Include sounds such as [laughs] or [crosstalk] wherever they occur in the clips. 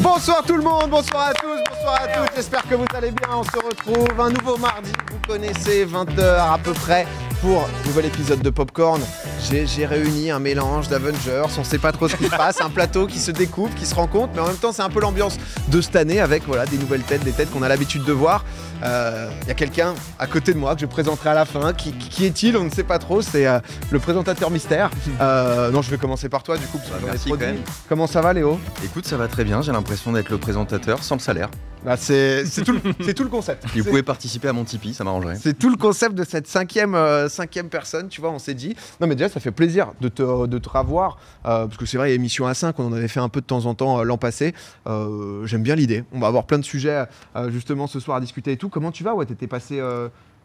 Bonsoir tout le monde, bonsoir à tous, bonsoir à toutes, j'espère que vous allez bien, on se retrouve un nouveau mardi, vous connaissez 20h à peu près pour un nouvel épisode de Popcorn. J'ai réuni un mélange d'Avengers, on sait pas trop ce qui se passe, un plateau qui se découpe, qui se rencontre, mais en même temps c'est un peu l'ambiance de cette année avec voilà, des nouvelles têtes, des têtes qu'on a l'habitude de voir. Il euh, y a quelqu'un à côté de moi que je présenterai à la fin. Qui, est-il On ne sait pas trop, c'est euh, le présentateur mystère. Euh, non, je vais commencer par toi du coup, ah, merci quand Comment ça va Léo Écoute, ça va très bien, j'ai l'impression d'être le présentateur sans le salaire. Bah, c'est tout, tout, le concept. [laughs] vous pouvez participer à mon Tipeee, ça m'arrangerait. C'est tout le concept de cette cinquième, cinquième personne, tu vois, on s'est dit. Non mais déjà, ça fait plaisir de te, revoir. Euh, parce que c'est vrai, émission a 5, on en avait fait un peu de temps en temps euh, l'an passé. Euh, j'aime bien l'idée. On va avoir plein de sujets justement ce soir à discuter et tout. Comment tu vas Ouais, t'étais passé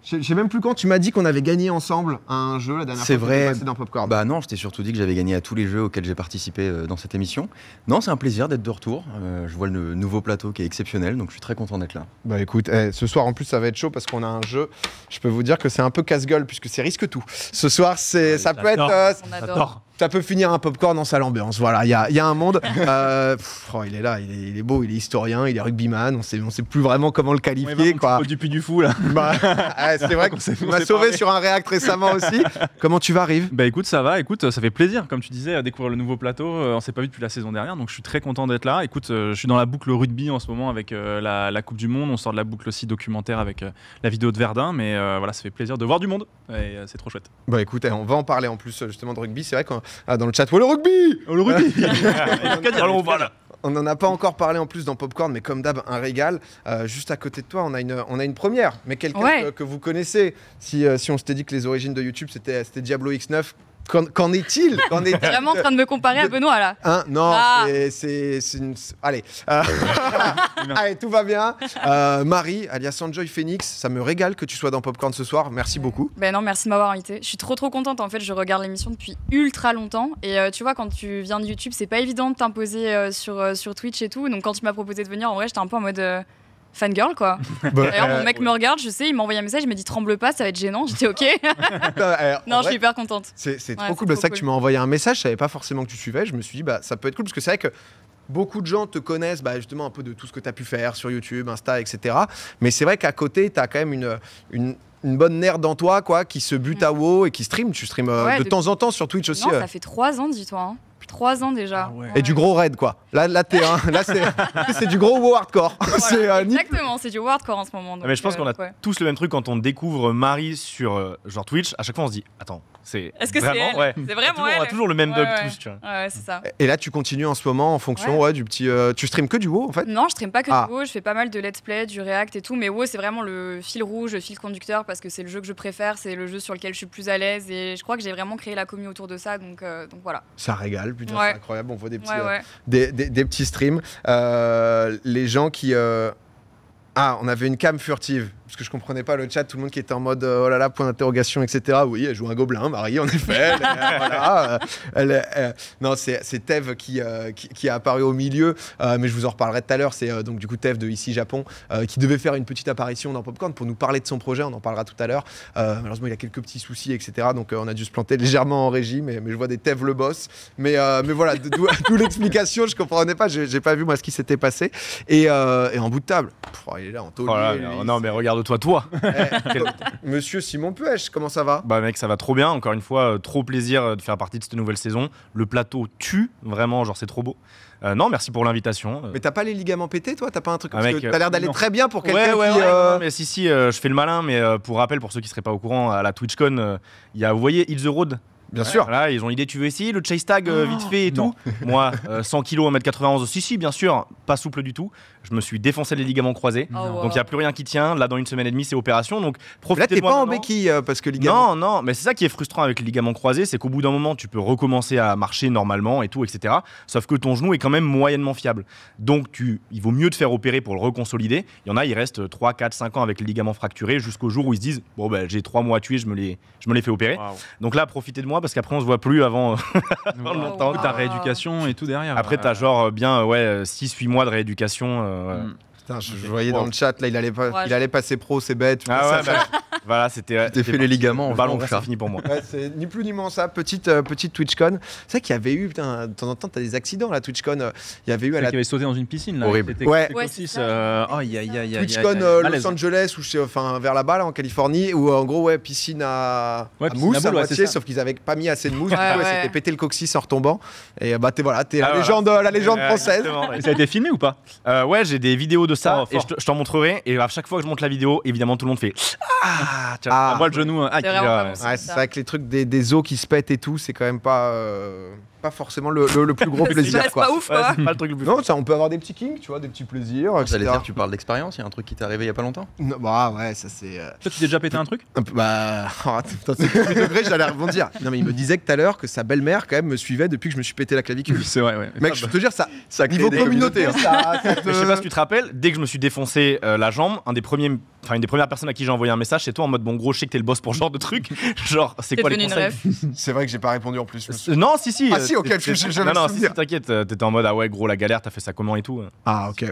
je sais même plus quand tu m'as dit qu'on avait gagné ensemble un jeu la dernière fois. C'est vrai. Dans Popcorn. Bah non, je t'ai surtout dit que j'avais gagné à tous les jeux auxquels j'ai participé euh, dans cette émission. Non, c'est un plaisir d'être de retour. Euh, je vois le nouveau plateau qui est exceptionnel, donc je suis très content d'être là. Bah écoute, eh, ce soir en plus ça va être chaud parce qu'on a un jeu. Je peux vous dire que c'est un peu casse-gueule puisque c'est risque tout. Ce soir, c'est ça peut être. Euh, adore ça peut finir un popcorn en sa ambiance. Voilà, il y, a, un monde. [laughs] Euh, oh, il est là, il est, beau, il est historien, il est rugbyman. On sait, sait plus vraiment comment le qualifier. Ouais, Du puits du fou là. [laughs] Bah, ah, c'est vrai qu'on [laughs] m'a sauvé sur un React récemment aussi. comment tu vas, Rive Bah écoute, ça va. Écoute, ça fait plaisir, comme tu disais, à découvrir le nouveau plateau. Euh, on s'est pas vu depuis la saison dernière, donc je suis très content d'être là. Écoute, euh, je suis dans la boucle rugby en ce moment avec euh, la, Coupe du Monde. On sort de la boucle aussi documentaire avec la vidéo de Verdun, mais voilà, ça fait plaisir de voir du monde et c'est trop chouette. Bah écoute, eh, on va en parler en plus justement de rugby. C'est vrai qu'on ah, dans le chat. ou le rugby oh, [laughs] [laughs] on en a pas encore parlé en plus dans Popcorn, mais comme d'hab, un régal. Euh, juste à côté de toi, on a une, on a une première, mais quelqu'un que, vous connaissez. Si, euh, si on s'était dit que les origines de YouTube, c'était Diablo X9, Qu'en est-il Tu [laughs] est Vraiment en train de me comparer à Benoît là. Hein non, ah. c'est une... Allez, euh, [laughs] allez, tout va bien. Euh, Marie, alias Enjoy Phoenix, ça me régale que tu sois dans Popcorn ce soir. Merci beaucoup. Ben non, merci de m'avoir invité. Je suis trop trop contente en fait. Je regarde l'émission depuis ultra longtemps et euh, tu vois quand tu viens de YouTube, c'est pas évident de t'imposer sur sur Twitch et tout. Donc quand tu m'as proposé de venir, en vrai, j'étais un peu en mode fangirl quoi. [laughs] Bah, D'ailleurs, mon euh, mec me regarde, je sais, il m'a envoyé un message, il me dit tremble pas, ça va être gênant. J'étais ok. [laughs] non, euh, je suis hyper contente. C'est trop cool, c'est ça bah, que tu m'as envoyé un message, je savais pas forcément que tu suivais. Je me suis dit, bah ça peut être cool parce que c'est vrai que beaucoup de gens te connaissent bah, justement un peu de tout ce que tu as pu faire sur YouTube, Insta, etc. Mais c'est vrai qu'à côté, tu as quand même une, une, bonne nerf dans toi quoi, qui se bute mm. à WoW et qui stream. Tu stream euh, de, temps en temps sur Twitch aussi. Non, ça fait trois ans, dis-toi. Hein. 3 ans déjà. Ah Et du gros raid, quoi. Là, là, un, là c'est [laughs] du gros hardcore. [laughs] Euh, exactement, c'est du hardcore en ce moment. Ah, mais je pense qu'on a euh, tous le même truc quand on découvre Marie sur euh, genre Twitch. À chaque fois, on se dit Attends, est-ce que c'est vraiment, On a toujours le même dog tous, tu vois. Et là, tu continues en ce moment en fonction ouais. du petit. Euh, tu streames que du WoW en fait Non, je stream pas que du ah. WoW, je fais pas mal de let's play, du React et tout, mais WoW c'est vraiment le fil rouge, le fil conducteur parce que c'est le jeu que je préfère, c'est le jeu sur lequel je suis plus à l'aise et je crois que j'ai vraiment créé la commu autour de ça, donc, euh, donc voilà. Ça régale, putain, c'est incroyable. On voit des petits, euh, des, des- petits streams. les gens qui. Ah, on avait une cam furtive parce que je comprenais pas le chat, tout le monde qui était en mode euh, oh là là, point d'interrogation, etc. Oui, elle joue un gobelin, Marie, en effet. Euh, [laughs] euh, non, c'est Tev qui, qui, qui, a apparu au milieu, mais je vous en reparlerai tout à l'heure. C'est donc du coup Tev de Ici Japon qui devait faire une petite apparition dans Popcorn pour nous parler de son projet, on en parlera tout à l'heure. malheureusement, il a quelques petits soucis, etc. Donc on a dû se planter légèrement en régie, mais, mais je vois des Tev le boss. Mais, mais voilà, [laughs] d'où l'explication, je comprenais pas, j'ai pas vu moi ce qui s'était passé. Et, et, en bout de table, oh, il est là oh en non, mais regarde toi, toi. [laughs] Eh, Monsieur Simon Puech, comment ça va Bah mec, ça va trop bien. Encore une fois, euh, trop plaisir euh, de faire partie de cette nouvelle saison. Le plateau tue vraiment, genre c'est trop beau. Euh, non, merci pour l'invitation. Mais t'as pas les ligaments pétés, toi T'as pas un truc ah, comme T'as l'air d'aller très bien pour quelqu'un Ouais, mais si, si, je fais le malin, mais pour rappel, pour ceux qui seraient pas au courant, à la TwitchCon, il y a, vous voyez, It's the Road Bien sûr. Là, ils ont l'idée, tu veux essayer le chase tag euh, oh. vite fait et tout. [laughs] Moi, 100 kg, 1m91, si, si, bien sûr, pas souple du tout. Je me suis défoncé les ligaments croisés. Oh, donc il n'y a plus rien qui tient. Là, dans une semaine et demie, c'est opération. Donc profitez Là, t'es pas en béquille euh, parce que ligament. Non, non, mais c'est ça qui est frustrant avec les ligaments croisés, c'est qu'au bout d'un moment, tu peux recommencer à marcher normalement et tout, etc. Sauf que ton genou est quand même moyennement fiable. Donc tu, il vaut mieux te faire opérer pour le reconsolider. Il y en a, il reste 3, 4, 5 ans avec les ligaments fracturés jusqu'au jour où ils se disent Bon, ben, j'ai 3 mois à tuer, je me les, je me les fais opérer. Donc là, profitez de moi parce qu'après on se voit plus avant, [laughs] ta rééducation et tout derrière. Après, t'as euh. genre euh, bien euh, ouais, 6-8 mois de rééducation. Mm je, voyais dans le chat, là, il allait, il allait passer pro, c'est bête. Ah bah, [laughs] voilà, c'était. Euh, t'es fait les ligaments. Ballon, c'est fini pour moi. c'est ni plus ni moins ça. Petite, euh, petite TwitchCon. C'est vrai qu'il y avait eu, de temps en temps, t'as des accidents, là, TwitchCon. il y avait eu. À la... avait sauté dans une piscine, là. Horrible. Ouais. TwitchCon Los Angeles, ou enfin, vers là-bas, en Californie, où en gros, ouais, piscine à, mousse à, sauf qu'ils avaient pas mis assez de mousse. C'était pété le coccyx en retombant. Et bah, t'es voilà, t'es ah la légende française. Ça a été filmé ou pas euh, Ouais, j'ai des vidéos ça, oh, et je t'en montrerai. Et à chaque fois que je monte la vidéo, évidemment, tout le monde fait Ah, le genou. avec c'est ah, les trucs des, os qui se pètent et tout, c'est quand même pas. Euh, pas forcément le, le, plus gros [laughs] plaisir. C'est pas ouf, quoi. pas le truc le plus non, ça, on peut avoir des petits kinks, tu vois, des petits plaisirs. Ça tu parles d'expérience, il y a un truc qui t'est arrivé il y a pas longtemps Bah ouais, ça c'est. Euh, toi, tu t'es déjà pété un truc Bah. [laughs] Oh, attends, degré, j'allais rebondir. Non, mais il me disait que tout à l'heure que sa belle-mère, quand même, me suivait depuis que je me suis pété la clavicule. [laughs] C'est vrai, ouais. Mec, je te dire, ça. ça niveau communauté. Hein. Je sais pas si tu te rappelles, dès que je me suis défoncé euh, la jambe, un des premiers. une des premières personnes à qui j'ai envoyé un message, c'est toi en mode bon gros, je sais que t'es le boss pour ce genre de truc. Genre, c'est quoi les conseils C'est vrai que j'ai pas répondu en plus. Non, si, si. Ah, euh, non, non, si, t'inquiète, euh, t'étais en mode, ah ouais, gros, la galère, t'as fait ça comment et tout. Hein. Ah, ok.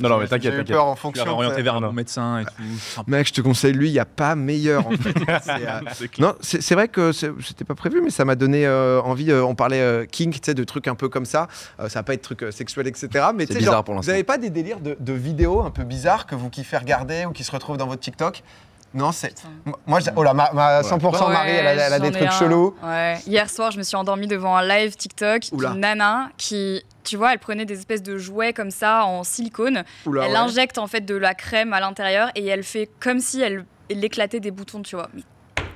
non, non, mais t'inquiète, t'inquiète. peur en fonction. orienté vers un médecin et tout. Mec, je te conseille, lui, il n'y a pas meilleur, en fait. [laughs] Euh, non, c'est vrai que c'était pas prévu, mais ça m'a donné euh, envie, on parlait kink, tu sais, de trucs un peu comme ça, ça va pas être truc sexuel, etc. Mais tu sais, vous n'avez pas des délires de vidéos un peu bizarres que vous kiffez regarder ou qui se retrouvent dans votre TikTok non, c'est. Moi, oh là, ma, 100% Marie, elle, a- des trucs chelous. Hier soir, je me suis endormie devant un live TikTok d'une nana qui, tu vois, elle prenait des espèces de jouets comme ça en silicone. elle injecte en fait de la crème à l'intérieur et elle fait comme si elle éclatait des boutons, tu vois.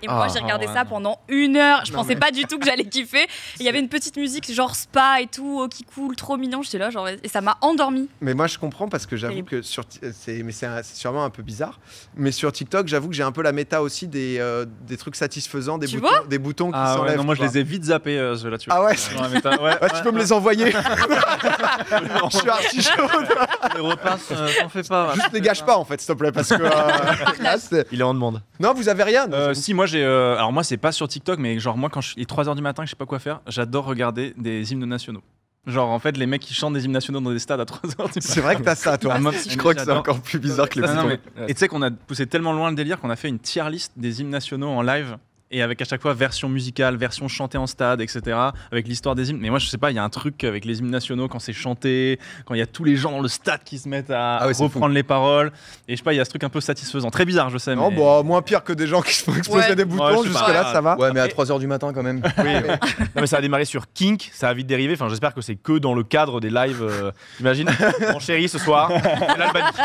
Et moi, j'ai ah, regardé ça pendant une heure. Je pensais pas du tout que j'allais [laughs] kiffer. Il y avait une petite musique genre spa et tout oh, qui coule, trop mignon. J'étais là, genre, et ça m'a endormi. Mais moi, je comprends parce que j'avoue que sur, euh, c'est, mais c'est, sûrement un peu bizarre. Mais sur TikTok, j'avoue que j'ai un peu la méta aussi des, euh, des trucs satisfaisants, des boutons, des boutons qui s'enlèvent. Ah ouais, non, moi, je les ai vite zappés euh, là dessus Ah [laughs] ouais, Tu peux me les envoyer. [laughs] je suis archi chaude. les repas, euh, t'en fais pas. Juste dégage pas en fait, s'il te plaît, parce que il est en demande. Non, vous avez rien. si moi, euh, alors, moi, c'est pas sur TikTok, mais genre, moi, quand je, il est 3h du matin, que je sais pas quoi faire, j'adore regarder des hymnes nationaux. Genre, en fait, les mecs qui chantent des hymnes nationaux dans des stades à 3h du matin. C'est vrai que t'as ça, toi. Ah, je crois que c'est encore plus bizarre que les Non, Et tu sais qu'on a poussé tellement loin le délire qu'on a fait une tier list des hymnes nationaux en live et avec à chaque fois version musicale, version chantée en stade, etc. Avec l'histoire des hymnes. Mais moi, je sais pas, il y a un truc avec les hymnes nationaux quand c'est chanté, quand il y a tous les gens dans le stade qui se mettent à ah reprendre les paroles. Et je sais pas, il y a ce truc un peu satisfaisant. Très bizarre, je sais. Non, bon, bah, moins pire que des gens qui se font exploser des boutons. Jusque-là, ça va. Ouais, mais à 3h du matin quand même. [laughs] oui, non, mais ça a démarré sur Kink, ça a vite dérivé. Enfin, j'espère que c'est que dans le cadre des lives. Euh, imagine, [laughs] mon chéri, ce soir, l'Albanie.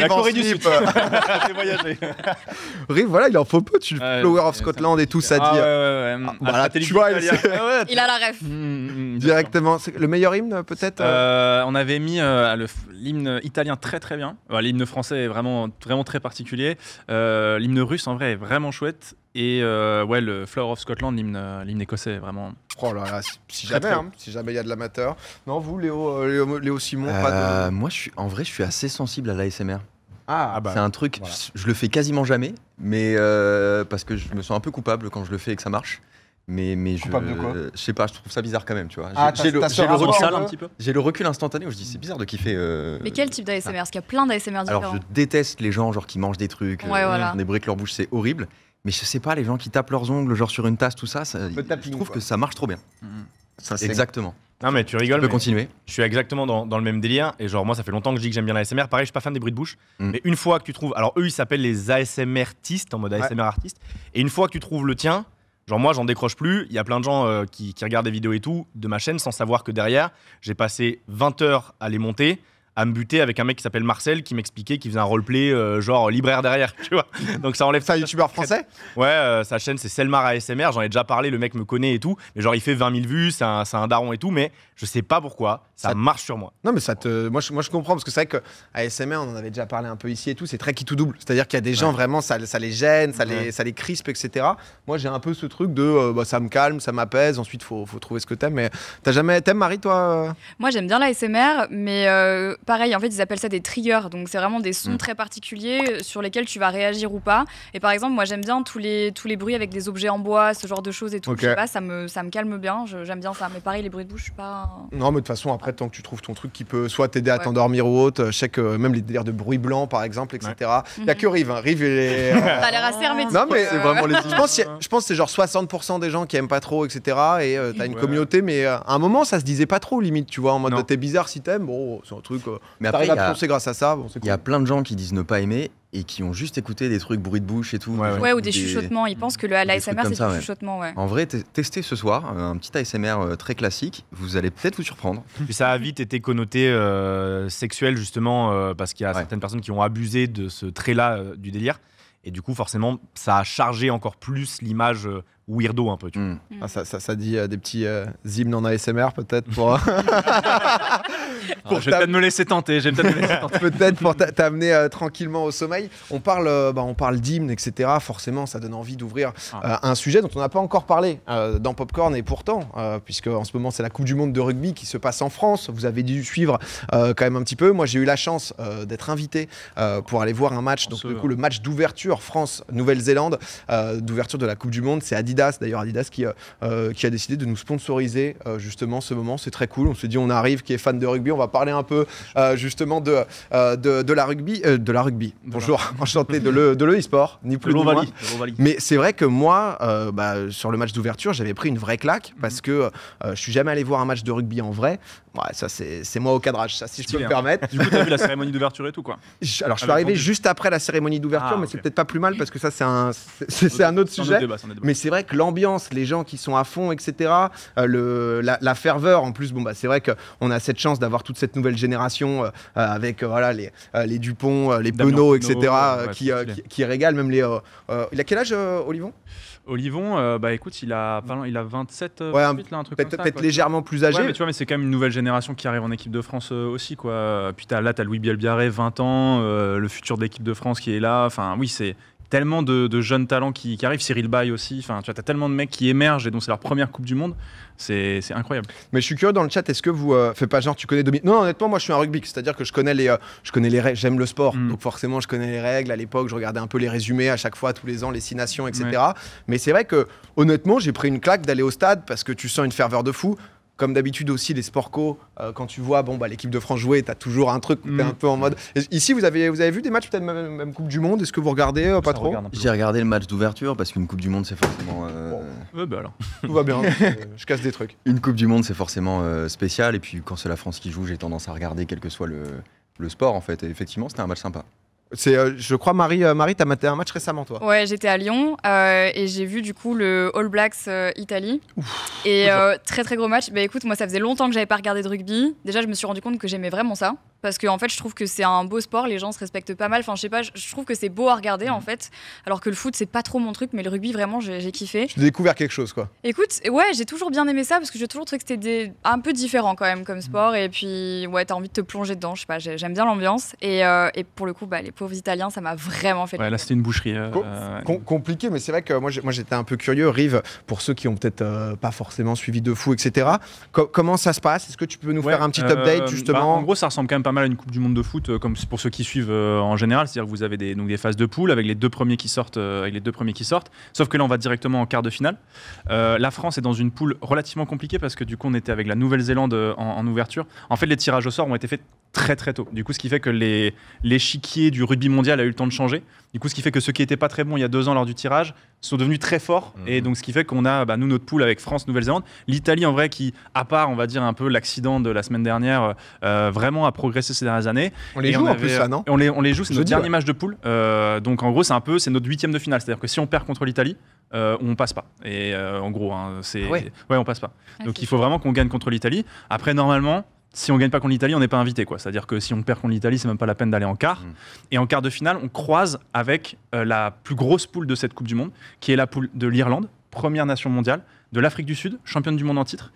la Corée du Sud. [laughs] voyager. voilà, il en faut peu, tu Flower of Scotland et tout, ça dit. tu vois, ah il, a la ref. Mm, mm, mm, directement. Le meilleur hymne, peut-être euh? Euh, On avait mis euh, l'hymne italien très très bien. l'hymne français est vraiment, vraiment très particulier. Euh, l'hymne russe, en vrai, est vraiment chouette. Et ouais, le Flower of Scotland, l'hymne écossais, vraiment. Oh là là, si jamais, hein, si jamais il y a de l'amateur. Non, vous, Léo, Léo, Simon, Moi, je suis, en vrai, je suis assez sensible à l'ASMR. Ah, ah bah, c'est un truc, je le fais quasiment jamais, mais euh, parce que je me sens un peu coupable quand je le fais et que ça marche. Mais, mais je, je sais pas, je trouve ça bizarre quand même, tu vois. j'ai le, recul, instantané où je dis c'est bizarre de kiffer. Euh, mais quel type d'ASMR ah. Parce qu'il y a plein d'ASMR différents. Alors je déteste les gens genre qui mangent des trucs, euh, qui euh, leur bouche, c'est horrible. Mais je sais pas, les gens qui tapent leurs ongles genre sur une tasse, tout ça, je trouve que ça marche trop bien. Mm, mm. Exactement. Non mais tu rigoles. continuer. Je suis exactement dans, le même délire et genre moi ça fait longtemps que je dis que j'aime bien l'ASMR. Pareil, je suis pas fan des bruits de bouche, mm. mais une fois que tu trouves, alors eux ils s'appellent les ASMRtistes en mode artiste, et une fois que tu trouves le tien, genre moi j'en décroche plus. Il y a plein de gens euh, qui, qui, regardent des vidéos et tout de ma chaîne sans savoir que derrière j'ai passé 20 heures à les monter à me buter avec un mec qui s'appelle Marcel qui m'expliquait qu'il faisait un roleplay euh, genre libraire derrière, [laughs] tu vois. Donc ça enlève ça. un youtubeur français Ouais, euh, sa chaîne c'est Selmar ASMR, j'en ai déjà parlé, le mec me connaît et tout, mais genre il fait 20 000 vues, c'est un, c'est un daron et tout, mais je sais pas pourquoi. Ça, marche sur moi. Non, mais ça te, moi, je, moi, je comprends parce que c'est vrai que ASMR, on en avait déjà parlé un peu ici et tout, c'est très qui tout double. C'est-à-dire qu'il y a des gens vraiment, ça, les gêne, ça, les, ça les crispe, etc. Moi, j'ai un peu ce truc de euh, bah, ça me calme, ça m'apaise, ensuite, faut, faut trouver ce que t'aimes. Mais t'as jamais. T'aimes Marie, toi euh Moi, j'aime bien l'ASMR, mais euh, pareil, en fait, ils appellent ça des triggers. Donc, c'est vraiment des sons hmm. très particuliers sur lesquels tu vas réagir ou pas. Et par exemple, moi, j'aime bien tous les, tous les bruits avec des objets en bois, ce genre de choses et tout. Je sais pas, ça me, ça me calme bien, j'aime bien ça. Mais pareil, les bruits de bouche, je pas. Non, mais de toute façon, après, tant que tu trouves ton truc qui peut soit t'aider à t'endormir ou autre, même les délires de bruit blanc, par exemple, etc. Il n'y a mhm. que Rive. Hein. Rive, est. [laughs] Euh, t'as l'air assez hermétique. Non, mais vraiment les... [laughs] je, pense, que c'est genre 60% des gens qui aiment pas trop, etc. Et euh, t'as une communauté, mais euh, à un moment, ça se disait pas trop, limite, tu vois, en mode t'es bizarre si t'aimes, bon, c'est un truc. mais après, c'est grâce à ça. Il y a plein de gens qui disent ne pas aimer et qui ont juste écouté des trucs bruit de bouche et tout. Ouais, ou des, chuchotements. Ils pensent que le, ASMR c'est du ouais. En vrai, testez ce soir euh, un petit ASMR euh, très classique. Vous allez peut-être vous surprendre. [laughs] Puis ça a vite été connoté euh, sexuel, justement, parce qu'il y a certaines personnes qui ont abusé de ce trait-là du délire. Et du coup, forcément, ça a chargé encore plus l'image weirdo un peu. Hmm. Hmm. Ah, ça, ça, dit euh, des petits hymnes euh, en ASMR peut-être pour. [laughs] Euh, je vais peut-être me laisser tenter. peut-être pour t'amener tranquillement au sommeil. On parle, bah, on parle d'hymne, etc. Forcément, ça donne envie d'ouvrir ah. un sujet dont on n'a pas encore parlé dans Popcorn et pourtant, puisque en ce moment c'est la Coupe du Monde de rugby qui se passe en France. Vous avez dû suivre quand même un petit peu. Moi, j'ai eu la chance d'être invité pour aller voir un match. Donc du coup, hein. le match d'ouverture France-Nouvelle-Zélande, d'ouverture de la Coupe du Monde, c'est à d'ailleurs Adidas qui, euh, euh, qui a décidé de nous sponsoriser euh, justement ce moment. C'est très cool. On se dit, on arrive, qui est fan de rugby, on va parler un peu justement de, de, la rugby, de la rugby. Bonjour, enchanté de le de e-sport, ni plus ni moins. Mais c'est vrai que moi, bah, sur le match d'ouverture, j'avais pris une vraie claque mhm. parce que je suis jamais allé voir un match de rugby en vrai. ça c'est moi au cadrage, ça si je peux me hein. permettre. Du coup, t'as vu la [laughs] cérémonie d'ouverture et tout quoi. alors je suis ah, arrivé juste après la cérémonie d'ouverture, ah, mais c'est peut-être pas plus mal parce que ça c'est un c'est un autre sujet. Mais c'est vrai l'ambiance, les gens qui sont à fond, etc., euh, le, la, ferveur, en plus, bon, bah, c'est vrai qu'on a cette chance d'avoir toute cette nouvelle génération euh, euh, avec voilà, les, les Dupont, les Penaud, etc., qui, qui, régalent même les. il a quel âge, Olivon Olivon, bah écoute, il a, il a 27, peut être légèrement plus âgé. mais tu vois, mais c'est quand même une nouvelle génération qui arrive en équipe de France aussi, quoi. Puis as, là, t'as Louis Bielbiaré, 20 ans, le futur de l'équipe de France qui est là. Enfin, oui, c'est tellement de, jeunes talents qui, arrivent, Cyril Bay aussi, enfin, tu vois, as tellement de mecs qui émergent et donc c'est leur première Coupe du Monde, c'est incroyable. Mais je suis curieux dans le chat, est-ce que vous, fais euh, faites pas genre, tu connais Non, honnêtement, moi je suis un rugby, c'est-à-dire que je connais les, euh, je connais les règles, j'aime le sport, mm. donc forcément je connais les règles, à l'époque je regardais un peu les résumés à chaque fois, tous les ans, les six nations, etc. Mais c'est vrai que honnêtement, j'ai pris une claque d'aller au stade parce que tu sens une ferveur de fou, comme d'habitude aussi les sports co, euh, quand tu vois bon bah l'équipe de France jouer, as toujours un truc, mm. un peu en mode. ici vous avez vous avez vu des matchs peut-être même, Coupe du Monde, est-ce que vous regardez euh, pas trop J'ai regardé le match d'ouverture parce qu'une Coupe du Monde c'est forcément. Euh, eh ben, Tout va bien, [laughs] je casse des trucs. Une Coupe du Monde c'est forcément spécial et puis quand c'est la France qui joue, j'ai tendance à regarder quel que soit le, le sport en fait. effectivement c'était un match sympa. C'est, euh, je crois, Marie, euh, Marie, t'as maté un match récemment, toi. Ouais, j'étais à Lyon euh, et j'ai vu du coup le All Blacks Italie. et très très gros match. Bah écoute, moi ça faisait longtemps que j'avais pas regardé de rugby. Déjà, je me suis rendu compte que j'aimais vraiment ça parce que en fait je trouve que c'est un beau sport, les gens se respectent pas mal. Enfin je sais pas, je trouve que c'est beau à regarder en mhm. fait, alors que le foot c'est pas trop mon truc, mais le rugby vraiment j'ai kiffé. Tu découvert quelque chose quoi. Écoute, ouais j'ai toujours bien aimé ça parce que j'ai toujours trouvé que c'était un peu différent quand même comme mhm. sport et puis ouais t'as envie de te plonger dedans, je sais pas, j'aime bien l'ambiance et, euh, pour le coup bah, les pauvres Italiens ça m'a vraiment fait. Ouais, là c'était une boucherie. Euh, compliquée. Euh, compliqué mais c'est vrai que moi j'étais un peu curieux, Rive, pour ceux qui ont peut-être pas forcément suivi de fou etc. comment ça se passe Est-ce que tu peux nous faire un petit update justement bah, En gros ça ressemble quand même pas mal à une Coupe du Monde de foot, euh, comme pour ceux qui suivent euh, en général. C'est-à-dire que vous avez des, donc des phases de poule avec les deux premiers qui sortent, euh, avec les deux premiers qui sortent. Sauf que là, on va directement en quart de finale. la France est dans une poule relativement compliquée parce que du coup, on était avec la Nouvelle-Zélande en, ouverture. En fait, les tirages au sort ont été faits très très tôt. Du coup, ce qui fait que l'échiquier les, du rugby mondial a eu le temps de changer. Du coup, ce qui fait que ceux qui n'étaient pas très bons il y a deux ans lors du tirage sont devenus très forts. Mhm. Et donc, ce qui fait qu'on a, bah, nous, notre poule avec France, Nouvelle-Zélande. L'Italie, en vrai, qui, à part, on va dire, un peu l'accident de la semaine dernière, euh, euh, vraiment a progressé ces dernières années. On les joue on en plus, ça, non euh, on les, on les, joue, c'est notre dernier match de poule. donc, en gros, c'est un peu, c'est notre huitième de finale. C'est-à-dire que si on perd contre l'Italie, on on passe pas. Et en gros, hein, c'est. Ah ouais. on passe pas. Ah, donc, il faut vraiment qu'on gagne contre l'Italie. Après, normalement, si on gagne pas contre l'Italie, on n'est pas invité. C'est-à-dire que si on perd contre l'Italie, c'est même pas la peine d'aller en quart. Mm. Et en quart de finale, on croise avec euh, la plus grosse poule de cette Coupe du Monde, qui est la poule de l'Irlande, première nation mondiale, de l'Afrique du Sud, championne du monde en titre,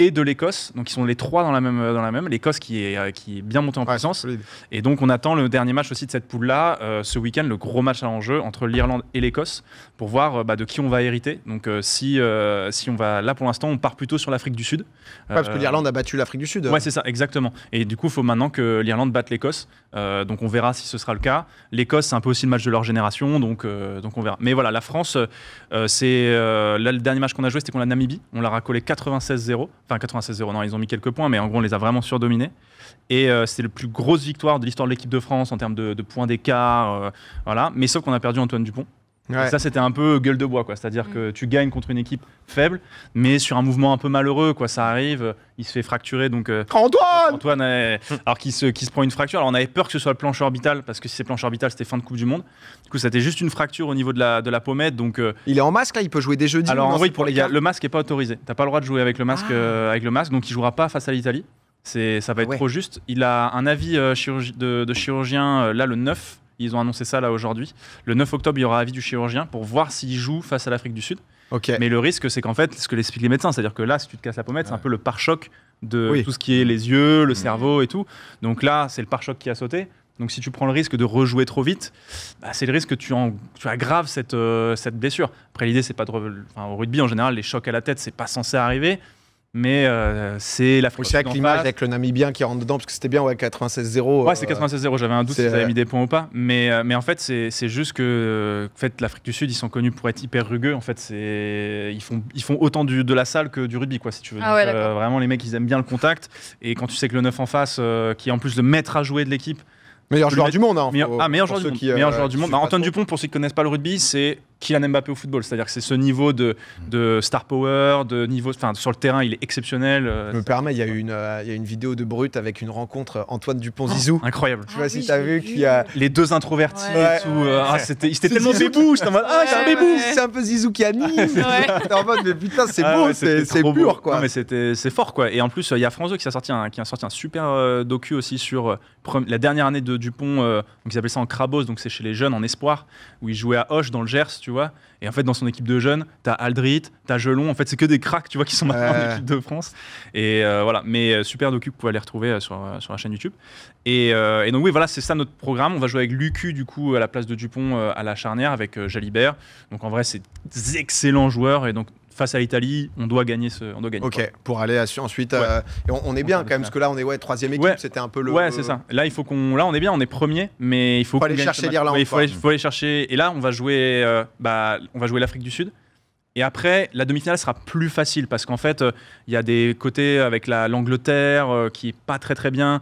et de l'Écosse. Donc ils sont les trois dans la même. Dans la même. L'Écosse qui est, euh, qui est bien montée en puissance. Et donc on attend le dernier match aussi de cette poule-là, euh, ce week-end, le gros match à enjeu entre l'Irlande et l'Écosse, pour voir euh, bah, de qui on va hériter. Donc si, si on va. Là pour l'instant, on part plutôt sur l'Afrique du Sud. parce que l'Irlande a battu l'Afrique du Sud. Ouais, c'est ça, exactement. Et du coup, il faut maintenant que l'Irlande batte l'Écosse. donc on verra si ce sera le cas. L'Écosse, c'est un peu aussi le match de leur génération, donc, donc on verra. Mais voilà, la France, c'est. là, le dernier match qu'on a joué, c'était contre la Namibie. On l'a racolé 96-0 enfin 96-0, non, ils ont mis quelques points, mais en gros, on les a vraiment surdominés. Et euh, c'est la plus grosse victoire de l'histoire de l'équipe de France en termes de, points d'écart. Euh, voilà. Mais sauf qu'on a perdu Antoine Dupont, ça, c'était un peu gueule de bois, quoi. C'est-à-dire mm. que tu gagnes contre une équipe faible, mais sur un mouvement un peu malheureux, quoi. Ça arrive, il se fait fracturer, donc. Euh, Antoine Antoine, alors qu'il se, se prend une fracture. Alors, on avait peur que ce soit le planche orbital, parce que si c'est planche orbital, c'était fin de Coupe du Monde. Du coup, c'était juste une fracture au niveau de la, de la pommette, donc. Euh, il est en masque, là, il peut jouer des jeux Alors, oui, pour les le masque n'est pas autorisé. T'as pas le droit de jouer avec le masque, ah. euh, avec le masque donc il jouera pas face à l'Italie. Ça va ah être trop juste. Il a un avis de, de, chirurgien, là, le 9 ils ont annoncé ça là aujourd'hui. Le 9 octobre, il y aura avis du chirurgien pour voir s'il joue face à l'Afrique du Sud. Mais le risque, c'est qu'en fait, ce que l'expliquent les médecins, c'est-à-dire que là, si tu te casses la pommette, c'est un peu le pare-choc de tout ce qui est les yeux, le mmh. cerveau et tout. Donc là, c'est le pare-choc qui a sauté. Donc si tu prends le risque de rejouer trop vite, bah, c'est le risque que tu, en, aggraves euh, cette, blessure. Après l'idée c'est pas de enfin, au rugby en général les chocs à la tête c'est pas censé arriver mais euh, c'est l'Afrique du Sud l'image avec le Namibien qui rentre dedans, parce que c'était bien, ouais, 96-0. Euh, ouais, c'est 96-0, j'avais un doute si vous avez mis des points ou pas. Mais, euh, mais en fait, c'est juste que en fait, l'Afrique du Sud, ils sont connus pour être hyper rugueux. En fait, ils font, ils font autant du, de la salle que du rugby, quoi, si tu veux. Ah vraiment, les mecs, ils aiment bien le contact. Et quand tu sais que le 9 en face, qui est en plus le maître à jouer de l'équipe, Meilleur joueur du monde. Hein, ah, joueur du meilleur joueur du monde. Bah, Antoine Dupont, pour ceux qui ne connaissent pas le rugby, c'est Kylian Mbappé au football. C'est-à-dire que c'est ce niveau de, star power, de niveau, enfin, sur le terrain, il est exceptionnel. Euh, Je me permets, il y, a une, euh, une vidéo de Brut avec une rencontre euh, Antoine Dupont-Zizou. Oh, incroyable. Je sais ah si t'as vu, A... Les deux introvertis et tout. Ah, tellement bébou. Ah, c'est un peu Zizou qui anime. c'est beau, c'est, pur, c'est fort, quoi. Et en plus, il y a France 2 qui a sorti un, qui a sorti super docu aussi sur la dernière année de Dupont. donc, ils appellent ça en Crabos, donc c'est chez les jeunes en espoir, où il jouait à Hoche dans le Gers, vois. Et en fait, dans son équipe de jeunes, t'as Aldrit, t'as Gelon. En fait, c'est que des cracks, tu vois, qui sont maintenant en équipe de France. Et euh, voilà. Mais euh, super docu, vous pouvez les retrouver euh, sur, la chaîne YouTube. Et, donc, oui, voilà, c'est ça notre programme. On va jouer avec Lucu, du coup, à la place de Dupont à la charnière, avec Jalibert. Donc, en vrai, c'est excellents joueurs. Et donc, face à l'Italie, on doit gagner ce. On doit gagner ok, pour aller ensuite. et on, est bien quand même, parce que là, on est ouais, troisième équipe, c'était un peu le. Ouais, c'est ça. Là, il faut qu'on. Là, on est bien, on est premier, mais il faut, faut aller chercher l'Irlande. Il faut, aller chercher. Et là, on va jouer, euh, bah, on va jouer l'Afrique du Sud. Et après, la demi-finale sera plus facile parce qu'en fait, euh, il y a des côtés avec l'Angleterre la, l'Angleterre euh, qui est pas très très bien.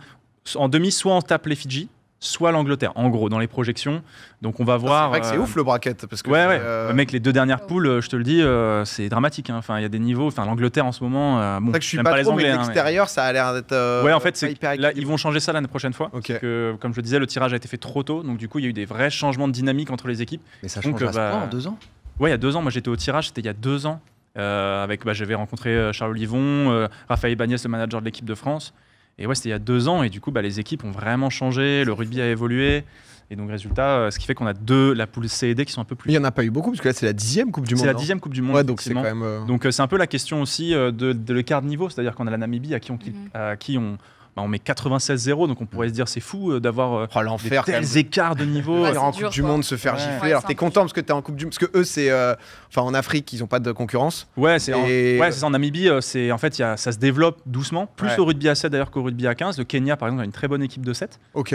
En demi, soit on tape les Fidji, soit l'Angleterre, en gros, dans les projections. Donc on va ah, voir. C'est vrai que c'est euh, ouf le bracket. Parce que euh, Mec, les deux dernières oh. poules, euh, je te le dis, c'est dramatique. Hein. Enfin, il y a des niveaux. Enfin, l'Angleterre en ce moment. bon, que je suis pas, hein, l'extérieur, ça a l'air d'être. ouais, en fait, c'est là, ils vont changer ça l'année prochaine fois. comme je le disais, le tirage a été fait trop tôt. Donc du coup, il y a eu des vrais changements de dynamique entre les équipes. Mais ça change bah... en deux ans Ouais, il y a deux ans. Moi, j'étais au tirage, c'était il y a deux ans. avec, bah, j'avais rencontré Charles Livon, Raphaël Bagnès, le manager de l'équipe de France. Et ouais, c'était il y a deux ans, et du coup, bah, les équipes ont vraiment changé, le rugby a évolué. Et donc, résultat, euh, ce qui fait qu'on a deux, la poule C et D qui sont un peu plus. il n'y en a pas eu beaucoup, parce que là, c'est la dixième Coupe du Monde. C'est la hein. dixième Coupe du Monde. Ouais, donc c'est quand même. Euh, donc, euh, c'est un peu la question aussi de, de l'écart de niveau, c'est-à-dire qu'on a la Namibie à qui mm-hmm. à qui on, bah, on met 96-0, donc on pourrait se dire c'est fou euh, d'avoir euh, oh, des tels écarts de niveau. en Coupe du Monde, se faire gifler. Alors t'es content parce que t'es en Coupe du Monde, parce que eux c'est, euh, enfin en Afrique ils n'ont pas de concurrence. Ouais, c'est, en... en Namibie, c'est en fait ça se développe doucement, plus au rugby à 7 d'ailleurs qu'au rugby à 15. Le Kenya par exemple a une très bonne équipe de 7. Ok.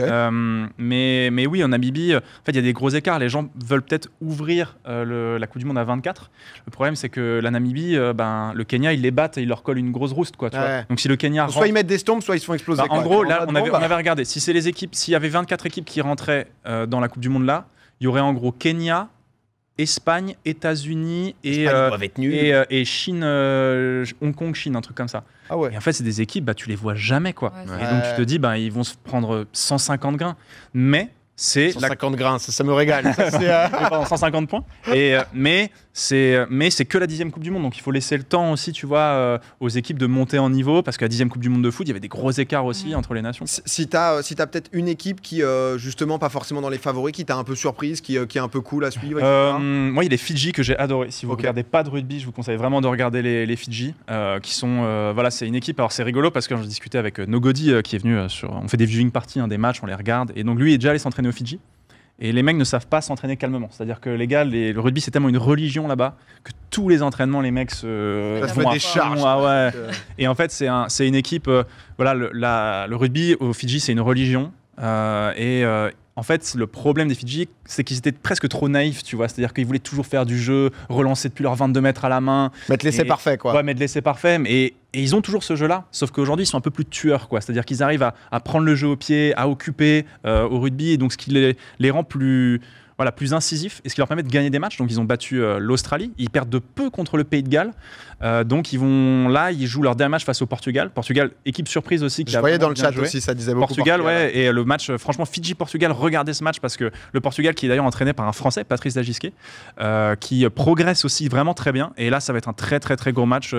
mais mais oui en Namibie, en fait il y a des gros écarts. Les gens veulent peut-être ouvrir la Coupe du Monde à 24. Le problème c'est que la Namibie, ben le Kenya ils les battent et ils leur collent une grosse rouste quoi. Donc si le Kenya soit ils mettent des stompes, soit ils font bah, en gros, là, on avait, regardé. Si c'est les équipes, s'il y avait 24 équipes qui rentraient euh, dans la Coupe du Monde là, il y aurait en gros Kenya, Espagne, États-Unis et, euh, euh, et, Chine, Hong Kong, Chine, un truc comme ça. Ah ouais. Et en fait, c'est des équipes, bah, tu les vois jamais quoi. et donc tu te dis, bah, ils vont se prendre 150 grains. Mais c'est 150 grains, ça, me régale. Ça, [laughs] 150 euh, points. Et, euh, mais c'est euh, mais c'est que la dixième Coupe du Monde, donc il faut laisser le temps aussi, tu vois, aux équipes de monter en niveau, parce que la dixième Coupe du Monde de foot, il y avait des gros écarts aussi mm. entre les nations. Si, si t'as peut-être une équipe qui justement pas forcément dans les favoris, qui t'a un peu surprise, qui, qui, est un peu cool à suivre. moi, il y a les Fidji que j'ai adoré. Si vous regardez pas de rugby, je vous conseille vraiment de regarder les, Fidji, qui sont voilà, c'est une équipe. Alors c'est rigolo parce que j'en discutais avec Nogodi qui est venu sur, on fait des viewing parties, hein, des matchs, on les regarde, et donc lui il est déjà allé s'entraîner Fidji. Et les mecs ne savent pas s'entraîner calmement. C'est-à-dire que les gars, le rugby, c'est tellement une religion là-bas que tous les entraînements, les mecs se. des ouais. Euh. Et en fait, c'est un, une équipe. Euh, voilà, le, le, rugby au Fidji, c'est une religion. Euh, et en fait, le problème des Fidji, c'est qu'ils étaient presque trop naïfs, tu vois. C'est-à-dire qu'ils voulaient toujours faire du jeu, relancer depuis leurs 22 mètres à la main. Mettre laisser parfait, quoi. Ouais, mettre l'essai parfait. Et, ils ont toujours ce jeu-là, sauf qu'aujourd'hui, ils sont un peu plus tueurs, quoi. C'est-à-dire qu'ils arrivent à, prendre le jeu au pied, à occuper euh, au rugby, et donc ce qui les rend plus voilà, plus incisif et ce qui leur permet de gagner des matchs. Donc ils ont battu euh, l'Australie, ils perdent de peu contre le Pays de Galles. Euh, donc ils vont là, ils jouent leur dernier match face au Portugal. Portugal, équipe surprise aussi. Qui Je voyais dans le chat aussi, ça disait beaucoup. Portugal, ouais, et le match, franchement, Fidji-Portugal, regardez ce match parce que le Portugal qui est d'ailleurs entraîné par un Français, Patrice Dagisquet, euh, qui progresse aussi vraiment très bien. Et là, ça va être un très très très gros match.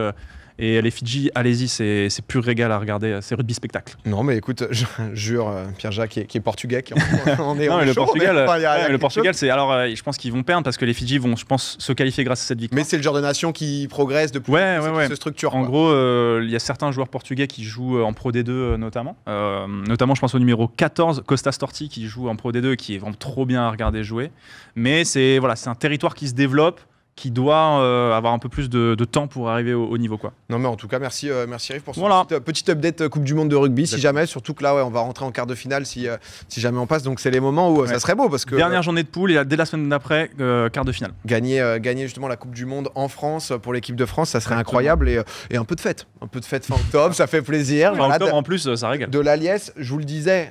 Et les Fidji, allez-y, c'est, c'est pur régal à regarder, c'est rugby spectacle. Non, mais écoute, [laughs] je, jure, euh, Pierre-Jacques, qui, est portugais, qui en, est, non, le Portugal, le Portugal, c'est alors, euh, je pense qu'ils vont perdre parce que les Fidji vont, je pense, se qualifier grâce à cette victoire. Mais c'est le genre de nation qui progresse de plus ouais, ouais, ouais. se structure. En gros, euh, il y a certains joueurs portugais qui jouent en Pro D2 notamment, notamment, je pense au numéro 14, Costa Storti, qui joue en Pro D2, qui est vraiment trop bien à regarder jouer. Mais c'est voilà, c'est un territoire qui se développe qui doit euh, avoir un peu plus de, temps pour arriver au, niveau. Quoi. Non, mais en tout cas, merci, euh, merci pour cette petite, euh, update Coupe du Monde de rugby, si jamais. Surtout que là, ouais, on va rentrer en quart de finale si, si jamais on passe. Donc, c'est les moments où ça serait beau. parce que Dernière journée de poule et dès la semaine d'après, quart de finale. Gagner, gagner justement la Coupe du Monde en France pour l'équipe de France, ça serait incroyable et, et, un peu de fête. Un peu de fête fin ça fait plaisir. Fin en plus, ça régale. De l'Aliès je vous le disais,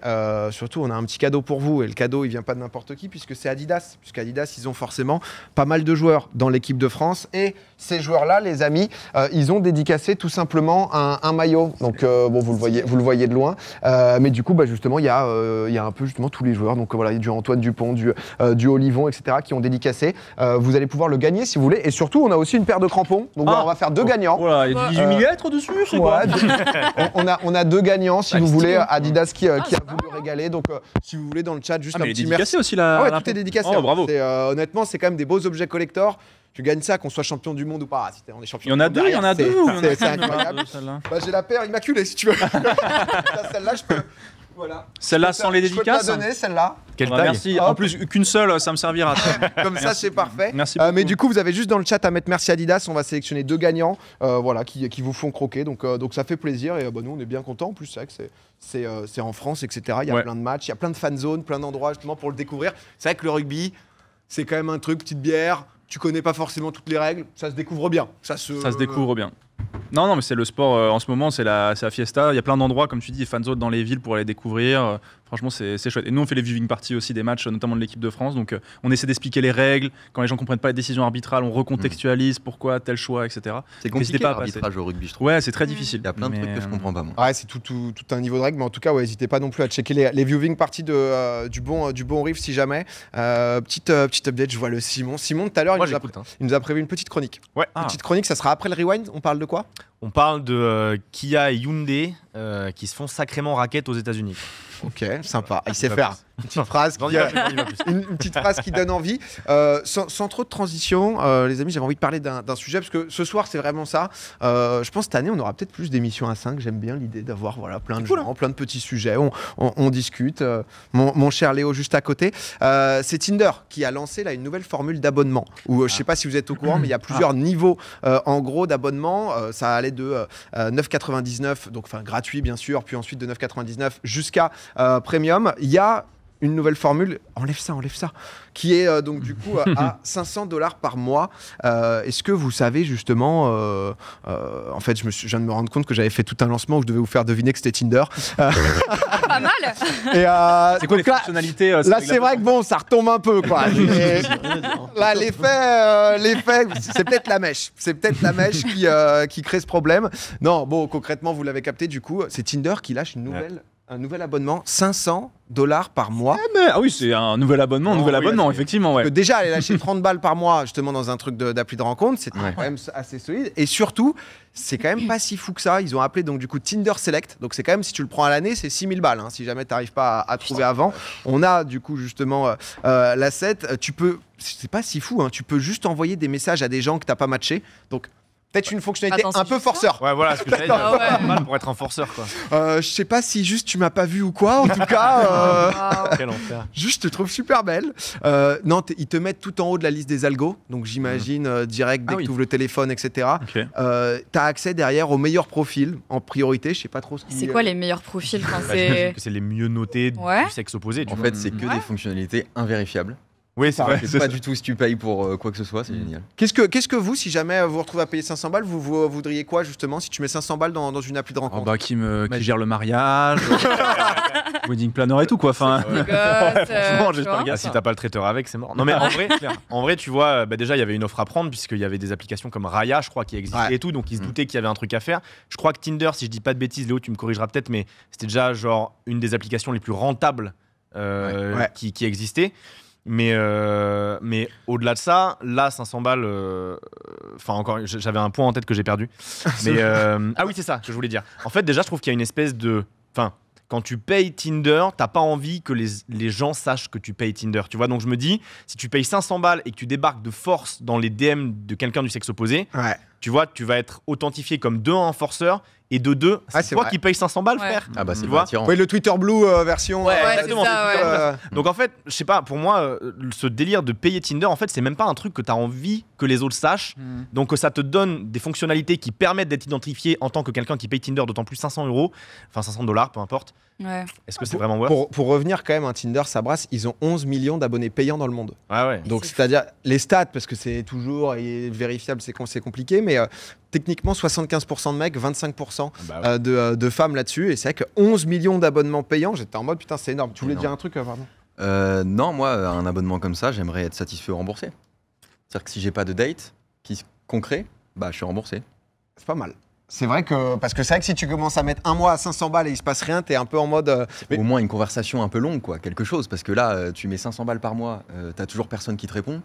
surtout, on a un petit cadeau pour vous. Et le cadeau, il vient pas de n'importe qui puisque c'est Adidas. Puisque Adidas, ils ont forcément pas mal de joueurs dans l'équipe de France et ces joueurs-là, les amis, euh, ils ont dédicacé tout simplement un, maillot. Donc euh, bon, vous le voyez, vous le voyez de loin. Euh, mais du coup, bah, justement, il y, a, il y a un peu justement tous les joueurs. Donc voilà, du Antoine Dupont, du, du Olivon, etc., qui ont dédicacé. vous allez pouvoir le gagner si vous voulez. Et surtout, on a aussi une paire de crampons. Donc ah. on va faire deux gagnants. voilà, oh il y a 18 lettres dessus, c'est on, a, on a deux gagnants, si ah, vous voulez, Adidas qui, a ah, voulu régaler. Donc si vous voulez, dans le chat, juste un petit merci. aussi là. ouais, tout est dédicacé. Oh, bravo. honnêtement, c'est quand même des beaux objets collector. Tu gagnes ça, qu'on soit champion du monde ou pas. Ah, on est champion il y en a deux, il y en a deux. C'est incroyable. Bah, j'ai la paire immaculée si tu veux. [laughs] celle-là, je peux. Voilà. Celle-là sans les dédicaces. Je peux donner, celle-là. Quelle bah, taille. Merci. En plus, qu'une seule, ça me servira. Comme ça, c'est parfait. Merci. Euh, mais du coup, vous avez juste dans le chat à mettre merci Adidas. On va sélectionner deux gagnants, euh, voilà, qui, qui, vous font croquer. Donc, euh, donc ça fait plaisir et bah, nous, on est bien contents. En plus, c'est vrai que c'est en France, etc. Il y a plein de matchs, il y a plein de fan zones, plein d'endroits justement pour le découvrir. C'est vrai que le rugby, c'est quand même un truc, petite bière, tu connais pas forcément toutes les règles, ça se découvre bien. Ça se, ça se découvre bien. Non, non, mais c'est le sport. Euh, en ce moment, c'est la, la, fiesta. Il y a plein d'endroits, comme tu dis, fans autres dans les villes pour aller découvrir. Euh, franchement, c'est chouette. Et nous, on fait les viewing parties aussi des matchs, notamment de l'équipe de France. Donc, euh, on essaie d'expliquer les règles. Quand les gens comprennent pas les décisions arbitrales, on recontextualise hmm. pourquoi tel choix, etc. C'est compliqué pas l'arbitrage au rugby, je trouve. Ouais, c'est très difficile. Il y a plein de trucs que je comprends pas, moi. Ouais, c'est tout, tout, tout, un niveau de règles. Mais en tout cas, ouais, n'hésitez pas non plus à checker les, viewing parties de, du, bon, du bon riff si jamais. petite, petite update, je vois le Simon. Simon, tout à l'heure, il, hein. nous a prévu une petite chronique. Ouais. Ah. Petite chronique, ça sera après le rewind. On parle de on parle de euh, Kia et Hyundai euh, qui se font sacrément raquettes aux États-Unis. Ok, sympa. Il sait faire. Une petite phrase qui, une, petite phrase qui donne envie. Euh, sans, trop de transition, euh, les amis, j'avais envie de parler d'un sujet parce que ce soir, c'est vraiment ça. Euh, je pense que cette année, on aura peut-être plus d'émissions à 5. J'aime bien l'idée d'avoir voilà, plein de gens, hein. plein de petits sujets. On, discute. Mon, cher Léo, juste à côté, c'est Tinder qui a lancé là, une nouvelle formule d'abonnement. Où, Je sais pas si vous êtes au courant, mais il y a ah. plusieurs niveaux en gros d'abonnement. ça allait de 9,99, donc enfin gratuit bien sûr, puis ensuite de 9,99 jusqu'à premium. Il y a une nouvelle formule, enlève ça, enlève ça, qui est euh, donc du coup à 500 [laughs] dollars par mois. Euh, est-ce que vous savez justement, euh, en fait, je, me je viens de me rendre compte que j'avais fait tout un lancement où je devais vous faire deviner que c'était Tinder. [laughs] Pas mal. [laughs] c'est quoi les là, fonctionnalités Là, c'est vrai que bon, ça retombe un peu, quoi. là, l'effet, l'effet, c'est peut-être la mèche. C'est peut-être la mèche qui, qui crée ce problème. Non, bon, concrètement, vous l'avez capté, du coup, c'est Tinder qui lâche une nouvelle un nouvel abonnement, 500 dollars par mois. Eh, ah, mais, oui, c'est un nouvel abonnement, un nouvel ah abonnement, effectivement. déjà, aller lâcher 30 balles par mois, justement, dans un truc d'appli de, rencontre, c'est quand même assez solide. Et surtout, c'est quand même pas si fou que ça. Ils ont appelé donc du coup Tinder Select. Donc c'est quand même, si tu le prends à l'année, c'est 6000 balles. Hein, si jamais tu n'arrives pas à, trouver avant. On a du coup justement euh, euh l'asset. Tu peux, c'est pas si fou, hein. tu peux juste envoyer des messages à des gens que tu n'as pas matché. Donc peut-être une fonctionnalité un peu forceur. Ouais, voilà ce que j'allais dire. Ah mal pour être un forceur, quoi. Euh, je sais pas si juste tu m'as pas vu ou quoi, en tout cas. Euh, juste, je te trouve super belle. Euh, non, ils te mettent tout en haut de la liste des algos, donc j'imagine direct dès ah que tu ouvres le téléphone, etc. tu as accès derrière aux meilleurs profils en priorité. Je sais pas trop ce C'est quoi les meilleurs profils quand bah, c'est. c'est les mieux notés du sexe opposé. en fait, c'est que des fonctionnalités invérifiables. Oui, c'est pas du tout ce que tu payes pour euh, quoi que ce soit, c'est mm. génial. Qu'est-ce que, qu'est-ce que vous, si jamais vous euh, vous retrouvez à payer 500 balles, vous, voudriez quoi justement si tu mets 500 balles dans, une appli de oh, rencontre bah, qui, me, qui gère le mariage, euh, [laughs] wedding planner et tout quoi. Enfin, [laughs] ah, si t'as pas le traiteur avec, c'est mort. Non mais en vrai, [laughs] en vrai, tu vois, bah, déjà il y avait une offre à prendre puisqu'il y avait des applications comme Raya, je crois, qui existaient et tout, donc ils se mm. doutaient qu'il y avait un truc à faire. Je crois que Tinder, si je dis pas de bêtises, Léo, tu me corrigeras peut-être, mais c'était déjà genre une des applications les plus rentables Qui, qui, existait. Mais, euh, mais au-delà de ça, là, 500 balles. Euh, enfin, encore, j'avais un point en tête que j'ai perdu. [laughs] mais, euh, ah oui, c'est ça que je voulais dire. En fait, déjà, je trouve qu'il y a une espèce de. Enfin, quand tu payes Tinder, t'as pas envie que les, gens sachent que tu payes Tinder. Tu vois, donc je me dis, si tu payes 500 balles et que tu débarques de force dans les DM de quelqu'un du sexe opposé, tu vois, tu vas être authentifié comme deux en renforceurs et de deux, c'est toi qui paye 500 balles, frère. Ah bah c'est vois le Twitter Blue euh, version. Ouais, exactement. Euh, euh, [laughs] Donc en fait, je sais pas, pour moi, ce délire de payer Tinder, en fait, c'est même pas un truc que tu as envie que les autres sachent. Hmm. Donc ça te donne des fonctionnalités qui permettent d'être identifié en tant que quelqu'un qui paye Tinder, d'autant plus 500 euros, enfin 500 dollars, peu importe. Ouais. Est-ce que c'est vraiment worth pour, pour, revenir quand même à Tinder, ça brasse. ils ont 11 millions d'abonnés payants dans le monde. Ah ouais. Donc c'est-à-dire les stats, parce que c'est toujours vérifiable, c'est compliqué, mais techniquement 75% de mecs, 25% ah bah euh, euh, de, femmes là-dessus. Et c'est vrai que 11 millions d'abonnements payants, j'étais en mode putain, c'est énorme. Tu voulais dire un truc, euh, pardon non, moi, un abonnement comme ça, j'aimerais être satisfait ou remboursé. C'est-à-dire que si j'ai pas de date qui concret, bah, je suis remboursé. C'est pas mal. C'est vrai que parce que c'est vrai que si tu commences à mettre un mois à 500 balles et il se passe rien, t'es un peu en mode. Au moins une conversation un peu longue, quoi, quelque chose, parce que là, tu mets 500 balles par mois, tu t'as toujours personne qui te répond.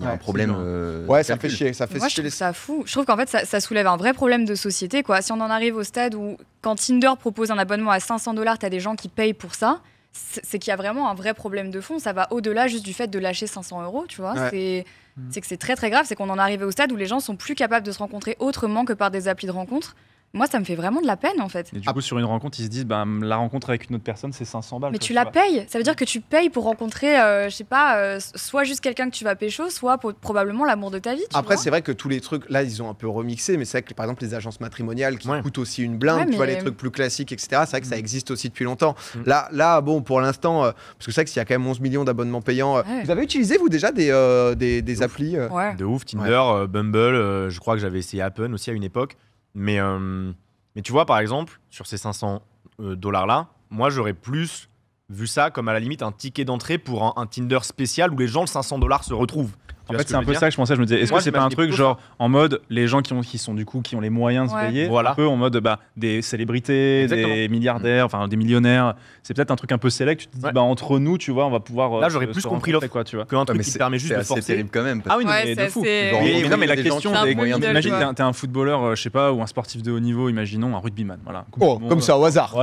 Il y a un problème. Euh, ouais, ça fait chier. Ça fait chier je ça fou. Je trouve qu'en fait, ça, soulève un vrai problème de société. Quoi. Si on en arrive au stade où, quand Tinder propose un abonnement à 500 dollars, tu as des gens qui payent pour ça, c'est qu'il y a vraiment un vrai problème de fond. Ça va au-delà juste du fait de lâcher 500 euros, tu vois. Mm. C'est que c'est très très grave. C'est qu'on en arrive au stade où les gens sont plus capables de se rencontrer autrement que par des applis de rencontre. Moi, ça me fait vraiment de la peine en fait. Et du coup, ah. sur une rencontre, ils se disent Ben, la rencontre avec une autre personne, c'est 500 balles. Mais tu, la payes. Ça veut dire que tu payes pour rencontrer, euh, je sais pas, euh, soit juste quelqu'un que tu vas pécho, soit pour, probablement l'amour de ta vie. Après, c'est vrai que tous les trucs, là, ils ont un peu remixé, mais c'est vrai que par exemple, les agences matrimoniales qui coûtent aussi une blinde, tu vois, les trucs plus classiques, etc. C'est vrai que ça mm. existe aussi depuis longtemps. Mm. Là, là, bon, pour l'instant, euh, parce que c'est vrai qu'il y a quand même 11 millions d'abonnements payants, euh, vous avez utilisé, vous, déjà des, des, applis De ouf, Tinder, Bumble, je crois que j'avais essayé Apple aussi à une époque. Mais, euh, mais tu vois, par exemple, sur ces 500 euh, dollars-là, moi, j'aurais plus vu ça comme à la limite un ticket d'entrée pour un, un, Tinder spécial où les gens, le 500 dollars, se retrouvent en fait, c'est un peu ça que je pensais. Je me disais, est-ce que c'est pas un truc hein. genre en mode les gens qui, ont, qui sont du coup qui ont les moyens de se payer, voilà. un peu en mode bah, des célébrités, des milliardaires, enfin des millionnaires. C'est peut-être un truc un peu sélect. Tu te dis, bah, entre nous, tu vois, on va pouvoir. Là, j'aurais euh, plus compris l'offre quoi, tu vois. truc qui permet juste de forcer. C'est terrible quand même. Ah oui, mais de fou. Non, mais la question, imagine, t'es un footballeur, euh, je sais pas, ou un sportif de haut niveau, imaginons un rugbyman, voilà. Oh, comme ça, au euh, hasard.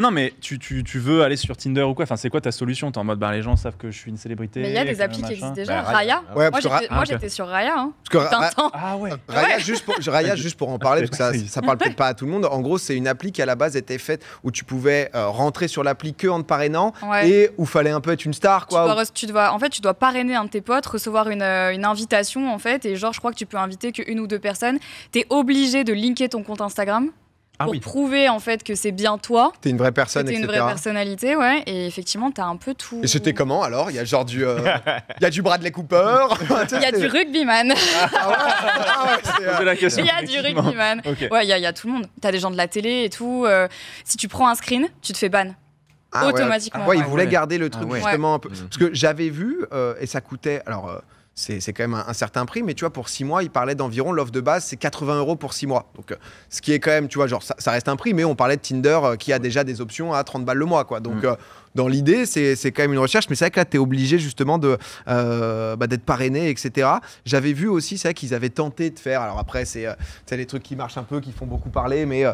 Non, mais tu veux aller sur Tinder ou quoi Enfin, c'est quoi ta solution T'es en mode, bah, les gens savent que je suis une célébrité. Mais il y a des applis qui existent déjà. Raya. Moi, ah, j'étais sur Raya. Hein, ah, ouais. Raya, Juste, pour, en parler, parce que ça, [laughs] ça parle peut-être pas à tout le monde. En gros, c'est une appli qui à la base était faite où tu pouvais euh, rentrer sur l'appli que en te parrainant et où fallait un peu être une star. Quoi, tu dois, en fait, tu dois parrainer un de tes potes, recevoir euh, une, invitation en fait. Et genre, je crois que tu peux inviter qu'une ou deux personnes. Tu obligé de linker ton compte Instagram. Ah pour prouver en fait que c'est bien toi. T'es une vraie personne, T'es une vraie personnalité, ouais. Et effectivement, t'as un peu tout. Et c'était comment alors Il y a genre du, euh, [laughs] il y a du Bradley Cooper. [laughs] Il y a du rugbyman. ah ouais, ah ouais euh, Il y a du rugbyman. Ouais, il y, a tout le monde. T'as des gens de la télé et tout. Euh, si tu prends un screen, tu te fais ban. Ah automatiquement. Ah ouais, ils voulaient garder le truc justement un peu. Parce que j'avais vu et ça coûtait alors c'est quand même un, certain prix, mais tu vois, pour six mois, il parlait d'environ, l'offre de base, c'est 80 euros pour six mois. Donc, euh, ce qui est quand même, tu vois, genre, ça, reste un prix, mais on parlait de Tinder euh, qui a déjà des options à 30 balles le mois, quoi. Donc, mm. euh, dans l'idée, c'est quand même une recherche, mais c'est vrai que là, tu es obligé justement bah, d'être parrainé, etc. J'avais vu aussi, c'est vrai qu'ils avaient tenté de faire, alors après, c'est les trucs qui marchent un peu, qui font beaucoup parler, mais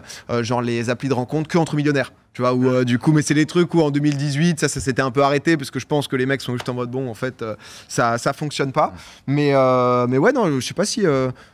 genre les applis de rencontre que entre millionnaires. Tu vois, ou euh, du coup, mais c'est les trucs où en 2018, ça, ça s'était un peu arrêté parce que je pense que les mecs sont juste en mode bon, en fait, euh, ça, ça fonctionne pas. Mais, euh, mais ouais, non, je sais pas si.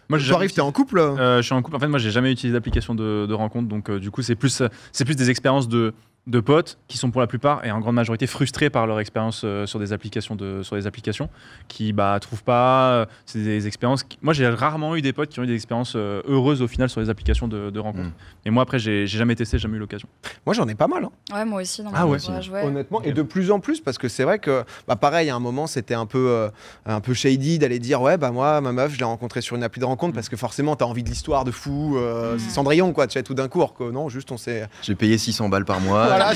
moi, j'arrive, t'es en couple Je suis en couple. En fait, moi, j'ai jamais utilisé d'application de, de rencontre, donc du coup, c'est plus, c'est plus des expériences de de potes qui sont pour la plupart et en grande majorité frustrés par leur expérience euh, sur des applications de sur des applications qui bah trouvent pas euh, des expériences moi j'ai rarement eu des potes qui ont eu des expériences euh, heureuses au final sur les applications de, de rencontres hmm. et moi après j'ai jamais testé jamais eu l'occasion moi j'en ai pas mal hein. ouais moi aussi dans ah ouais. honnêtement et de plus en plus parce que c'est vrai que bah, pareil à un moment c'était un peu un peu shady d'aller dire ouais bah moi ma meuf je l'ai rencontrée sur une appli de rencontre hmm. parce que forcément t'as envie de l'histoire de fou c'est hmm. Cendrillon quoi tu sais tout d'un coup non juste on s'est j'ai payé 600 balles par mois voilà,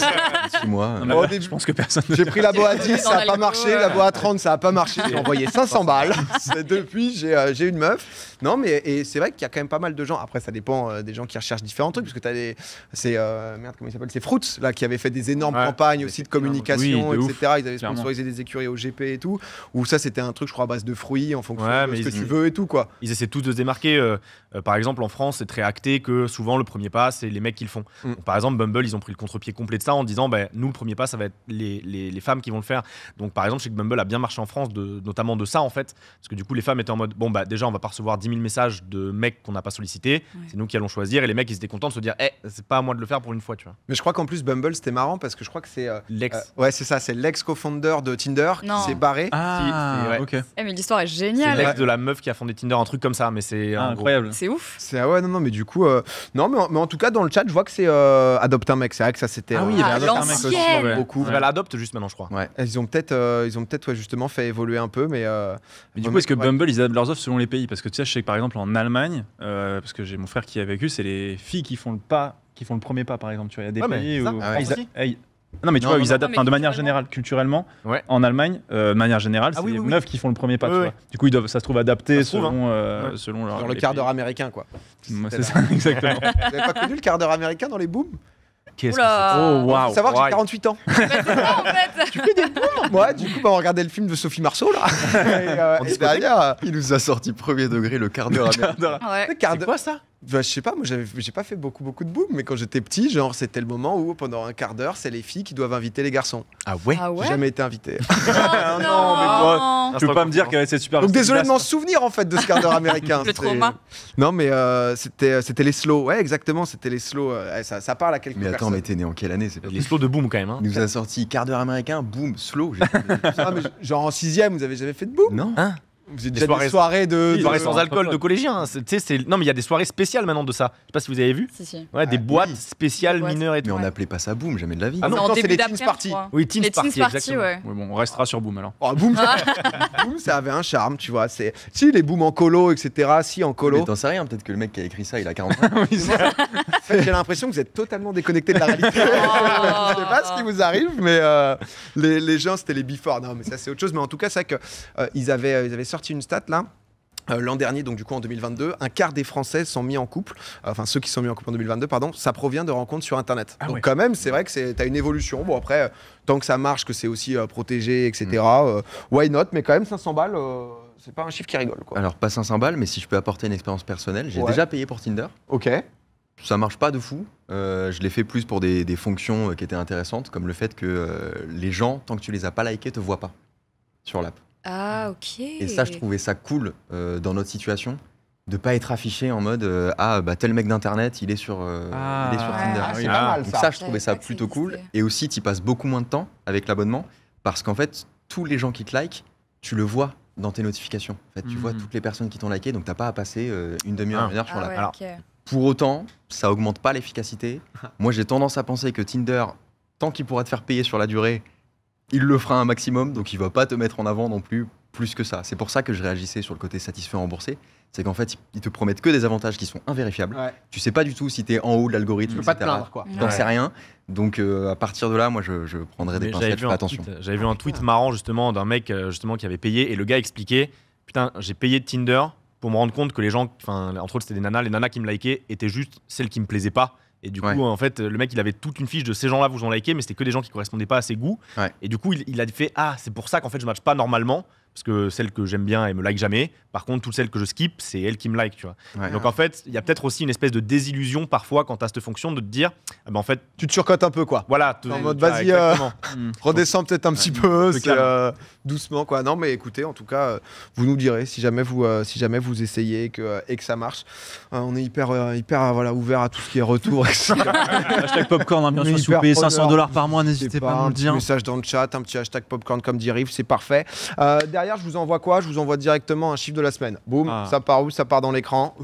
mois. je pense que personne. J'ai pris la boîte à 10, ça n'a pas marché. Euh. La boîte à 30, ça n'a pas marché. J'ai envoyé 500 balles. [laughs] Depuis, euh, j'ai une meuf. Non, mais et c'est vrai qu'il y a quand même pas mal de gens. Après, ça dépend euh, des gens qui recherchent différents trucs, parce que tu as des. C'est. merde, comment il s'appelle C'est Fruits, là, qui avait fait des énormes campagnes aussi de communication, etc. ils avaient sponsorisé des écuries au GP et tout. Ou ça, c'était un truc, je crois, à base de fruits, en fonction de ce que tu veux et tout, quoi. Ils essaient tous de se démarquer. par exemple, en France, c'est très acté que souvent, le premier pas, c'est les mecs qui le font. Mm. Par exemple, Bumble, ils ont pris le contre-pied de ça en disant ben nous, le premier pas, ça va être les, les, les, femmes qui vont le faire. Donc, par exemple, je sais que Bumble a bien marché en France, de, notamment de ça, en fait. Parce que du coup, les femmes étaient en mode bon, bah, déjà, on va pas recevoir 10 000 messages de mecs qu'on n'a pas sollicité C'est nous qui allons choisir. Et les mecs, ils étaient contents de se dire eh, c'est pas à moi de le faire pour une fois, tu vois. Mais je crois qu'en plus, Bumble, c'était marrant parce que je crois que c'est. Euh, l'ex. Euh, ouais, c'est ça, c'est l'ex co-founder de Tinder c'est qui s'est barré. Ah, ok. Eh, mais l'histoire est géniale. C'est l'ex de la meuf qui a fondé Tinder, un truc comme ça, mais c'est euh, incroyable. C'est ouf. C'est ah ouais, non, non, mais du coup, non, mais en, mais en, tout cas, dans le chat, je vois que c'est adopter un mec. C'est vrai que ça, c'était ah oui, il y ah, beaucoup. Bah, juste maintenant, je crois. Euh, ils ont peut-être, ils ont peut-être justement fait évoluer un peu, mais. Euh, du coup, est-ce que Bumble ils adaptent leurs offres selon les pays Parce que tu sais, je sais que par exemple en Allemagne, euh, parce que j'ai mon frère qui a vécu, c'est les filles qui font le pas, qui font le premier pas, par exemple. Tu vois, il y a des pays où. Ah non, mais tu vois, ils adaptent de manière générale, culturellement, en Allemagne, de manière générale, c'est les meufs qui font le premier pas. Du coup, ils doivent, ça se trouve adapté selon, hein. selon leur. le quart d'heure américain, quoi. C'est ça, [laughs] exactement. Vous avez pas connu le quart d'heure américain dans les booms Qu'est-ce que c'est Oh, Faut savoir que j'ai 48 ans. Bah, c'est ça, en fait. tu fais des poids. [laughs] Moi, du coup, bah, on regardait le film de Sophie Marceau, là. [laughs] et, euh, euh, il nous a sorti premier degré le quart d'heure. à merde. C'est quoi ça bah, je sais pas, moi j'ai pas fait beaucoup beaucoup de boum, mais quand j'étais petit, genre c'était le moment où pendant un quart d'heure, c'est les filles qui doivent inviter les garçons. Ah ouais, ah jamais été invité. non, oh, [laughs] non, mais moi, tu peux pas me dire que c'est super. Donc désolé de m'en souvenir en fait de ce quart d'heure américain. [laughs] le trauma. Non mais euh, c'était euh, c'était les slow, ouais exactement, c'était les slow. Euh, ça, parle à quelqu'un. Mais attends, mais t'es né en quelle année Les slow de boom quand même. Hein. Il nous a sorti quart d'heure américain, boom, slow. [laughs] Ah, mais genre en sixième, vous avez jamais fait de boom Non. Hein vous êtes des, soirées... de, euh, sans alcool de collégiens. Hein. C'est, non, mais il y a des soirées spéciales maintenant de ça. Je sais pas si vous avez vu. Ah des boîtes spéciales mineures et tout. Mais on n'appelait pas ça Boom, jamais de la vie. Ah non, c'est les Teens Party. Oui, Teens Party, bon, on restera sur Boom alors. Oh, [laughs] boom, ça... avait un charme, tu vois. C'est... Si, les Boom en colo, etc. Si, en colo. Mais t'en sais rien, peut-être que le mec qui a écrit ça, il a 40 ans. [laughs] j'ai l'impression que vous êtes totalement déconnecté de la réalité. [laughs] Je sais pas ce qui vous arrive, mais euh, les gens, c'était les before. Non, mais ça, c'est autre chose. Mais en tout cas, c'est vrai qu'ils euh, avaient sorti une stat là. Euh, l'an dernier, donc du coup en 2022, un quart des Français sont mis en couple, enfin ceux qui sont mis en couple en 2022, pardon, ça provient de rencontres sur Internet. Ah donc quand même, c'est vrai que tu as une évolution. Bon après, euh, tant que ça marche, que c'est aussi euh, protégé, etc. Mm. why not Mais quand même 500 balles, c'est pas un chiffre qui rigole. Quoi. Alors pas 500 balles, mais si je peux apporter une expérience personnelle, j'ai déjà payé pour Tinder. Ok ça marche pas de fou. je l'ai fait plus pour des, fonctions qui étaient intéressantes, comme le fait que les gens, tant que tu les as pas likés, te voient pas sur l'app. Ah, ok. Et ça, je trouvais ça cool euh, dans notre situation de pas être affiché en mode euh, ah bah tel mec d'internet il est sur euh, ah. Tinder ah, pas mal, ça. donc ça je trouvais ça plutôt cool et aussi tu passes beaucoup moins de temps avec l'abonnement parce qu'en fait tous les gens qui te likent, tu le vois dans tes notifications en fait tu vois hmm. toutes les personnes qui t'ont liké donc t'as pas à passer une demi-heure ah. une heure sur ah la pour autant ça augmente pas l'efficacité [laughs] moi j'ai tendance à penser que Tinder tant qu'il pourra te faire payer sur la durée il le fera un maximum, donc il va pas te mettre en avant non plus plus que ça. C'est pour ça que je réagissais sur le côté satisfait remboursé. C'est qu'en fait, ils te promettent que des avantages qui sont invérifiables. Tu sais pas du tout si tu es en haut de l'algorithme. Tu pas quoi. sais rien. Donc, euh, à partir de là, moi, je, prendrai des pincettes. attention. J'avais vu un tweet marrant, justement, d'un mec euh, justement qui avait payé et le gars expliquait Putain, j'ai payé Tinder pour me rendre compte que les gens, enfin, entre autres, c'était des nanas, les nanas qui me likaient étaient juste celles qui me plaisaient pas. Et du coup, en fait, le mec, il avait toute une fiche de ces gens-là, vous en likez, mais c'était que des gens qui correspondaient pas à ses goûts. Et du coup, il, a fait Ah, c'est pour ça qu'en fait, je match pas normalement parce que celle que j'aime bien, elle me like jamais. Par contre, toutes celles que je skip, c'est elle qui me like, tu vois. Donc en fait, il y a peut-être aussi une espèce de désillusion parfois quand à cette fonction de te dire, ah ben en fait, tu te surcotes un peu quoi. Voilà, en vas-y, euh, mm. [laughs] redescends peut-être un petit peu, euh, doucement quoi. Non, mais écoutez, en tout cas, euh, vous nous direz si jamais vous, si jamais vous essayez et que, que ça marche. on est hyper, hyper voilà ouvert à tout ce qui est retour. [laughs] hashtag popcorn, hein, bien sûr, si vous payez 500 dollars par mois, n'hésitez pas, à nous le dire. Un message dans le chat, un petit hashtag popcorn comme dit Riff, c'est parfait je vous envoie quoi Je vous envoie directement un chiffre de la semaine. Boum, ah. ça part où Ça part dans l'écran.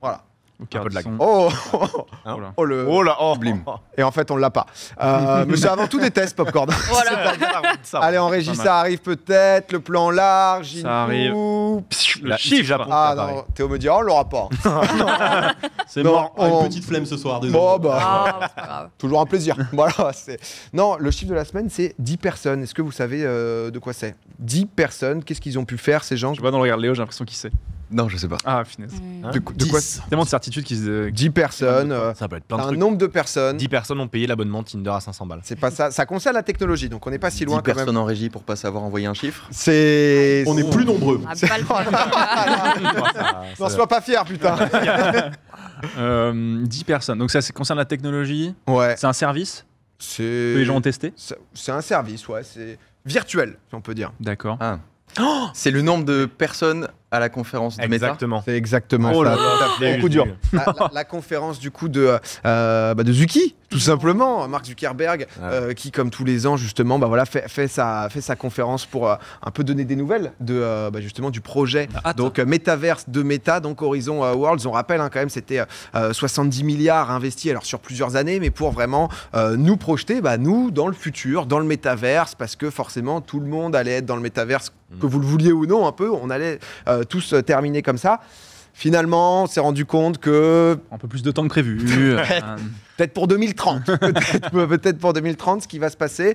Voilà un de Oh, oh, [laughs] hein oh, le... oh, oh Et en fait, on l'a pas. Euh, mais [laughs] c'est avant tout des tests, Popcorn. [laughs] Allez, en régie, ça arrive peut-être. Le plan large, ça arrive. le la, chiffre Japon. Ah non, Théo me dit, oh, on l'aura pas. c'est mort. Ah, une petite flemme ce soir, désolé. Bah. Ah, toujours un plaisir. voilà, non, le chiffre de la semaine, c'est 10 personnes. Est-ce que vous savez euh, de quoi c'est 10 personnes, qu'est-ce qu'ils ont pu faire, ces gens Je vois dans le regard de Léo, j'ai l'impression qu'il sait. Non, je sais pas. Ah, finesse. Hein de, quoi Tellement de certitudes qui se. 10 personnes. ça peut euh, être plein de Un nombre de personnes. 10 personnes ont payé l'abonnement Tinder à 500 balles. C'est pas ça. Ça concerne la technologie, donc on n'est pas si loin 10 personnes en régie pour pas savoir envoyer un chiffre. C'est. On est plus nombreux. [laughs] Ah, [laughs] ne sois pas fier, putain. 10 [laughs] euh, personnes. Donc ça, concerne la technologie. Ouais. C'est un service C'est. Les gens ont testé C'est un service, ouais. C'est virtuel, si on peut dire. D'accord. Ah. Oh c'est le nombre de personnes à la conférence de exactement. Meta. C'est exactement oh ça. dur. La, conférence du coup de, euh, bah, de Zuki, tout simplement, Mark Zuckerberg, euh, qui comme tous les ans justement, bah voilà, fait, sa, fait sa conférence pour euh, un peu donner des nouvelles de euh, bah, justement du projet. Ah, donc métaverse de Meta, donc Horizon Worlds. On rappelle hein, quand même, c'était 70 milliards investis alors sur plusieurs années, mais pour vraiment nous projeter, bah, nous dans le futur, dans le métaverse, parce que forcément tout le monde allait être dans le métaverse, mm. que vous le vouliez ou non, un peu, on allait euh, tous euh, terminés comme ça. Finalement, on s'est rendu compte que. Un peu plus de temps que prévu. [laughs] Euh, peut-être pour 2030. [laughs] peut-être, pour 2030, ce qui va se passer.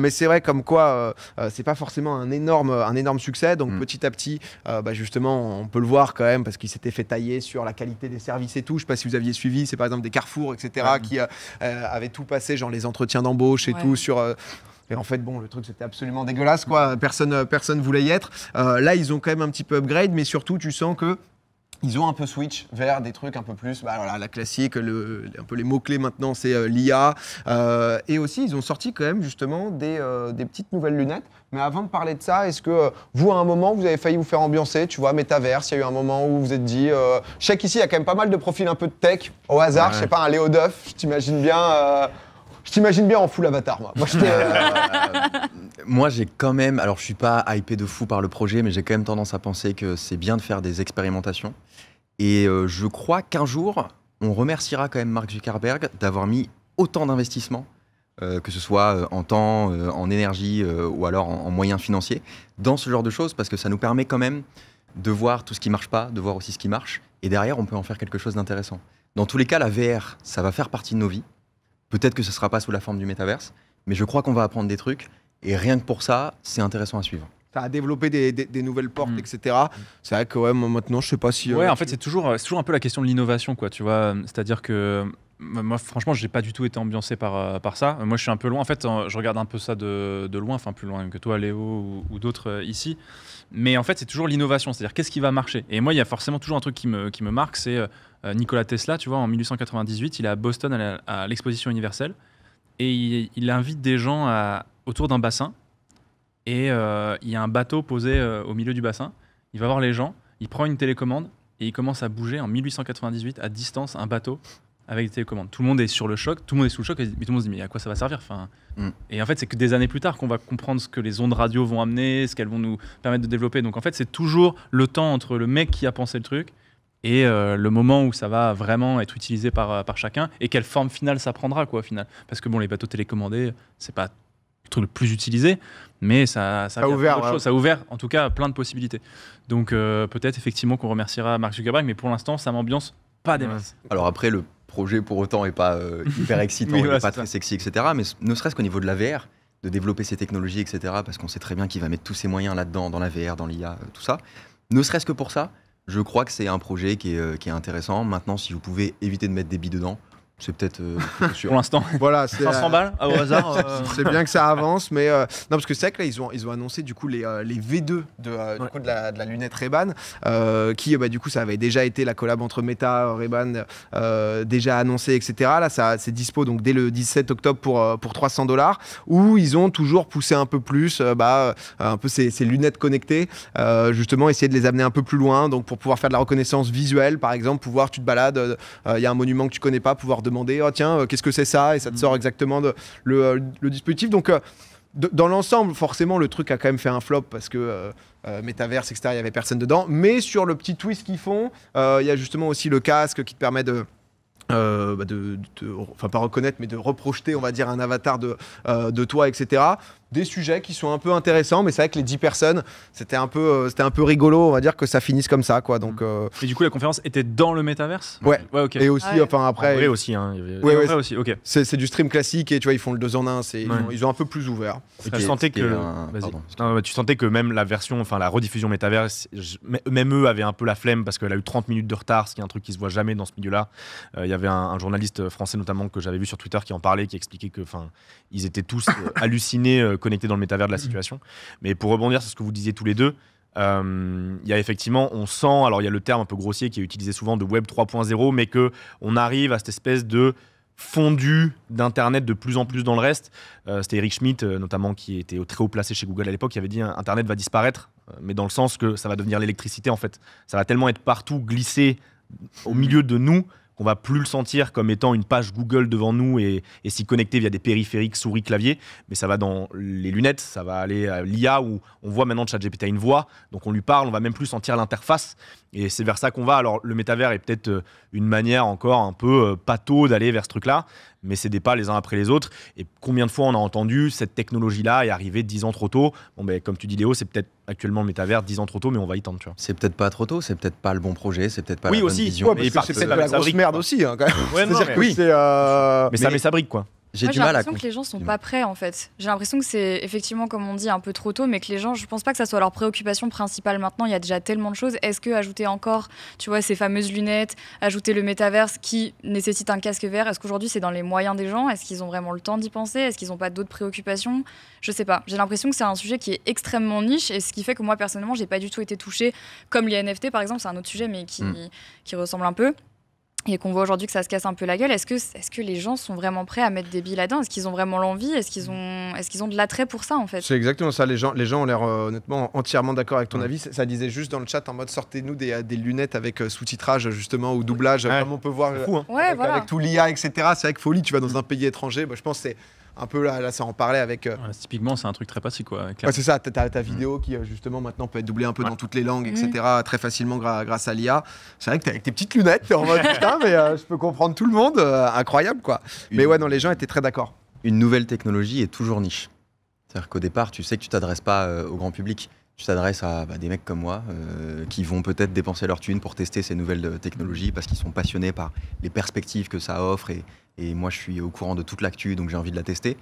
mais c'est vrai, comme quoi, c'est pas forcément un énorme, un énorme succès. Donc, mm. petit à petit, bah, justement, on peut le voir quand même, parce qu'il s'était fait tailler sur la qualité des services et tout. Je sais pas si vous aviez suivi, c'est par exemple des carrefours, etc., qui avaient tout passé, genre les entretiens d'embauche et tout, sur et en fait, bon, le truc, c'était absolument dégueulasse, quoi. Personne, euh, personne voulait y être. Euh, là, ils ont quand même un petit peu upgrade, mais surtout, tu sens que ils ont un peu switch vers des trucs un peu plus, bah, voilà, la classique, un peu les mots-clés maintenant, c'est euh, l'IA. et aussi, ils ont sorti quand même justement des, petites nouvelles lunettes. Mais avant de parler de ça, est-ce que vous, à un moment, vous avez failli vous faire ambiancer, tu vois, métaverse, il y a eu un moment où vous êtes dit, je ici, il y a quand même pas mal de profils un peu de tech, au hasard, je je sais pas, un Léo Duff, je t'imagine bien. Je t'imagine bien en full avatar, moi. Euh, [laughs] moi, j'ai quand même. Alors, je suis pas hypé de fou par le projet, mais j'ai quand même tendance à penser que c'est bien de faire des expérimentations. Et euh, je crois qu'un jour, on remerciera quand même Mark Zuckerberg d'avoir mis autant d'investissements, euh, que ce soit en temps, en énergie ou alors en, en moyens financiers, dans ce genre de choses, parce que ça nous permet quand même de voir tout ce qui marche pas, de voir aussi ce qui marche, et derrière, on peut en faire quelque chose d'intéressant. Dans tous les cas, la VR, ça va faire partie de nos vies. Peut-être que ce ne sera pas sous la forme du métaverse, mais je crois qu'on va apprendre des trucs. Et rien que pour ça, c'est intéressant à suivre Ça développer des, des, nouvelles portes, mm. etc. C'est vrai que ouais, maintenant, je sais pas si. Euh, ouais, en fait, c'est toujours, toujours un peu la question de l'innovation, quoi. Tu vois, c'est-à-dire que moi, franchement, j'ai pas du tout été ambiancé par, euh, par ça. Moi, je suis un peu loin. En fait, je regarde un peu ça de, de loin, enfin plus loin que toi, Léo, ou, ou d'autres euh, ici. Mais en fait, c'est toujours l'innovation, c'est-à-dire qu'est-ce qui va marcher. Et moi, il y a forcément toujours un truc qui me, qui me marque, c'est euh, Nikola Tesla, tu vois, en 1898, il est à Boston à l'exposition universelle et il, invite des gens autour d'un bassin. Et euh, il y a un bateau posé euh, au milieu du bassin. Il va voir les gens, il prend une télécommande et il commence à bouger en 1898 à distance un bateau avec des télécommandes. Tout le monde est sur le choc, tout le monde est sous le choc, et tout le monde se dit mais à quoi ça va servir enfin, mm. Et en fait, c'est que des années plus tard qu'on va comprendre ce que les ondes radio vont amener, ce qu'elles vont nous permettre de développer. Donc en fait, c'est toujours le temps entre le mec qui a pensé le truc et euh, le moment où ça va vraiment être utilisé par, euh, par chacun et quelle forme finale ça prendra quoi au final parce que bon les bateaux télécommandés c'est pas le truc le plus utilisé mais ça ça, a ouvert ça en tout cas plein de possibilités donc euh, peut-être effectivement qu'on remerciera Marc Zuckerberg mais pour l'instant ça m'ambiance pas des masses alors après le projet pour autant est pas [laughs] hyper excitant pas très sexy etc mais ne serait-ce qu'au niveau de la VR de développer ces technologies etc parce qu'on sait très bien qu'il va mettre tous ses moyens là-dedans dans la VR dans l'IA tout ça ne serait-ce que pour ça je crois que c'est un projet euh, qui est, intéressant. Maintenant, si vous pouvez éviter de mettre des billes dedans, c'est peut-être. Euh, sur [laughs] pour l'instant. Voilà, 500 [laughs] balles euh, au [laughs] hasard. Euh. C'est bien que ça avance, mais non parce que c'est que là ils ont ils ont annoncé du coup les, les V2 de du coup, de la, lunette ray qui bah, du coup ça avait déjà été la collab entre Meta ray déjà annoncée etc. Là ça c'est dispo donc dès le 17 octobre pour pour 300 dollars où ils ont toujours poussé un peu plus bah un peu ces, ces lunettes connectées justement essayer de les amener un peu plus loin donc pour pouvoir faire de la reconnaissance visuelle par exemple pouvoir tu te balades il y a un monument que tu connais pas pouvoir de demander oh tiens euh, qu'est-ce que c'est ça et ça te mm. sort exactement de, le, euh, dispositif donc euh, dans l'ensemble, forcément, le truc a quand même fait un flop parce que Metaverse, etc., il n'y avait personne dedans. Mais sur le petit twist qu'ils font, il y a justement aussi le casque qui te permet de. Bah, de, enfin pas reconnaître mais de reprojeter on va dire un avatar de, de toi etc des sujets qui sont un peu intéressants, mais c'est vrai que les 10 personnes, c'était un, peu, euh, c'était un peu rigolo, on va dire, que ça finisse comme ça. Quoi. Donc, mm. euh, Et du coup, la conférence était dans le métaverse Ouais. ouais Et aussi, ah enfin après. vrai aussi, hein. ouais, ouais, aussi. ok C'est, du stream classique et tu vois, ils font le 2 en 1, ils, ont, ils ont un peu plus ouvert. tu, sentais que... tu sentais que même la version, enfin la rediffusion métaverse, même eux avaient un peu la flemme parce qu'elle a eu 30 minutes de retard, ce qui est un truc qui se voit jamais dans ce milieu-là. Euh, il y avait un, journaliste français notamment que j'avais vu sur Twitter qui en parlait, qui expliquait que enfin, ils étaient tous hallucinés connecté dans le métavers de la mmh. situation. Mais pour rebondir sur ce que vous disiez tous les deux, euh, il y a effectivement, on sent, alors il y a le terme un peu grossier qui est utilisé souvent de Web 3.0, mais que on arrive à cette espèce de fondu d'Internet de plus en plus dans le reste. Euh, c'était Eric Schmidt, euh, notamment, qui était au très haut placé chez Google à l'époque, qui avait dit hein, Internet va disparaître, mais dans le sens que ça va devenir l'électricité en fait. Ça va tellement être partout, glissé au milieu de nous on va plus le sentir comme étant une page Google devant nous et, s'y connecter via des périphériques, souris, clavier, mais ça va dans les lunettes, ça va aller à l'IA où on voit maintenant ChatGPT a une voix, donc on lui parle, on va même plus sentir l'interface et c'est vers ça qu'on va. Alors le métavers est peut-être euh, une manière encore un peu euh, d'aller vers ce truc-là, mais c'est des pas les uns après les autres. Et combien de fois on a entendu cette technologie-là est arrivée 10 ans trop tôt Bon, ben, comme tu dis, Léo, c'est peut-être actuellement le métavers 10 ans trop tôt, mais on va y tendre. C'est peut-être pas trop tôt, c'est peut-être pas le bon projet, c'est peut-être pas la bonne vision. Hein, [laughs] oui, c'est la, grosse merde aussi. mais, oui. mais, ça met sa brique, quoi. J'ai du mal à. J'ai l'impression que les gens sont pas prêts en fait. J'ai l'impression que c'est effectivement comme on dit un peu trop tôt, mais que les gens, je pense pas que ça soit leur préoccupation principale maintenant. Il y a déjà tellement de choses. Est-ce que ajouter encore, tu vois, ces fameuses lunettes, ajouter le métaverse qui nécessite un casque vert, est-ce qu'aujourd'hui c'est dans les moyens des gens Est-ce qu'ils ont vraiment le temps d'y penser Est-ce qu'ils n'ont pas d'autres préoccupations Je sais pas. J'ai l'impression que c'est un sujet qui est extrêmement niche et ce qui fait que moi personnellement j'ai pas du tout été touchée comme les NFT par exemple, c'est un autre sujet mais qui, hmm. qui ressemble un peu et qu'on voit aujourd'hui que ça se casse un peu la gueule, est-ce que, est que les gens sont vraiment prêts à mettre des billes là-dedans Est-ce qu'ils ont vraiment l'envie Est-ce qu'ils mm. ont, est qu'ils ont de l'attrait pour ça en fait C'est exactement ça, les gens, les gens ont l'air euh, honnêtement entièrement d'accord avec ton avis. Ça, disait juste dans le chat en mode sortez-nous des, euh, lunettes avec euh, sous-titrage justement ou doublage, comme on peut voir hein. avec, tout l'IA, etc. C'est vrai que folie, tu vas dans un pays étranger, bah, je pense que c'est un peu là, là ça en parlait avec. Euh, typiquement, c'est un truc très facile quoi. c'est ça, t'as ta mm. vidéo qui euh, justement maintenant peut être doublée un peu dans toutes les langues, etc. Mm. Très facilement grâce à l'IA. C'est vrai que t'es avec tes petites lunettes, en mode putain, [laughs] mais euh, je peux comprendre tout le monde, incroyable quoi. Mais ouais, non, les gens étaient très d'accord. Une nouvelle technologie est toujours niche. C'est-à-dire qu'au départ, tu sais que tu t'adresses pas au grand public. Je s'adresse à bah, des mecs comme moi euh, qui vont peut-être dépenser leur thune pour tester ces nouvelles euh, technologies parce qu'ils sont passionnés par les perspectives que ça offre et, moi je suis au courant de toute l'actu donc j'ai envie de la tester.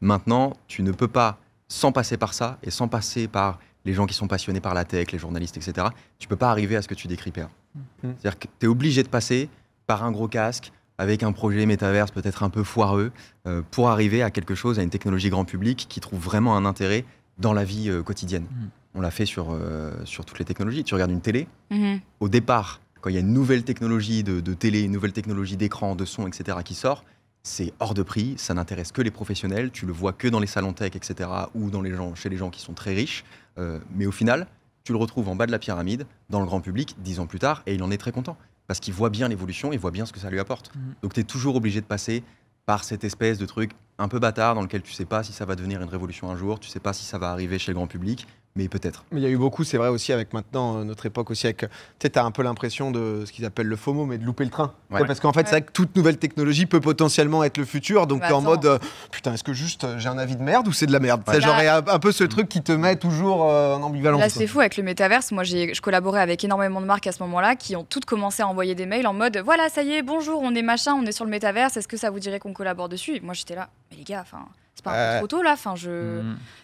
Maintenant, tu ne peux pas, sans passer par ça et sans passer par les gens qui sont passionnés par la tech, les journalistes, etc., tu ne peux pas arriver à ce que tu décris, Pierre. Mmh. C'est-à-dire que tu es obligé de passer par un gros casque, avec un projet métaverse peut-être un peu foireux, euh, pour arriver à quelque chose, à une technologie grand public qui trouve vraiment un intérêt dans la vie quotidienne. Mmh on l'a fait sur, euh, sur toutes les technologies. Tu regardes une télé, mhm. au départ, quand il y a une nouvelle technologie de, télé, une nouvelle technologie d'écran, de son, etc., qui sort, c'est hors de prix, ça n'intéresse que les professionnels, tu le vois que dans les salons tech, etc., ou dans les gens, chez les gens qui sont très riches. Euh, mais au final, tu le retrouves en bas de la pyramide, dans le grand public, dix ans plus tard, et il en est très content. Parce qu'il voit bien l'évolution, il voit bien ce que ça lui apporte. Mhm. Donc tu es toujours obligé de passer par cette espèce de truc un peu bâtard dans lequel tu sais pas si ça va devenir une révolution un jour, tu sais pas si ça va arriver chez le grand public, mais peut-être. Mais il y a eu beaucoup, c'est vrai aussi avec maintenant euh, notre époque aussi avec peut-être un peu l'impression de ce qu'ils appellent le FOMO, mais de louper le train. Parce qu'en fait, c'est vrai que toute nouvelle technologie peut potentiellement être le futur. Donc bah, en mode euh, putain, est-ce que juste euh, j'ai un avis de merde ou c'est de la merde C'est J'aurais bah, un, peu ce truc qui te mm. met toujours en ambivalence. Là, c'est fou avec le métaverse. Moi, je collaborais avec énormément de marques à ce moment-là qui ont toutes commencé à envoyer des mails en mode voilà, ça y est, bonjour, on est machin, on est sur le métaverse. Est-ce que ça vous dirait qu'on collabore dessus Moi, j'étais là, mais les gars, enfin c'est pas euh, trop tôt là. Enfin, je...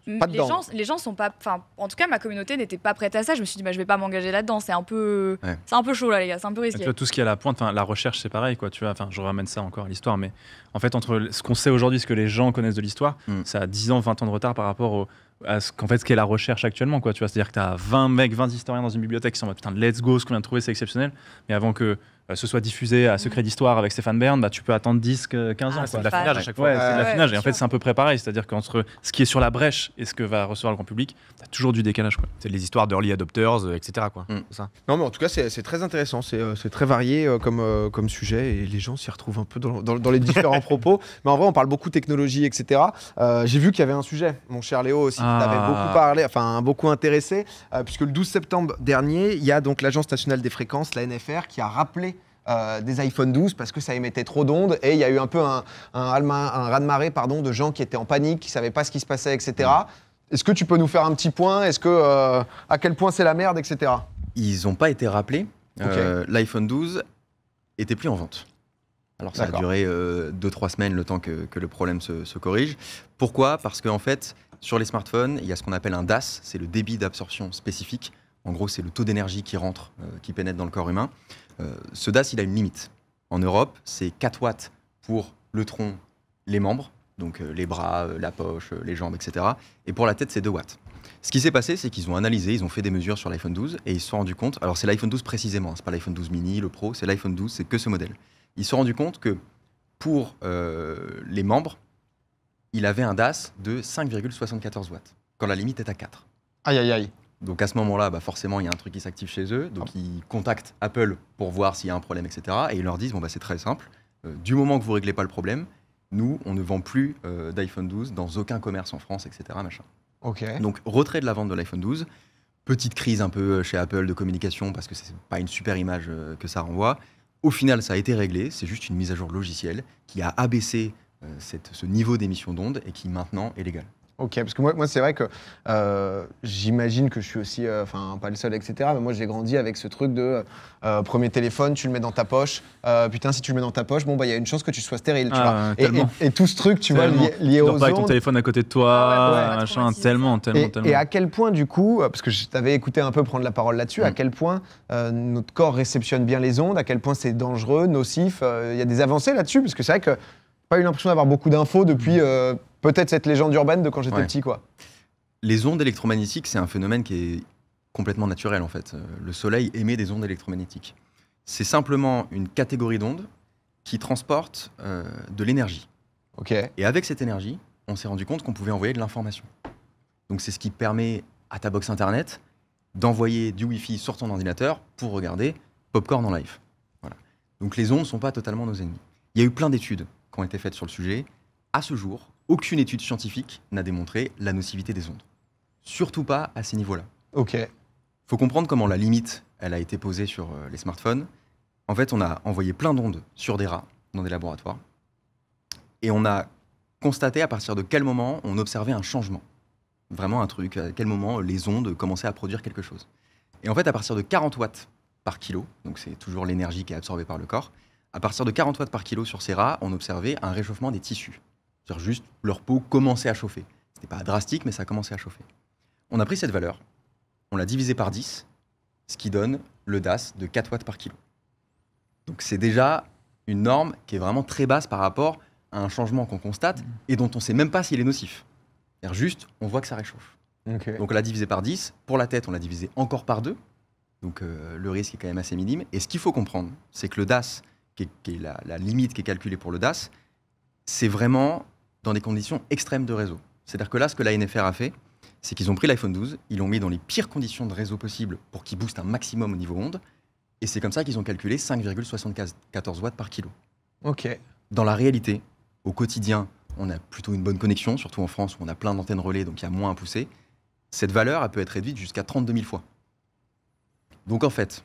Mm. Les, gens, les, gens, sont pas. Enfin, en tout cas, ma communauté n'était pas prête à ça. Je me suis dit, bah, je vais pas m'engager là-dedans. C'est un peu, c'est un peu chaud là, les gars. C'est un peu risqué. tout ce qui est à la pointe, enfin, la recherche, c'est pareil, quoi. Tu vois, enfin, je ramène ça encore à l'histoire, mais en fait, entre ce qu'on sait aujourd'hui, ce que les gens connaissent de l'histoire, c'est mm. ça 10 ans, 20 ans de retard par rapport à ce qu'en fait, ce qu'est la recherche actuellement, quoi. Tu vois, c'est-à-dire que tu as 20 mecs, 20 historiens dans une bibliothèque qui sont en mode putain, let's go, ce qu'on vient de trouver, c'est exceptionnel. Mais avant que euh, se soit diffusé à mm. Secret d'Histoire avec Stéphane Bern, bah, tu peux attendre 10, 15 ah, ans. C'est de l'affinage à chaque fois. c'est et en fait, c'est un peu préparé. C'est-à-dire qu'entre ce qui est sur la brèche et ce que va recevoir le grand public, tu as toujours du décalage. C'est les histoires d'early adopters, euh, etc. Quoi. Mm. Non, mais en tout cas, c'est très intéressant. C'est euh, très varié comme, comme sujet et les gens s'y retrouvent un peu dans, les différents [laughs] propos. Mais en vrai, on parle beaucoup technologie, etc. J'ai vu qu'il y avait un sujet, mon cher Léo aussi, tu ah. beaucoup parlé, enfin beaucoup intéressé, puisque le 12 septembre dernier, il y a donc l'Agence nationale des fréquences, la NFR, qui a rappelé euh, des iPhone 12 parce que ça émettait trop d'ondes et il y a eu un peu un, un, un raz-de-marée pardon, de gens qui étaient en panique, qui ne savaient pas ce qui se passait, etc. Est-ce que tu peux nous faire un petit point Est-ce que euh, à quel point c'est la merde, etc. Ils n'ont pas été rappelés. Euh, L'iPhone 12 était plus en vente. Alors ça a duré 2-3 semaines le temps que, le problème se, corrige. Pourquoi Parce qu'en en fait, sur les smartphones, il y a ce qu'on appelle un DAS, c'est le débit d'absorption spécifique. En gros, c'est le taux d'énergie qui rentre, qui pénètre dans le corps humain ce euh, DAS, il a une limite. En Europe, c'est 4 watts pour le tronc, les membres, donc euh, les bras, euh, la poche, les jambes, etc. Et pour la tête, c'est 2 watts. Ce qui s'est passé, c'est qu'ils ont analysé, ils ont fait des mesures sur l'iPhone 12 et ils se sont rendus compte. Alors, c'est l'iPhone 12 précisément, hein, c'est pas l'iPhone 12 mini, le Pro, c'est l'iPhone 12, c'est que ce modèle. Ils se sont rendus compte que pour les membres, il avait un DAS de 5,74 watts, quand la limite est à 4. Aïe, aïe, aïe. Donc à ce moment-là, bah forcément, il y a un truc qui s'active chez eux. Donc ah. ils contactent Apple pour voir s'il y a un problème, etc. Et ils leur disent, bon, bah, c'est très simple. Euh, du moment que vous réglez pas le problème, nous, on ne vend plus euh, d'iPhone 12 dans aucun commerce en France, etc. Machin. Ok. Donc retrait de la vente de l'iPhone 12. Petite crise un peu euh, chez Apple de communication parce que c'est pas une super image que ça renvoie. Au final, ça a été réglé. C'est juste une mise à jour logicielle qui a abaissé ce niveau d'émission d'ondes et qui maintenant est légal. Ok, parce que moi, c'est vrai que euh, j'imagine que je suis aussi, euh, enfin, pas le seul, etc. Mais moi, j'ai grandi avec ce truc de euh, premier téléphone, tu le mets dans ta poche. putain, si tu le mets dans ta poche, bon, bah, il y a une chance que tu sois stérile, tu ah, vois. et, tout ce truc, tu vois, lié, Pas avec ton téléphone à côté de toi, ah tellement, tellement, et, tellement. Et à quel point, du coup, parce que je t'avais écouté un peu prendre la parole là-dessus, à mm. quel point notre corps réceptionne bien les ondes, à quel point c'est dangereux, nocif. Il y a des avancées là-dessus, parce que c'est vrai que pas eu l'impression d'avoir beaucoup d'infos depuis peut-être cette légende urbaine de quand j'étais petit, quoi. Les ondes électromagnétiques, c'est un phénomène qui est complètement naturel, en fait. Euh, le Soleil émet des ondes électromagnétiques. C'est simplement une catégorie d'ondes qui transporte euh, de l'énergie. Ok. Et avec cette énergie, on s'est rendu compte qu'on pouvait envoyer de l'information. Donc c'est ce qui permet à ta box Internet d'envoyer du Wi-Fi sur ton ordinateur pour regarder Popcorn en live. Voilà. Donc les ondes ne sont pas totalement nos ennemis. Il y a eu plein d'études qui ont été faites sur le sujet. À ce jour, aucune étude scientifique n'a démontré la nocivité des ondes. Surtout pas à ces niveaux-là. Ok. Faut comprendre comment la limite, elle a été posée sur euh, les smartphones. En fait, on a envoyé plein d'ondes sur des rats dans des laboratoires. Et on a constaté à partir de quel moment on observait un changement. Vraiment un truc, à quel moment les ondes commençaient à produire quelque chose. Et en fait, à partir de 40 watts par kilo, donc c'est toujours l'énergie qui est absorbée par le corps, à partir de 40 watts par kilo sur ces rats, on observait un réchauffement des tissus. C'est-à-dire juste leur peau commençait à chauffer. C'était pas drastique, mais ça commençait à chauffer. On a pris cette valeur, on l'a divisé par 10, ce qui donne le DAS de 4 watts par kilo. Donc c'est déjà une norme qui est vraiment très basse par rapport à un changement qu'on constate et dont on ne sait même pas s'il est nocif. C'est-à-dire juste, on voit que ça réchauffe. Donc on l'a divisé par 10. Pour la tête, on l'a divisé encore par 2. Donc euh, le risque est quand même assez minime. Et ce qu'il faut comprendre, c'est que le DAS, qui est, la, la, limite qui est calculée pour le DAS, c'est vraiment dans des conditions extrêmes de réseau. C'est-à-dire que là, ce que la NFR a fait, c'est qu'ils ont pris l'iPhone 12, ils l'ont mis dans les pires conditions de réseau possibles pour qu'il booste un maximum au niveau onde, et c'est comme ça qu'ils ont calculé 5,74 watts par kilo. Ok. Dans la réalité, au quotidien, on a plutôt une bonne connexion, surtout en France où on a plein d'antennes relais, donc il y a moins à pousser. Cette valeur, elle peut être réduite jusqu'à 32 000 fois. Donc en fait,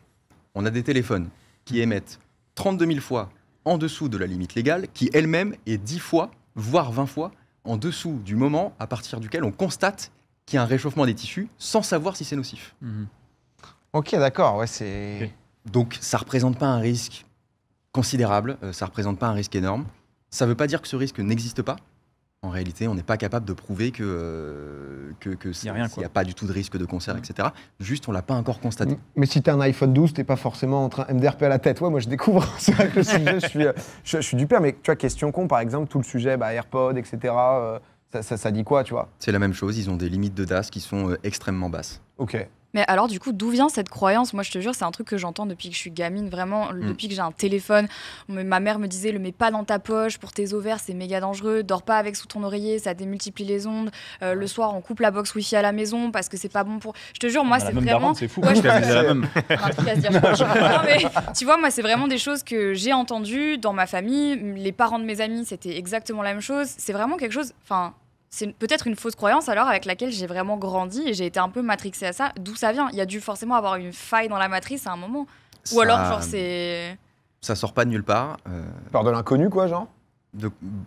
on a des téléphones qui émettent 32 000 fois en dessous de la limite légale, qui elle-même est 10 fois voire 20 fois, en dessous du moment à partir duquel on constate qu'il y a un réchauffement des tissus sans savoir si c'est nocif. Mhm. Ok, d'accord, ouais, Donc ça ne représente pas un risque considérable, euh, ça ne représente pas un risque énorme. Ça ne veut pas dire que ce risque n'existe pas, en réalité, on n'est pas capable de prouver que n'y euh, a, pas du tout de risque de cancer, etc. Juste, on l'a pas encore constaté. Mais si tu as un iPhone 12, tu n'es pas forcément en train MDRP à la tête. Ouais, moi, je découvre. [laughs] C'est vrai que le sujet, je suis, je, suis du père. Mais tu vois, question con, par exemple, tout le sujet, bah, AirPod, etc. Euh, ça, ça, dit quoi, tu vois C'est la même chose. Ils ont des limites de DAS qui sont euh, extrêmement basses. Ok. Mais alors, du coup, d'où vient cette croyance Moi, je te jure, c'est un truc que j'entends depuis que je suis gamine, vraiment, mm. depuis que j'ai un téléphone. Ma mère me disait, le mets pas dans ta poche pour tes ovaires, c'est méga dangereux. Dors pas avec sous ton oreiller, ça démultiplie les ondes. Euh, le soir, on coupe la box wifi à la maison parce que c'est pas bon pour. Je te jure, moi, ah, c'est vraiment. C'est fou. je tu vois, moi, c'est vraiment des choses que j'ai entendues dans ma famille. Les parents de mes amis, c'était exactement la même chose. C'est vraiment quelque chose. Enfin, c'est peut-être une fausse croyance alors avec laquelle j'ai vraiment grandi et j'ai été un peu matrixé à ça. D'où ça vient Il y a dû forcément avoir une faille dans la matrice à un moment. Ou alors, genre, c'est. Ça sort pas de nulle part. Euh. Par de l'inconnu, quoi, genre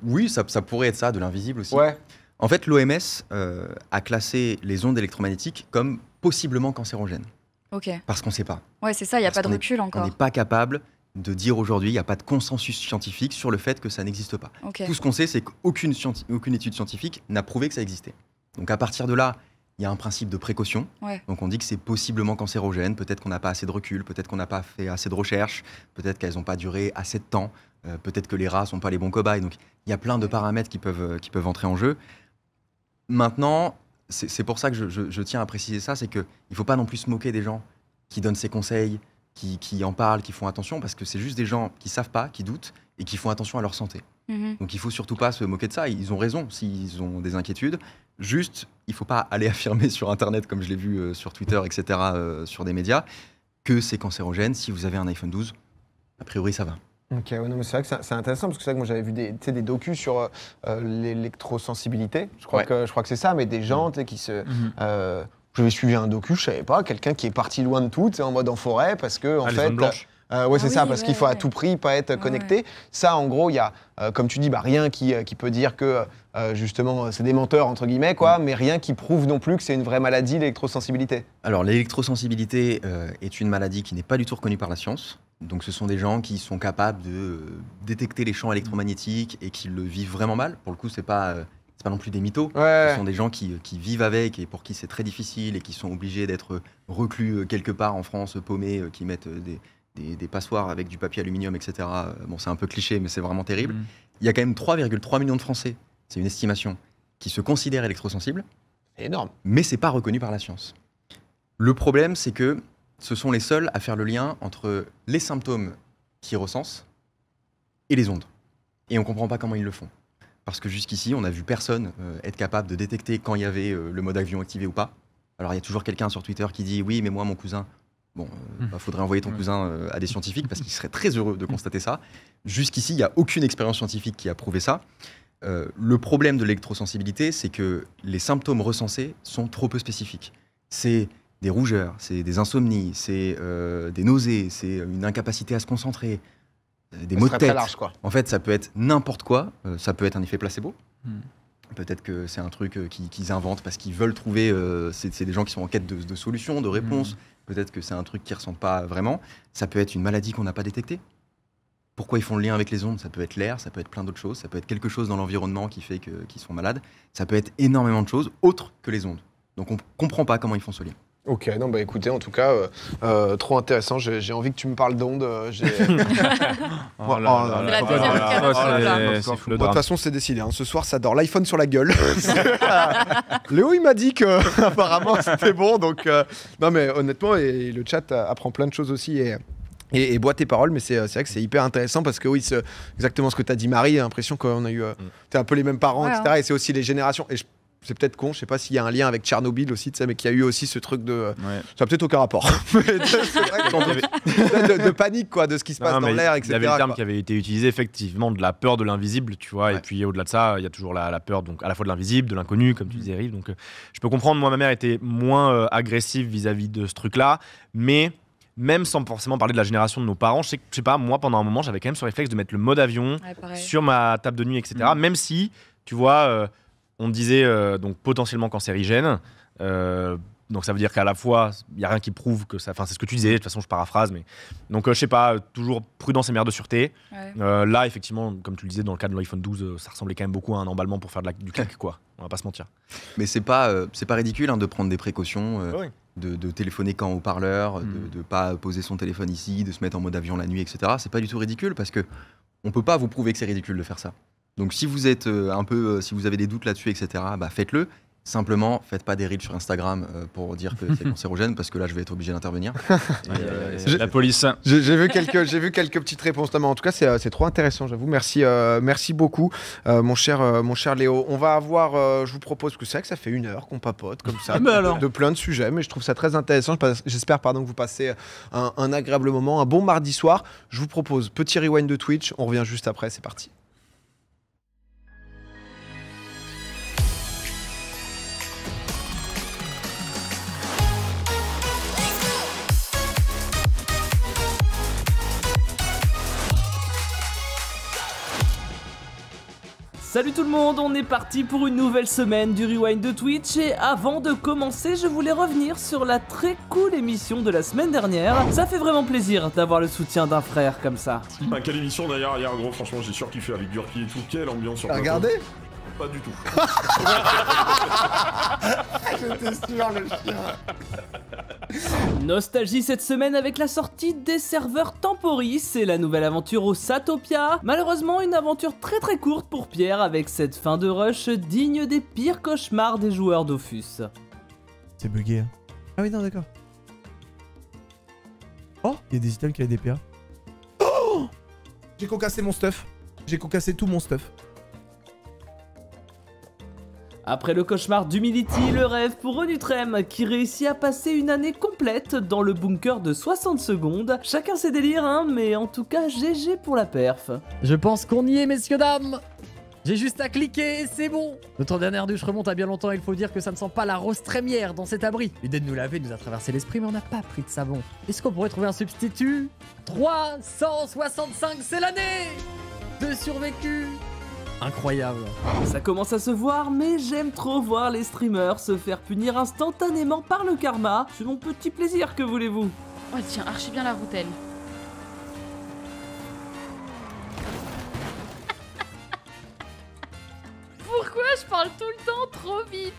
Oui, ça, pourrait être ça, de l'invisible aussi. Ouais. En fait, l'OMS euh, a classé les ondes électromagnétiques comme possiblement cancérogènes. Ok. Parce qu'on sait pas. Ouais, c'est ça, il n'y a pas de recul encore. On n'est pas capable de dire aujourd'hui, il n'y a pas de consensus scientifique sur le fait que ça n'existe pas. Tout ce qu'on sait, c'est qu'aucune étude scientifique n'a prouvé que ça existait. Donc à partir de là, il y a un principe de précaution. Donc on dit que c'est possiblement cancérogène, peut-être qu'on n'a pas assez de recul, peut-être qu'on n'a pas fait assez de recherches, peut-être qu'elles n'ont pas duré assez de temps, euh, peut-être que les rats ne sont pas les bons cobayes. Donc il y a plein de paramètres euh, qui peuvent, entrer en jeu. Maintenant, c'est pour ça que je, je tiens à préciser ça, c'est qu'il ne faut pas non plus se moquer des gens qui donnent ces conseils, qui, en parlent, qui font attention, parce que c'est juste des gens qui savent pas, qui doutent et qui font attention à leur santé. Mhm. Donc il faut surtout pas se moquer de ça. Ils ont raison s'ils ont des inquiétudes. Juste, il faut pas aller [laughs] affirmer sur Internet, comme je l'ai vu euh, sur Twitter, etc., euh, sur des médias, que c'est cancérogène. Si vous avez un iPhone 12, a priori ça va. Ok, mais c'est vrai que c'est intéressant parce que c'est vrai que moi j'avais vu des, des docus sur euh, l'électrosensibilité. Je crois que je crois que c'est ça, mais des gens mhm. qui se mhm. Je vais suivre un docu, je savais pas, quelqu'un qui est parti loin de tout, en mode en forêt, parce que en ah, fait. Euh, ouais, c'est ah ça, parce qu'il faut à tout prix pas être connecté. Ça, en gros, il y a, euh, comme tu dis, bah, rien qui, euh, peut dire que euh, justement c'est des menteurs entre guillemets, quoi, mm. mais rien qui prouve non plus que c'est une vraie maladie l'électrosensibilité. Alors l'électrosensibilité est une maladie qui n'est pas du tout reconnue par la science. Donc ce sont des gens qui sont capables de détecter les champs électromagnétiques et qui le vivent vraiment mal. Pour le coup, c'est pas c'est pas non plus des mythos. Ce sont des gens euh, qui, vivent avec et pour qui c'est très difficile et qui sont obligés d'être euh, reclus euh, quelque part en France, paumés, qui mettent des, passoires avec du papier aluminium, etc. Bon, c'est un peu cliché, mais c'est vraiment terrible. Mm. Il y a quand même 3,3 millions de Français, c'est une estimation, qui se considèrent électrosensibles. C'est énorme. Mais c'est pas reconnu par la science. Le problème, c'est que ce sont les seuls à faire le lien entre les symptômes qu'ils recensent et les ondes. Et on comprend pas comment ils le font parce que jusqu'ici, on n'a vu personne euh, être capable de détecter quand il y avait euh, le mode avion activé ou pas. Alors il y a toujours quelqu'un sur Twitter qui dit oui, mais moi, mon cousin. Bon, il euh, hmm. bah, faudrait envoyer ton cousin à des scientifiques parce qu'il serait très heureux de hmm. constater ça. Jusqu'ici, il n'y a aucune expérience scientifique qui a prouvé ça. le problème de l'électrosensibilité, c'est que les symptômes recensés sont trop peu spécifiques. C'est des rougeurs, c'est des insomnies, c'est des nausées, c'est une incapacité à se concentrer, euh, des mots de tête. En fait, ça peut être n'importe quoi. Euh, ça peut être un effet placebo. Hmm. Peut-être que c'est un truc euh, qu'ils inventent parce qu'ils veulent trouver. c'est des gens qui sont en quête de, solutions, de réponses. Hmm. Peut-être que c'est un truc qui ne ressentent pas vraiment. Ça peut être une maladie qu'on n'a pas détectée. Pourquoi ils font le lien avec les ondes Ça peut être l'air, ça peut être plein d'autres choses. Ça peut être quelque chose dans l'environnement qui fait qu'ils se sont malades. Ça peut être énormément de choses autres que les ondes. Donc on ne comprend pas comment ils font ce lien. Ok, non, bah écoutez, en tout cas, trop intéressant. J'ai envie que tu me parles d'ondes. De toute façon, c'est décidé. Ce soir, ça dort l'iPhone sur la gueule. Léo, il m'a dit que apparemment c'était bon. Donc, non, mais honnêtement, et le chat apprend plein de choses aussi. Et... Et, tes paroles, mais c'est c'est vrai que c'est hyper intéressant parce que oui, c'est exactement ce que tu as dit, Marie, l'impression qu'on a eu tu es un peu les mêmes parents, etc. Et c'est aussi les générations. Et je c'est peut-être con, je sais pas s'il y a un lien avec Tchernobyl aussi, mais qu'il y a eu aussi ce truc de. Ça n'a peut-être aucun rapport. [laughs] de, panique, quoi, de ce qui se passe dans l'air, etc. Il y avait le terme qui avait été utilisé, effectivement, de la peur de l'invisible, tu vois. Et puis au-delà de ça, il y a toujours la, peur, donc à la fois de l'invisible, de l'inconnu, comme tu mm. disais, Rive. Donc euh, je peux comprendre, moi, ma mère était moins euh, agressive vis-à-vis de ce truc-là, mais même sans forcément parler de la génération de nos parents, je sais, sais pas, moi, pendant un moment, j'avais quand même ce réflexe de mettre le mode avion sur ma table de nuit, etc. Mm. Même si, tu vois. Euh, on disait euh, donc potentiellement cancérigène. Euh, donc ça veut dire qu'à la fois, il n'y a rien qui prouve que ça... Enfin, c'est ce que tu disais, de toute façon, je paraphrase, mais... Donc, je euh, je sais pas, toujours prudence et mère de sûreté. là, effectivement, comme tu le disais, dans le cas de l'iPhone 12, ça ressemblait quand même beaucoup à un emballement pour faire de la, du clic, quoi. On va pas se mentir. Mais c'est pas, pas ridicule hein, de prendre des précautions, de, téléphoner quand au parleur, de ne hmm. pas poser son téléphone ici, de se mettre en mode avion la nuit, etc. C'est pas du tout ridicule parce que on peut pas vous prouver que c'est ridicule de faire ça. Donc si vous êtes euh, un peu, euh, si vous avez des doutes là-dessus, etc., bah, faites-le. Simplement, faites pas des reels sur Instagram euh, pour dire que c'est [laughs] cancérogène, parce que là, je vais être obligé d'intervenir. [laughs] la police. J'ai vu quelques, j'ai vu quelques petites réponses, mais en tout cas, c'est trop intéressant, j'avoue. Merci, merci beaucoup, mon cher, mon cher Léo. On va avoir, je vous propose que c'est que ça fait une heure qu'on papote comme ça, ah, De, plein de sujets, mais je trouve ça très intéressant. J'espère, pardon, que vous passez un agréable moment, un bon mardi soir. Je vous propose petit rewind de Twitch. On revient juste après. C'est parti. Salut tout le monde, on est parti pour une nouvelle semaine du Rewind de Twitch et avant de commencer, je voulais revenir sur la très cool émission de la semaine dernière. Ça fait vraiment plaisir d'avoir le soutien d'un frère comme ça. quelle émission d'ailleurs, gros, franchement, j'ai fait avec Durki et tout, quelle ambiance sur Regardez pas du tout. [laughs] Nostalgie cette semaine avec la sortie des serveurs Temporis et la nouvelle aventure au Satopia. Malheureusement, une aventure très très courte pour Pierre avec cette fin de rush digne des pires cauchemars des joueurs Dofus. C'est bugué. Hein. Ah oui, non, d'accord. Oh, il y a des items qui a des oh PA. J'ai concassé mon stuff. J'ai concassé tout mon stuff. Après le cauchemar d'Humility, le rêve pour Renutrem qui réussit à passer une année complète dans le bunker de 60 secondes. Chacun ses délires, hein, mais en tout cas, GG pour la perf. Je pense qu'on y est, messieurs, dames j'ai juste à cliquer et c'est bon Notre dernière douche remonte à bien longtemps et il faut dire que ça ne sent pas la rose trémière dans cet abri. L'idée de nous laver nous a traversé l'esprit mais on n'a pas pris de savon. Est-ce qu'on pourrait trouver un substitut 365, c'est l'année de survécu incroyable. Ça commence à se voir, mais j'aime trop voir les streamers se faire punir instantanément par le karma. C'est mon petit plaisir, que voulez-vous Oh, tiens, archi bien la routelle. [laughs] Pourquoi je parle tout le temps trop vite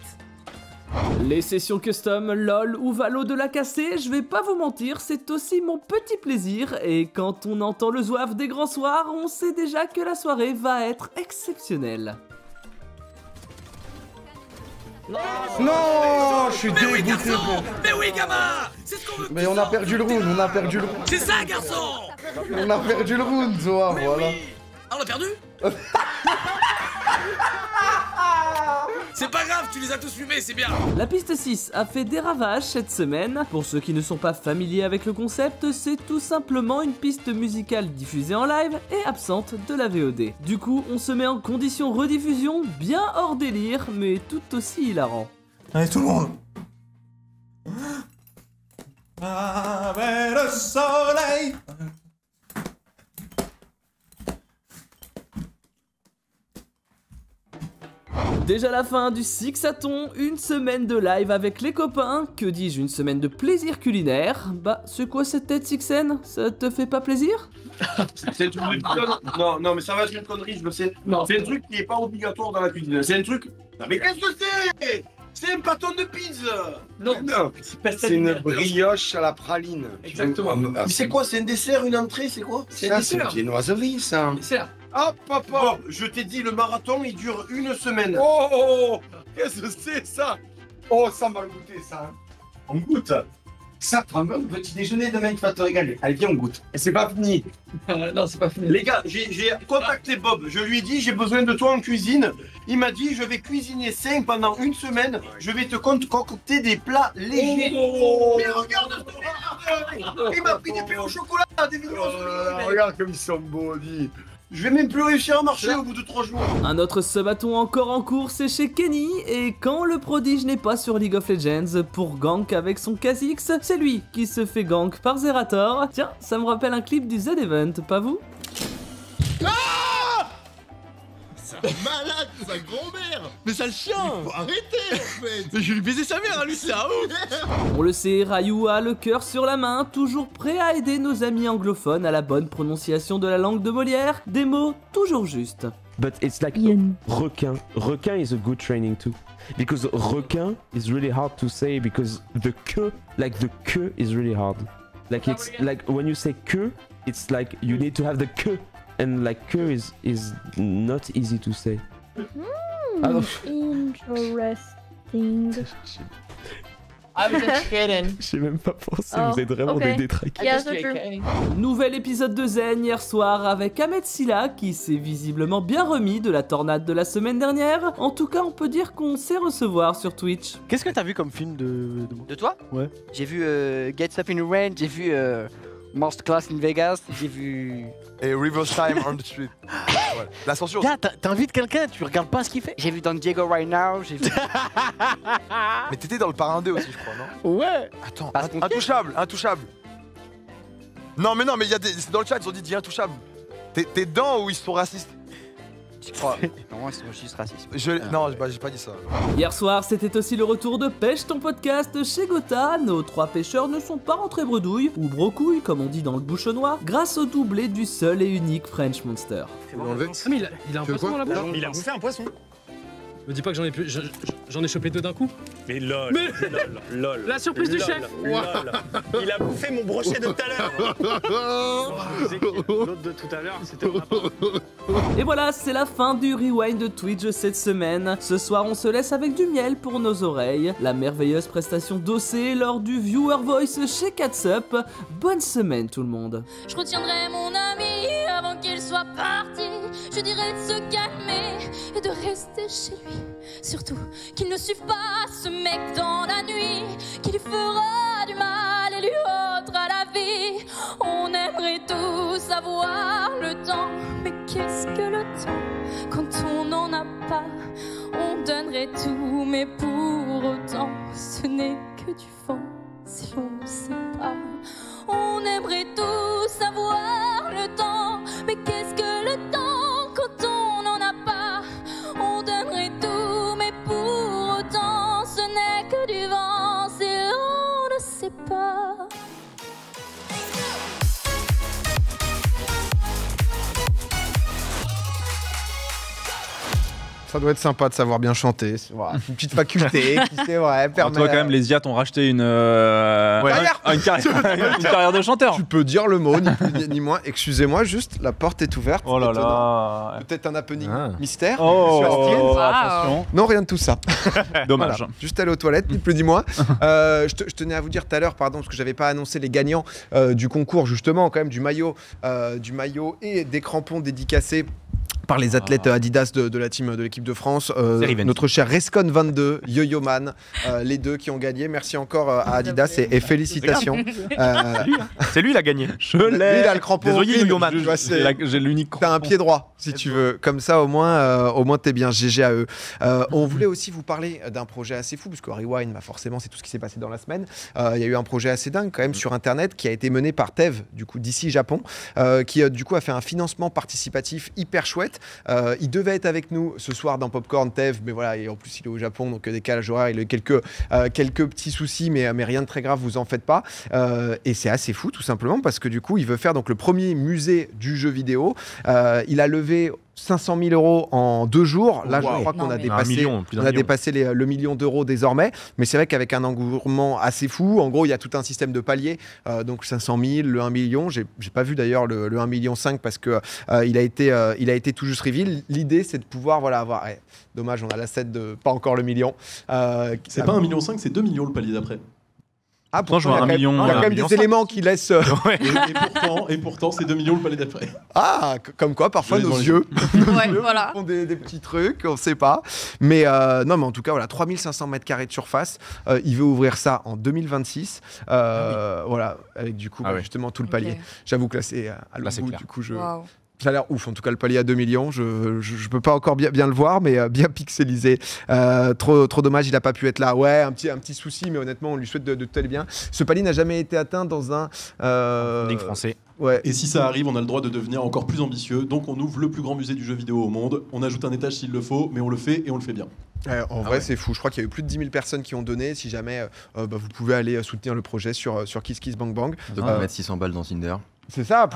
les sessions custom, lol ou valo de la casser je vais pas vous mentir, c'est aussi mon petit plaisir et quand on entend le zouave des grands soirs, on sait déjà que la soirée va être exceptionnelle. Non, je suis mais dégoûté. Oui, mais oui, gamin Mais on a perdu le round, on a perdu le round. C'est ça, garçon On a perdu le round, toi voilà. Ah, on l'a perdu [laughs] C'est pas grave, tu les as tous fumés, c'est bien La piste 6 a fait des ravages cette semaine. Pour ceux qui ne sont pas familiers avec le concept, c'est tout simplement une piste musicale diffusée en live et absente de la VOD. Du coup, on se met en condition rediffusion bien hors délire, mais tout aussi hilarant. Allez tout le monde mais ah, le soleil déjà la fin du Sixaton, une semaine de live avec les copains, que dis-je, une semaine de plaisir culinaire. Bah, c'est quoi cette tête Sixen Ça te fait pas plaisir [laughs] C'est Non, non, mais ça va, être une connerie, je le sais. Non, c'est un truc qui n'est pas obligatoire dans la cuisine. C'est un truc. Non, mais qu'est-ce que c'est c'est un pâton de pizza Non, non c'est une brioche à la praline. Exactement. Ah, mais c'est quoi C'est un dessert, une entrée C'est quoi C'est un dessert. C'est une viennoiserie, ça. Dessert. Hop, papa, oh, je t'ai dit, le marathon, il dure une semaine. Oh, oh, oh qu'est-ce que c'est ça Oh, ça m'a goûté, ça. Hein. On goûte ça, prend un petit déjeuner demain, tu va te régaler. Allez, viens, on goûte. Et c'est pas fini. Ah, non, c'est pas fini. Les gars, j'ai contacté Bob. Je lui ai dit, j'ai besoin de toi en cuisine. Il m'a dit, je vais cuisiner 5 pendant une semaine. Je vais te concocter des plats légers. Oh mais regarde, il m'a pris des plats au chocolat, des oh, Regarde comme ils sont beaux, je vais même plus réussir à marcher au bout de 3 jours. Un autre bâton encore en cours, c'est chez Kenny. Et quand le prodige n'est pas sur League of Legends pour gank avec son Kha'Zix, c'est lui qui se fait gank par Zerator. Tiens, ça me rappelle un clip du Z-Event, pas vous ah c'est malade, sa grand-mère Mais ça le chien Arrêtez en fait je lui baiser sa mère, hein, lui, c'est On le sait, Rayou a le cœur sur la main, toujours prêt à aider nos amis anglophones à la bonne prononciation de la langue de Molière, des mots toujours justes. But it's like requin. Requin is a good training too. Because requin is really hard to say because the que, like the que is really hard. Like it's like when you say que, it's like you need to have the que and like cure is not easy to say. Mm, Alors... Ah, oh. Interesting. [laughs] Ah, vous kidding. [laughs] J'ai même pas pensé, oh, vous êtes vraiment des détraqués. Yeah, so Nouvel épisode de Zen hier soir avec Ahmed Silla qui s'est visiblement bien remis de la tornade de la semaine dernière. En tout cas, on peut dire qu'on sait recevoir sur Twitch. Qu'est-ce que t'as vu comme film de. De, de toi Ouais. J'ai vu euh, Get Up in the Rain, j'ai vu. Euh, Most Class in Vegas, j'ai vu et Reverse Time on the Street. L'ascension. [laughs] La censure. t'invites quelqu'un, tu regardes pas ce qu'il fait. J'ai vu Don Diego Right Now, j'ai vu. [laughs] Mais t'étais dans le parrain 2 aussi, je crois, non Ouais. Attends, intouchable, intouchable. Non, mais non, mais il y a des. c'est Dans le chat, ils ont dit, dis intouchable. T'es dedans ou ils sont racistes [laughs] non, ah, bah, j'ai pas dit ça. Hier soir, c'était aussi le retour de Pêche ton podcast chez Gotha. Nos trois pêcheurs ne sont pas rentrés bredouille ou brocouille, comme on dit dans le noir grâce au doublé du seul et unique French Monster. Ah, il a, Il a un poisson. Me dis pas que j'en ai plus. J'en ai chopé deux d'un coup Mais lol, lol, La surprise du chef. Il a bouffé mon brochet de tout à l'heure. de tout à l'heure, c'était Et voilà, c'est la fin du rewind de Twitch cette semaine. Ce soir, on se laisse avec du miel pour nos oreilles. La merveilleuse prestation d'Ossé lors du Viewer Voice chez Catsup. Bonne semaine tout le monde. Je retiendrai mon ami avant qu'il soit parti je dirais de se calmer et de rester chez lui. Surtout qu'il ne suive pas ce mec dans la nuit, Qu'il lui fera du mal et lui ôtera la vie. On aimerait tous avoir le temps, mais qu'est-ce que le temps quand on n'en a pas On donnerait tout, mais pour autant, ce n'est que du vent si on ne sait pas. On aimerait tous avoir le temps, mais qu'est-ce que le temps Ça doit être sympa de savoir bien chanter. une petite faculté c'est [laughs] quand même, les IAT ont racheté euh, [laughs] une, carrière, de chanteur. Tu peux dire le mot, ni plus ni moins. Excusez-moi, juste, la porte est ouverte. Oh là là. Peut-être un happening ah. mystère. Oh, oh Non, rien de tout ça. [laughs] Dommage. Juste aller aux toilettes, ni plus ni moins. je, tenais à vous dire tout à l'heure, pardon, parce que j'avais pas annoncé les gagnants euh, du concours, justement, quand même, du maillot, euh, du maillot et des crampons dédicacés par les ah. athlètes Adidas de, la team de l'équipe de France. Euh, notre cher Rescon 22, Yo-Yo Man, euh, les deux qui ont gagné. Merci encore euh, à Adidas et, félicitations. [laughs] C'est lui, qui a gagné. Je [laughs] l'ai. il a le crampon. Yo-Yo Man. J'ai l'unique T'as un pied droit, si tu veux. Comme ça, au moins, au moins t'es bien. GG à e. eux. on voulait aussi vous parler d'un projet assez fou, puisque Rewind, bah, forcément, c'est tout ce qui s'est passé dans la semaine. Il y a eu un projet assez dingue, quand même, sur Internet, qui a été mené par Tev, du coup, d'ici Japon, qui, du coup, a fait un financement participatif hyper chouette euh, il devait être avec nous ce soir dans Popcorn Tev, mais voilà, et en plus il est au Japon, donc euh, décalage horaire, il a quelques, euh, quelques petits soucis, mais, rien de très grave, vous en faites pas. et c'est assez fou tout simplement parce que du coup, il veut faire donc le premier musée du jeu vidéo. il a levé 500 000 euros en deux jours. Là, je crois qu'on a, dépassé, a dépassé euh, le million d'euros désormais. Mais c'est vrai qu'avec un engouement assez fou, en gros, il y a tout un système de paliers. Euh, donc 500 000, le 1 million. J'ai pas vu d'ailleurs le, le, 1 million 5 parce qu'il euh, a été, a été tout juste reveal. L'idée, c'est de pouvoir voilà, avoir. dommage, on a l'asset de pas encore le million. c'est pas 1 million 5, c'est 2 millions le palier d'après. Ah, pourtant, Il y a quand même des éléments qui laissent. Euh, et, pourtant, c'est 2 millions le palais d'après. Ah, comme quoi, parfois nos yeux, [laughs] font des, petits trucs, on ne sait pas. Mais euh, non, mais en tout cas, voilà, 3500 mètres carrés de surface. Euh, il veut ouvrir ça en 2026. Ah voilà, avec du coup, ah bah, justement, tout le palier. J'avoue que là, c'est à bout. Du coup, je, ça a l'air ouf, en tout cas le palier à 2 millions, je ne peux pas encore bien, bien le voir, mais euh, bien [laughs] pixelisé. Euh, trop, trop dommage, il n'a pas pu être là. Ouais, un petit, un petit souci, mais honnêtement, on lui souhaite de, de tout aller bien. Ce palier n'a jamais été atteint dans un... Euh... français. Ouais. Et si ça arrive, on a le droit de devenir encore plus ambitieux, donc on ouvre le plus grand musée du jeu vidéo au monde, on ajoute un étage s'il le faut, mais on le fait et on le fait bien. en ah vrai, c'est fou. Je crois qu'il y a eu plus de 10 000 personnes qui ont donné. Si jamais, euh, bah, vous pouvez aller soutenir le projet sur, sur Kiss Kiss Bang Bang. on mettre 600 balles dans Tinder. C'est ça,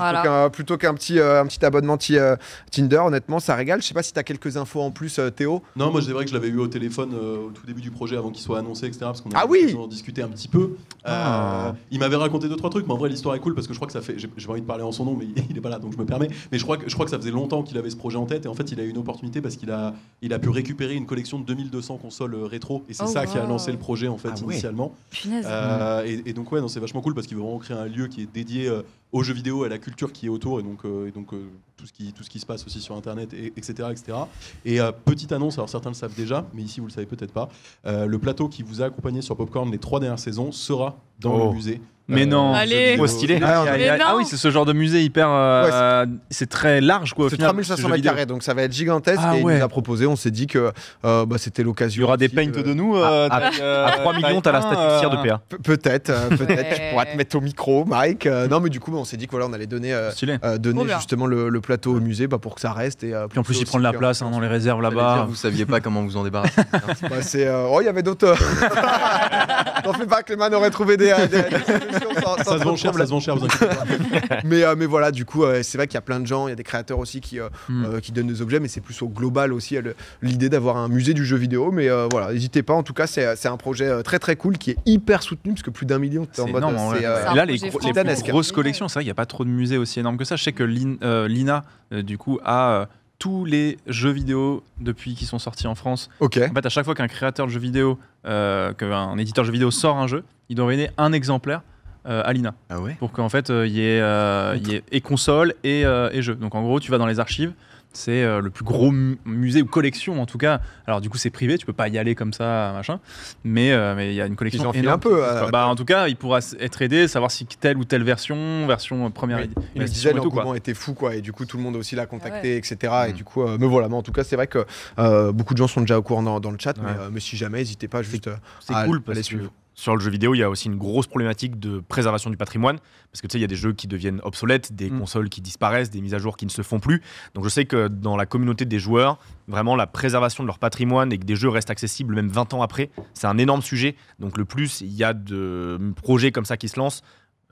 plutôt qu'un petit euh, un petit abonnement euh, Tinder, honnêtement, ça régale. Je sais pas si tu as quelques infos en plus euh, Théo. Non, moi c'est vrai que je l'avais eu au téléphone au tout début du projet avant qu'il soit annoncé etc parce qu'on a ah en discuté un petit peu. Ah. il m'avait raconté deux trois trucs, mais en vrai l'histoire est cool parce que je crois que ça fait j'ai pas envie de parler en son nom mais [laughs] il est pas là donc je me permets, mais je crois que je crois que ça faisait longtemps qu'il avait ce projet en tête et en fait, il a eu une opportunité parce qu'il a il a pu récupérer une collection de 2200 consoles rétro et c'est oh, ça qui a lancé le projet en fait ah initialement. Et, et, donc ouais, non, c'est vachement cool parce qu'il veut vraiment créer un lieu qui est dédié aux jeux vidéo, à la culture qui est autour, et donc, euh, euh, tout, ce qui, se passe aussi sur Internet, etc. etc. Et euh, petite annonce, alors certains le savent déjà, mais ici vous le savez peut-être pas, le plateau qui vous a accompagné sur Popcorn les trois dernières saisons sera dans le oh. musée mais euh, non, trop stylé. Ah, ah, oui, c'est ce genre de musée hyper. Euh, c'est très large quoi. C'est 3500 mètres carrés, donc ça va être gigantesque. Ah et ouais. nous a proposé, on s'est dit que euh, bah, c'était l'occasion. Il y aura des paints de nous. Ah, à, 3 millions, t'as la statisticière de PA. peut-être, peut-être. je pourrais te mettre au micro, Mike. non, mais du coup, bah, on s'est dit qu'on voilà, on allait donner, donner justement le, plateau au musée bah, pour que ça reste. Et, Puis en plus, ils prennent la place hein, hein, dans les réserves là-bas. Vous saviez pas comment vous en débarrasser. [laughs] Bah, oh, il y avait d'autres. [laughs] T'en fais pas, Clément aurait trouvé des ça se vend cher, vous inquiétez mais, euh, mais voilà, du coup, euh, c'est vrai qu'il y a plein de gens, il y a des créateurs aussi qui, euh, hmm. qui donnent des objets, mais c'est plus au global aussi l'idée d'avoir un musée du jeu vidéo. Mais voilà, n'hésitez pas. En tout cas, c'est un projet très très cool qui est hyper soutenu, parce que plus d'un million, c'est en Énorme, là, les, les plus grosses collections, c'est vrai, qu'il n'y a pas trop de musées aussi énormes que ça. Je sais que l'INA, du coup, a tous les jeux vidéo depuis qu'ils sont sortis en France. Ok. En fait, à chaque fois qu'un créateur de jeux vidéo, qu'un éditeur de jeux vidéo sort un jeu, il doit donner un exemplaire euh, Alina. Ah ouais Pour qu'en fait, euh, il euh, y, ait, et console et, et jeu. Donc en gros, tu vas dans les archives, c'est le plus gros musée ou collection en tout cas. Alors du coup c'est privé, tu peux pas y aller comme ça, machin. Mais mais il y a une collection. Et un peu. Bah, en tout cas, il pourra être aidé, savoir si telle ou telle version, version première. Oui, il disait l'engouement était fou quoi, et du coup tout le monde aussi l'a contacté, etc. Et mm. du coup, me mais voilà, mais en tout cas c'est vrai que beaucoup de gens sont déjà au courant dans, le chat, mais, mais, si jamais, n'hésitez pas juste. C'est cool à suivre sur le jeu vidéo, il y a aussi une grosse problématique de préservation du patrimoine, parce que tu sais, il y a des jeux qui deviennent obsolètes, des mm. consoles qui disparaissent, des mises à jour qui ne se font plus. Donc je sais que dans la communauté des joueurs, vraiment la préservation de leur patrimoine et que des jeux restent accessibles même 20 ans après, c'est un énorme sujet. Donc le plus il y a de projets comme ça qui se lancent,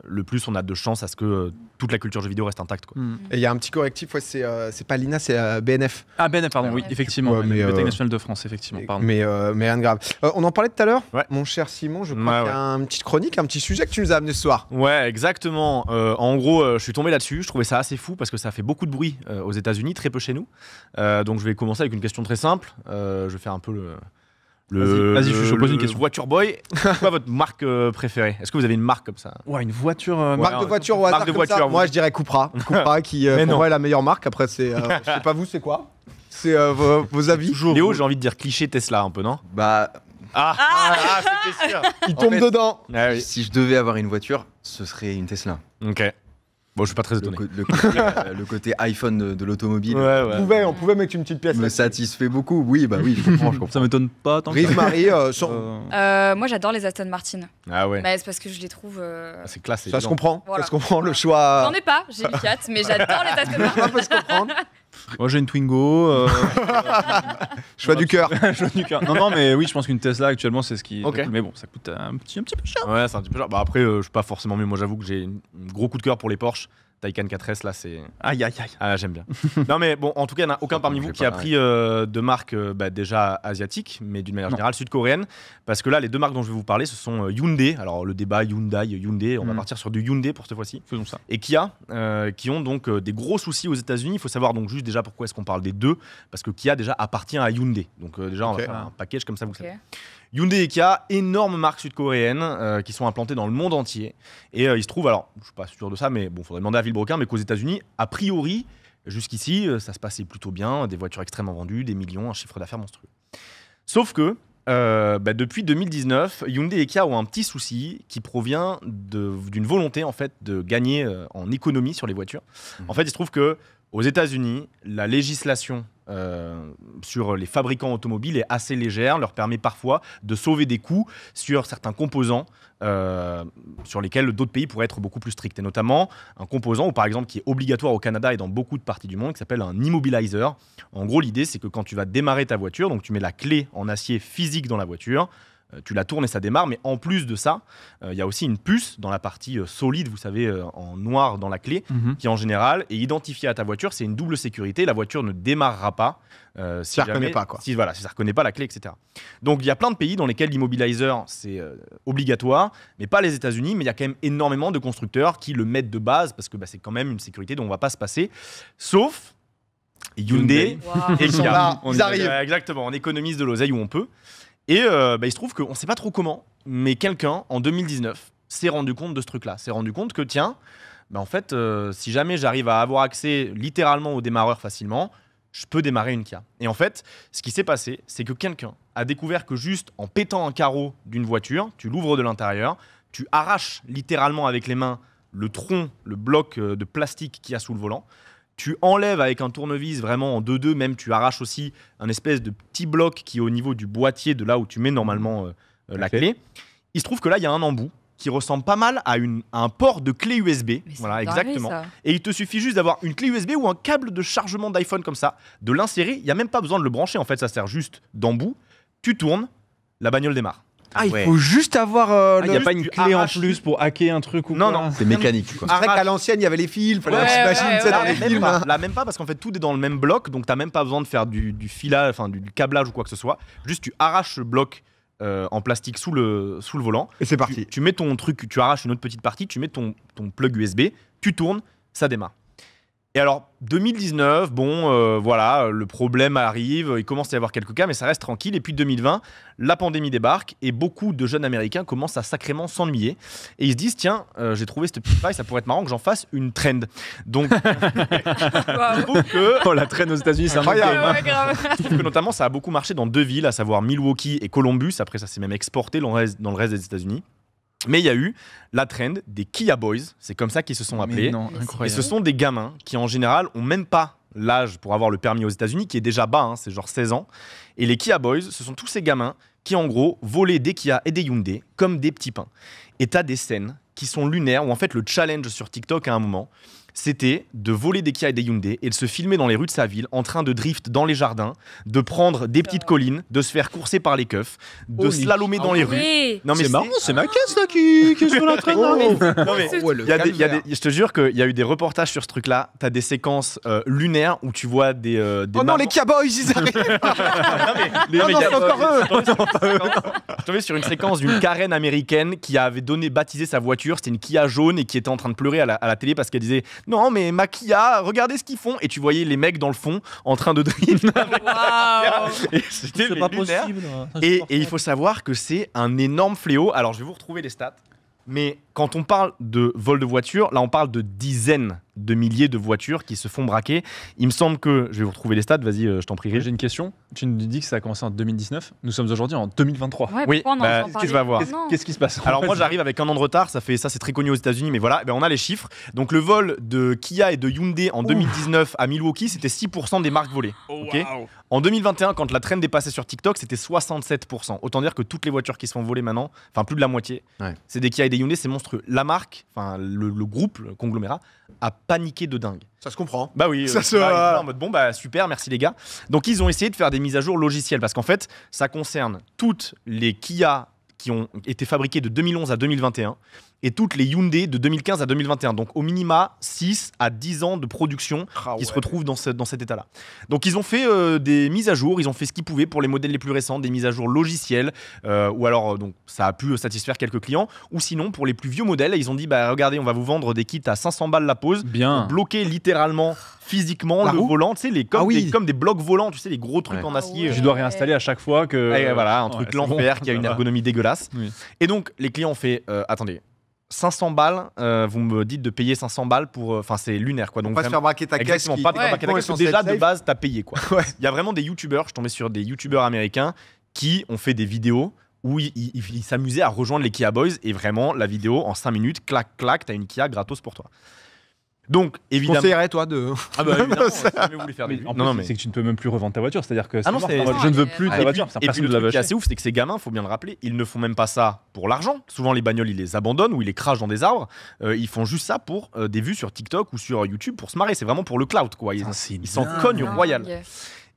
le plus on a de chance à ce que euh, toute la culture jeu vidéo reste intacte. Mm. Et il y a un petit correctif, euh, c'est pas l'INA, c'est euh, BNF. Ah, BNF, pardon, oui, effectivement. Bibliothèque nationale de France, effectivement. Mais, rien de grave. on en parlait tout à l'heure, mon cher Simon, je crois qu'il y a une petite chronique, un petit sujet que tu nous as amené ce soir. Ouais, exactement. en gros, je suis tombé là-dessus, je trouvais ça assez fou parce que ça fait beaucoup de bruit aux États-Unis, très peu chez nous. donc je vais commencer avec une question très simple. je vais faire un peu le Vas-y, vas te pose une question. Voiture Boy, c'est quoi votre marque euh, préférée Est-ce que vous avez une marque comme ça Ouais, une voiture. Euh, marque de voiture ou voiture, Moi, je dirais Cupra. [laughs] Cupra qui euh, pour est la meilleure marque. Après, c'est, [laughs] je sais pas vous, c'est quoi C'est vos, avis Léo, j'ai envie de dire cliché Tesla un peu, non Bah, Ah, ah, ah, ah [laughs] Il tombe dedans. Si je devais avoir une voiture, ce serait une Tesla. ok. Bon, je suis pas très étonné. Le, côté, [laughs] euh, le côté, iPhone de, l'automobile. Ouais, ouais. On, pouvait, on pouvait mettre une petite pièce. Me satisfait beaucoup. Oui, bah oui, je comprends. Je comprends. Ça m'étonne pas tant Rive Marie, euh, euh. euh, Moi, j'adore les Aston Martin. Ah ouais. Bah, c'est parce que je les trouve. Ah, c'est classe. Ça se comprend. Voilà. Ça se comprend le choix. J'en ai pas, j'ai une Fiat, mais j'adore les Aston [laughs] Martin. Ça se comprendre. Moi, j'ai une Twingo. Euh, [laughs] [laughs] Choix du cœur. Non, non, mais oui, je pense qu'une Tesla actuellement, c'est ce qui. Mais bon, ça coûte un petit, un petit peu cher. Ouais, c'est un petit peu cher. Bah, après, euh, je suis pas forcément mieux. Moi, j'avoue que j'ai un gros coup de cœur pour les Porsche. Taycan 4S, là, c'est. Aïe, aïe, aïe. Ah, j'aime bien. [laughs] non, mais bon, en tout cas, il n'y en a aucun parmi vous qui a pris hein. euh, deux marques euh, bah, déjà asiatiques, mais d'une manière générale sud-coréenne. Parce que là, les deux marques dont je vais vous parler, ce sont euh, Hyundai. Alors, le débat Hyundai, Hyundai, on va hmm. partir sur du Hyundai pour cette fois-ci. Faisons ça. Et Kia, qui ont donc des gros soucis aux États-Unis. Il faut savoir donc juste déjà pourquoi est-ce qu'on parle des deux. Parce que Kia, déjà, appartient à Hyundai. Donc, déjà, on va faire un package comme ça, vous savez. Hyundai et Kia, énorme marques sud-coréenne euh, qui sont implantées dans le monde entier. Et euh, il se trouve, alors, je ne suis pas sûr de ça, mais bon, il faudrait demander à Villebroquin, mais qu'aux États-Unis, a priori, jusqu'ici, euh, ça se passait plutôt bien, des voitures extrêmement vendues, des millions, un chiffre d'affaires monstrueux. Sauf que, bah, depuis 2019, Hyundai et Kia ont un petit souci qui provient d'une volonté en fait de gagner en économie sur les voitures. Mmh. En fait, il se trouve que aux États-Unis, la législation euh, sur les fabricants automobiles est assez légère, leur permet parfois de sauver des coûts sur certains composants euh, sur lesquels d'autres pays pourraient être beaucoup plus stricts. Et notamment un composant, par exemple, qui est obligatoire au Canada et dans beaucoup de parties du monde, qui s'appelle un immobilizer. En gros, l'idée, c'est que quand tu vas démarrer ta voiture, donc tu mets la clé en acier physique dans la voiture, euh, tu la tournes et ça démarre, mais en plus de ça, euh, il y a aussi une puce dans la partie euh, solide, vous savez, en noir dans la clé, mhm. qui en général est identifiée à ta voiture. C'est une double sécurité. La voiture ne démarrera pas si ça ne reconnaît pas quoi. Si, voilà, si ça reconnaît pas la clé, etc. Donc il y a plein de pays dans lesquels l'immobilizer c'est obligatoire, mais pas les États-Unis. Mais il y a quand même énormément de constructeurs qui le mettent de base parce que bah, c'est quand même une sécurité dont on va pas se passer, sauf Hyundai, et ils, sont là, on ils arrivent. Exactement, on économise de l'oseille où on peut. Et euh, bah, il se trouve qu'on ne sait pas trop comment, mais quelqu'un en 2019 s'est rendu compte de ce truc-là. S'est rendu compte que tiens, bah, en fait, euh, si jamais j'arrive à avoir accès littéralement au démarreur facilement, je peux démarrer une Kia. Et en fait, ce qui s'est passé, c'est que quelqu'un a découvert que juste en pétant un carreau d'une voiture, tu l'ouvres de l'intérieur, tu arraches littéralement avec les mains le tronc, le bloc euh, de plastique qu'il y a sous le volant, tu enlèves avec un tournevis vraiment en 2-2, même tu arraches aussi un espèce de petit bloc qui est au niveau du boîtier de là où tu mets normalement mmh. euh, la clé. Il se trouve que là, il y a un embout qui ressemble pas mal à, un port de clé USB. voilà, exactement. et il te suffit juste d'avoir une clé USB ou un câble de chargement d'iPhone comme ça, de l'insérer. Il n'y a même pas besoin de le brancher, en fait, ça sert juste d'embout. Tu tournes, la bagnole démarre. Ah, il faut juste avoir. Euh, ah, il n'y a pas une clé en plus pour hacker un truc ou non, Non, non. C'est mécanique. C'est Arrête qu'à l'ancienne, il y avait les fils. Fallait Même pas, même pas, parce qu'en fait, tout est dans le même bloc. Donc, tu n'as même pas besoin de faire du, du filage, enfin, du, câblage ou quoi que ce soit. Juste, tu arraches le bloc. Euh, en plastique sous le, sous le volant. Et c'est parti. Tu, mets ton truc, tu arraches une autre petite partie, tu mets ton, ton plug USB, tu tournes, ça démarre. Et alors, 2019, bon, euh, voilà, le problème arrive, il commence à y avoir quelques cas, mais ça reste tranquille. Et puis 2020, la pandémie débarque et beaucoup de jeunes américains commencent à sacrément s'ennuyer. Et ils se disent, tiens, euh, j'ai trouvé cette petite faille, ça pourrait être marrant que j'en fasse une trend. Donc, [laughs] oh, la trend aux États-Unis, c'est incroyable. [laughs] que notamment, ça a beaucoup marché dans deux villes, à savoir Milwaukee et Columbus. Après, ça s'est même exporté dans le reste des États-Unis. Mais il y a eu la trend des Kia Boys, c'est comme ça qu'ils se sont appelés. et ce sont des gamins qui en général ont même pas l'âge pour avoir le permis aux États-Unis, qui est déjà bas, hein, c'est genre 16 ans. Et les Kia Boys, ce sont tous ces gamins qui en gros volaient des Kia et des Hyundai comme des petits pains. Et t'as des scènes qui sont lunaires, ou en fait le challenge sur TikTok à un moment, c'était de voler des Kia et des Hyundai et de se filmer dans les rues de sa ville en train de drift dans les jardins, de prendre des petites ah collines, de se faire courser par les keufs, de slalomer dans les rues. Ah non mais c'est marrant, c'est ma ah. caisse là qui, se l'entraîne. Oh. Oh. je te jure qu'il y a eu des reportages sur ce truc-là. T'as des séquences euh, lunaires où tu vois des. Euh, oh non, les Kia Boys, ils arrivent. [laughs] non mais, mais c'est encore eux. Je sur une séquence d'une Karen américaine qui avait donné, baptisé sa voiture, c'était une Kia jaune et qui était en train de pleurer à la télé parce qu'elle disait non, mais Maquia regardez ce qu'ils font. Et tu voyais les mecs dans le fond en train de drift. [laughs] Wow. C'était hein. pas Et, et il faut savoir que c'est un énorme fléau. Alors, je vais vous retrouver les stats. Mais quand on parle de vol de voiture, là, on parle de dizaines de milliers de voitures qui se font braquer. Il me semble que, je vais vous retrouver les stats, vas-y, euh, je t'en prie. J'ai une question. Tu nous dis que ça a commencé en 2019. Nous sommes aujourd'hui en 2023. oui, bah, qu'est-ce qui va voir Qu'est-ce qui se passe Alors moi, j'arrive avec un an de retard. Ça fait ça, c'est très connu aux États-Unis, mais voilà, ben, on a les chiffres. Donc le vol de Kia et de Hyundai en 2019 à Milwaukee, c'était 6% des marques volées. Oh, ok En 2021, quand la traîne dépassait sur TikTok, c'était 67%. Autant dire que toutes les voitures qui se font voler maintenant, enfin plus de la moitié, c'est des Kia et des Hyundai, c'est monstrueux. La marque, enfin le, le groupe, le conglomérat, a paniqué de dingue. Ça se comprend. Bah oui, ça euh, se. Bah, en mode bon, bah super, merci les gars. Donc ils ont essayé de faire des mises à jour logicielles parce qu'en fait, ça concerne toutes les Kia qui ont été fabriquées de 2011 à 2021 et toutes les Hyundai de 2015 à 2021. Donc au minima 6 à 10 ans de production ah qui se retrouvent dans, dans cet état-là. Donc ils ont fait euh, des mises à jour, ils ont fait ce qu'ils pouvaient pour les modèles les plus récents, des mises à jour logicielles, euh, ou alors euh, donc ça a pu satisfaire quelques clients, ou sinon pour les plus vieux modèles, ils ont dit bah regardez on va vous vendre des kits à 500 balles la pause, Bien. bloquer littéralement physiquement le volant, tu sais, les, ah comme, des, blocs volants, tu sais, les gros trucs en ah acier. je dois réinstaller à chaque fois que. Eh, voilà, un truc l'enfer qui a une [laughs] ergonomie dégueulasse. Et donc, les clients ont fait attendez, 500 balles, euh, vous me dites de payer 500 balles pour. Euh, enfin, c'est lunaire quoi. Donc, pas faire braquer ta caisse. Déjà, de base, t'as payé quoi. [laughs] Il y a vraiment des youtubeurs, je tombais sur des youtubeurs américains qui ont fait des vidéos où ils s'amusaient à rejoindre les Kia Boys et vraiment, la vidéo en 5 minutes, clac, clac, t'as une Kia gratos pour toi. Donc, évidemment. Conseillerais, toi, de. Ah bah, évidemment, [laughs] faire non, c'est que tu ne peux même plus revendre ta voiture. C'est-à-dire que. Ah je ne veux plus de ta voiture. C'est puis, qui est assez ouf, c'est que ces gamins, faut bien le rappeler, ils ne font même pas ça pour l'argent. Souvent, les bagnoles, ils les abandonnent ou ils les crachent dans des arbres. Euh, ils font juste ça pour euh, des vues sur TikTok ou sur YouTube pour se marrer. C'est vraiment pour le cloud, quoi. Ils s'en cognent royal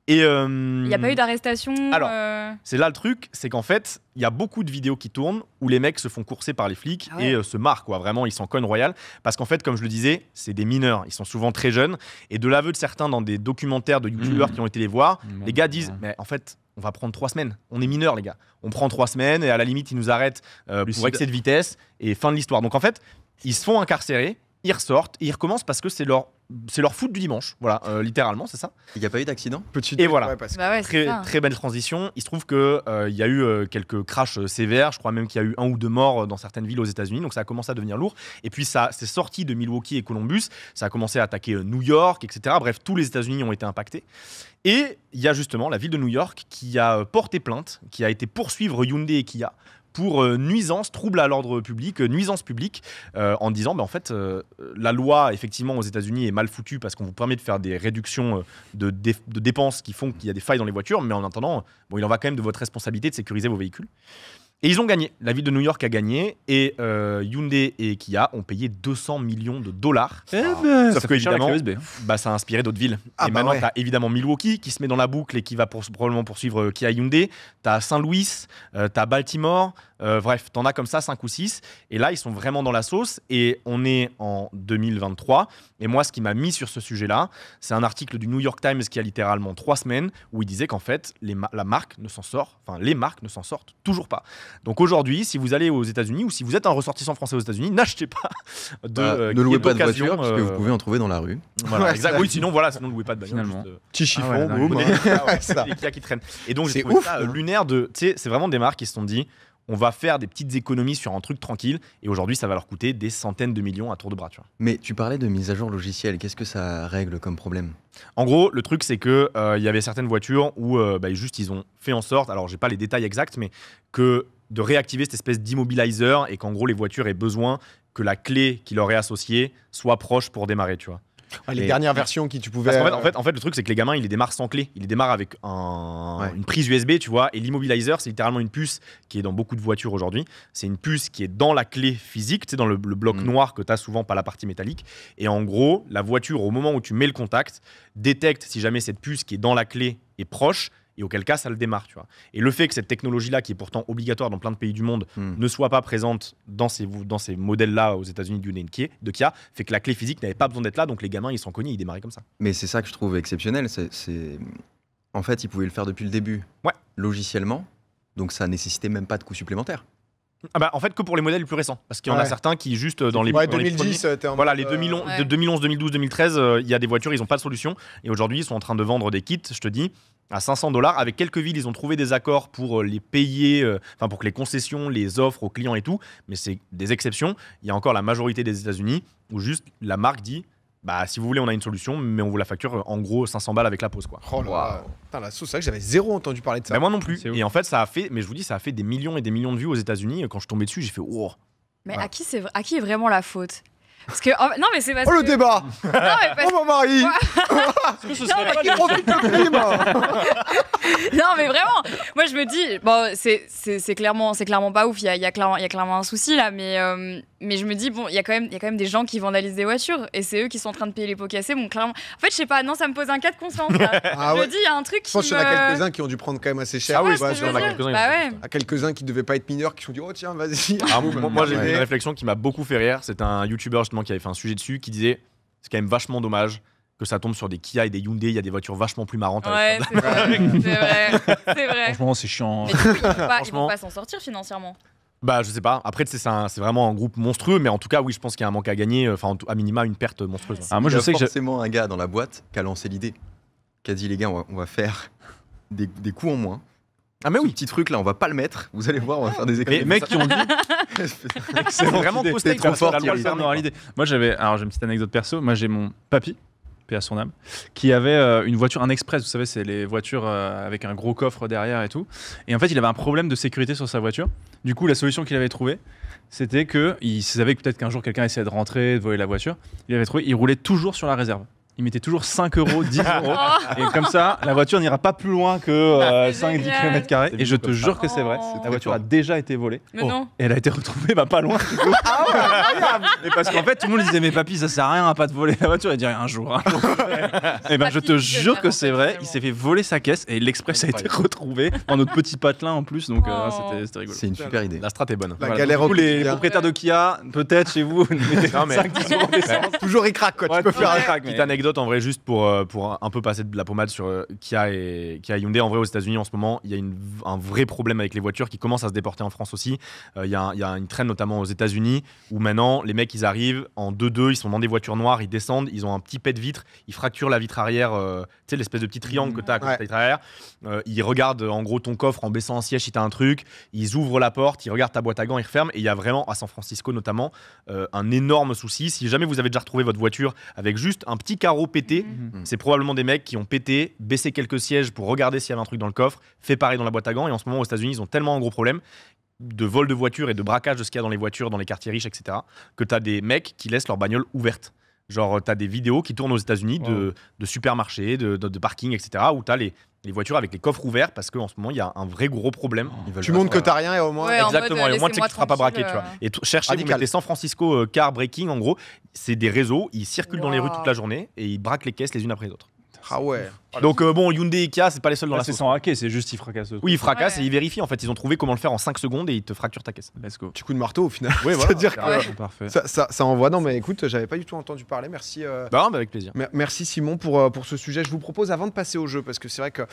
il n'y a pas eu euh, d'arrestation Alors, euh c'est là le truc, c'est qu'en fait, il y a beaucoup de vidéos qui tournent où les mecs se font courser par les flics ah et euh, se marrent, quoi. Vraiment, ils s'en cognent royal. Parce qu'en fait, comme je le disais, c'est des mineurs. Ils sont souvent très jeunes. Et de l'aveu de certains dans des documentaires de youtubeurs mmh. qui ont été les voir, mmh, les gars disent Mais en fait, on va prendre trois semaines. On est mineurs, les gars. On prend trois semaines et à la limite, ils nous arrêtent pour excès de vitesse et fin de l'histoire. Donc en fait, ils se font incarcérer, ils ressortent et ils recommencent parce que c'est leur c'est leur foot du dimanche, voilà, euh, littéralement, c'est ça. Il n'y a pas eu d'accident Et voilà, bah très, belle transition. Il se trouve qu'il euh, y a eu euh, quelques crashs sévères, je crois même qu'il y a eu un ou deux morts dans certaines villes aux États-Unis, donc ça a commencé à devenir lourd. Et puis ça s'est sorti de Milwaukee et Columbus, ça a commencé à attaquer New York, etc. Bref, tous les États-Unis ont été impactés. Et il y a justement la ville de New York qui a porté plainte, qui a été poursuivre Hyundai et Kia pour euh, nuisance, trouble à l'ordre public, euh, nuisance publique, euh, en disant, mais ben, en fait, la loi, effectivement, aux États-Unis est mal foutue parce qu'on vous permet de faire des réductions de, dépenses qui font qu'il y a des failles dans les voitures, mais en attendant, bon, il en va quand même de votre responsabilité de sécuriser vos véhicules. Et ils ont gagné. La ville de New York a gagné et euh, Hyundai et Kia ont payé 200 millions de dollars. ça ça a inspiré d'autres villes. Ah et bah maintenant, tu as évidemment Milwaukee qui se met dans la boucle et qui va probablement poursuivre euh, Kia Hyundai. Tu as Saint-Louis, euh, tu as Baltimore, euh, bref, t'en as comme ça 5 ou 6. Et là, ils sont vraiment dans la sauce. Et on est en 2023. Et moi, ce qui m'a mis sur ce sujet-là, c'est un article du New York Times qui a littéralement 3 semaines où il disait qu'en fait, les la marque ne s'en sort, enfin, les marques ne s'en sortent toujours pas. Donc aujourd'hui, si vous allez aux États-Unis ou si vous êtes un ressortissant français aux États-Unis, n'achetez pas [laughs] de. Bah, euh, ne louez pas de voiture, parce que vous euh, pouvez en trouver dans la rue. Voilà, [laughs] exact. Oui, sinon, voilà, sinon, ne louez pas de bagnole. Petit chiffon, ah boum. [laughs] Et donc, j'ai trouvé ça hein. lunaire de. Tu sais, c'est vraiment des marques qui se sont dit on va faire des petites économies sur un truc tranquille. Et aujourd'hui, ça va leur coûter des centaines de millions à tour de bras. Tu vois. Mais tu parlais de mise à jour logicielle. Qu'est-ce que ça règle comme problème En gros, le truc, c'est que euh, y avait certaines voitures où euh, bah, juste ils ont fait en sorte, alors j'ai pas les détails exacts, mais que de réactiver cette espèce d'immobilizer et qu'en gros les voitures aient besoin que la clé qui leur est associée soit proche pour démarrer, tu vois les dernières versions qui tu pouvais. Euh, en, fait, le truc, c'est que les gamins, ils les démarrent sans clé. Ils les démarrent avec une prise USB, tu vois. Et l'immobilizer, c'est littéralement une puce qui est dans beaucoup de voitures aujourd'hui. C'est une puce qui est dans la clé physique, tu dans le, bloc mm. noir que tu as souvent, pas la partie métallique. Et en gros, la voiture, au moment où tu mets le contact, détecte si jamais cette puce qui est dans la clé est proche et auquel cas ça le démarre, tu vois. Et le fait que cette technologie-là, qui est pourtant obligatoire dans plein de pays du monde, hmm. ne soit pas présente dans ces, dans ces modèles-là aux États-Unis du Kia, de Kia, fait que la clé physique n'avait pas besoin d'être là, donc les gamins ils s'en cognaient, ils démarraient comme ça. Mais c'est ça que je trouve exceptionnel, c'est en fait ils pouvaient le faire depuis le début, ouais. logiciellement, donc ça nécessitait même pas de coûts supplémentaires. Ah bah, en fait, que pour les modèles les plus récents. Parce qu'il y en a certains qui, juste euh, dans les. Ouais, 2010, euh, Voilà, les 2011, 2012, 2013, il y a des voitures, ils n'ont pas de solution. Et aujourd'hui, ils sont en train de vendre des kits, je te dis, à 500 dollars. Avec quelques villes, ils ont trouvé des accords pour euh, les payer, enfin, pour que les concessions les offres aux clients et tout. Mais c'est des exceptions. Il y a encore la majorité des États-Unis où juste la marque dit bah si vous voulez on a une solution mais on vous la facture en gros 500 balles avec la pause quoi. Oh là là. c'est vrai que j'avais zéro entendu parler de ça. Mais moi non plus. Et en fait ça a fait mais je vous dis ça a fait des millions et des millions de vues aux États-Unis quand je tombais dessus, j'ai fait oh. Mais à qui c'est à qui est vraiment la faute parce que non mais c'est parce oh, le débat. Non, mais [laughs] oh, mon mari. [laughs] ce pas qui [laughs] Non mais vraiment, moi je me dis bon c'est clairement c'est clairement pas ouf, il y a, y a, clairement un souci là mais euh, mais je me dis, bon, il y, a quand même, quand même des gens qui vandalisent des voitures et c'est eux qui sont en train de payer les pots cassés. Bon, clairement. En fait, je sais pas, non, ça me pose un cas de conscience. [laughs] Ah je me dis, il y a un truc qui. Je pense qu'il y en a quelques-uns qui ont dû prendre quand même assez cher. Ah oui, il y en a quelques-uns. Bah ouais. À quelques-uns qui devaient pas être mineurs qui se sont dit, oh tiens, vas-y. Ah, [laughs] moi, j'ai une réflexion qui m'a beaucoup fait rire. c'est un YouTuber justement qui avait fait un sujet dessus qui disait, c'est quand même vachement dommage que ça tombe sur des Kia et des Hyundai, il y a des voitures vachement plus marrantes. Ouais, [laughs] c'est vrai, c'est vrai, Franchement, c'est chiant. Mais pas s'en sortir financièrement. Bah, je sais pas. Après, c'est vraiment un groupe monstrueux, mais en tout cas, oui, je pense qu'il y a un manque à gagner, euh, enfin, à minima, une perte monstrueuse. Ah, moi, je sais que forcément un gars dans la boîte qui a lancé l'idée, qui a dit les gars, on va, faire des, des coups en moins. Ah mais oui, petit truc là, on va pas le mettre. Vous allez voir, on va faire des écrans Les mecs qui ont dit, [laughs] c'est vraiment trop fort. Moi j'avais, alors j'ai une petite anecdote perso. Moi j'ai mon papy paix à son âme, qui avait euh, une voiture, un express, vous savez, c'est les voitures euh, avec un gros coffre derrière et tout. Et en fait, il avait un problème de sécurité sur sa voiture. Du coup, la solution qu'il avait trouvée, c'était que il savait peut-être qu'un jour quelqu'un essayait de rentrer, de voler la voiture. Il avait trouvé, il roulait toujours sur la réserve il mettait toujours 5 euros, 10 [laughs] euros. Oh. et comme ça, la voiture n'ira pas plus loin que 5-10 euh, ah, km. Et je te jure que c'est vrai, oh. la voiture a déjà été volée. Et elle a été retrouvée bah, pas loin. ah parce qu'en fait, tout le monde disait Mais papy, ça sert à rien à pas te voler la voiture. Il dirait Un jour. [laughs] et eh ben, je te jure que c'est vrai, il s'est fait voler sa caisse et l'express a été retrouvé en notre petit patelin en plus. Donc euh, oh. c'était rigolo. C'est une super idée. La strat est bonne. La galère les propriétaires de Kia, peut-être chez vous, 5, [laughs] Toujours écrac, quoi. Tu peux faire un crack. Petite anecdote en vrai, juste pour, euh, pour un peu passer de la pommade sur euh, Kia et Kia Hyundai. En vrai, aux États-Unis en ce moment, il y a un vrai problème avec les voitures qui commencent à se déporter en France aussi. Euh, il y, a, y, a une traîne notamment aux États-Unis où maintenant les mecs ils arrivent en 2-2, ils sont dans des voitures noires, ils descendent, ils ont un petit pet de vitre, ils fracturent la vitre arrière, tu sais, l'espèce de petit triangle que tu as à côté de la vitre arrière. Euh, ils regardent en gros ton coffre en baissant un siège si t'as un truc. Ils ouvrent la porte, ils regardent ta boîte à gants, ils referment. Et il y a vraiment, à San Francisco notamment, euh, un énorme souci. Si jamais vous avez déjà retrouvé votre voiture avec juste un petit carreau pété, mhm. Mhm. c'est probablement des mecs qui ont pété, baissé quelques sièges pour regarder s'il y avait un truc dans le coffre, fait pareil dans la boîte à gants. Et en ce moment, aux États-Unis, ils ont tellement un gros problème de vol de voitures et de braquage de ce qu'il y a dans les voitures, dans les quartiers riches, etc., que t'as des mecs qui laissent leur bagnole ouverte. Genre, tu des vidéos qui tournent aux États-Unis de, supermarchés, de, de parking, etc., où tu les, les voitures avec les coffres ouverts parce qu'en ce moment il y a un vrai gros problème. tu montres que t'as rien et au moins exactement et au euh, moins tu ne feras pas braquer tu vois. Et vous mettez San Francisco euh, car breaking en gros c'est des réseaux ils circulent dans les rues toute la journée et ils braquent les caisses les unes après les autres. Ah ouais. Oh, Donc euh, bon, Hyundai Kia c'est pas les seuls dans la c'est sans hacker, c'est juste ils fracassent. Oui, ils fracassent et ils vérifient. En fait, ils ont trouvé comment le faire en 5 secondes et ils te fracturent ta caisse. Let's go. Tu coup de marteau au final. Oui, [laughs] voilà. dire ah que- Parfait. Ça, envoie. Non, mais écoute, j'avais pas du tout entendu parler. Merci. Euh, bah, avec plaisir. Merci Simon pour, euh, pour ce sujet. Je vous propose avant de passer au jeu, parce que c'est vrai que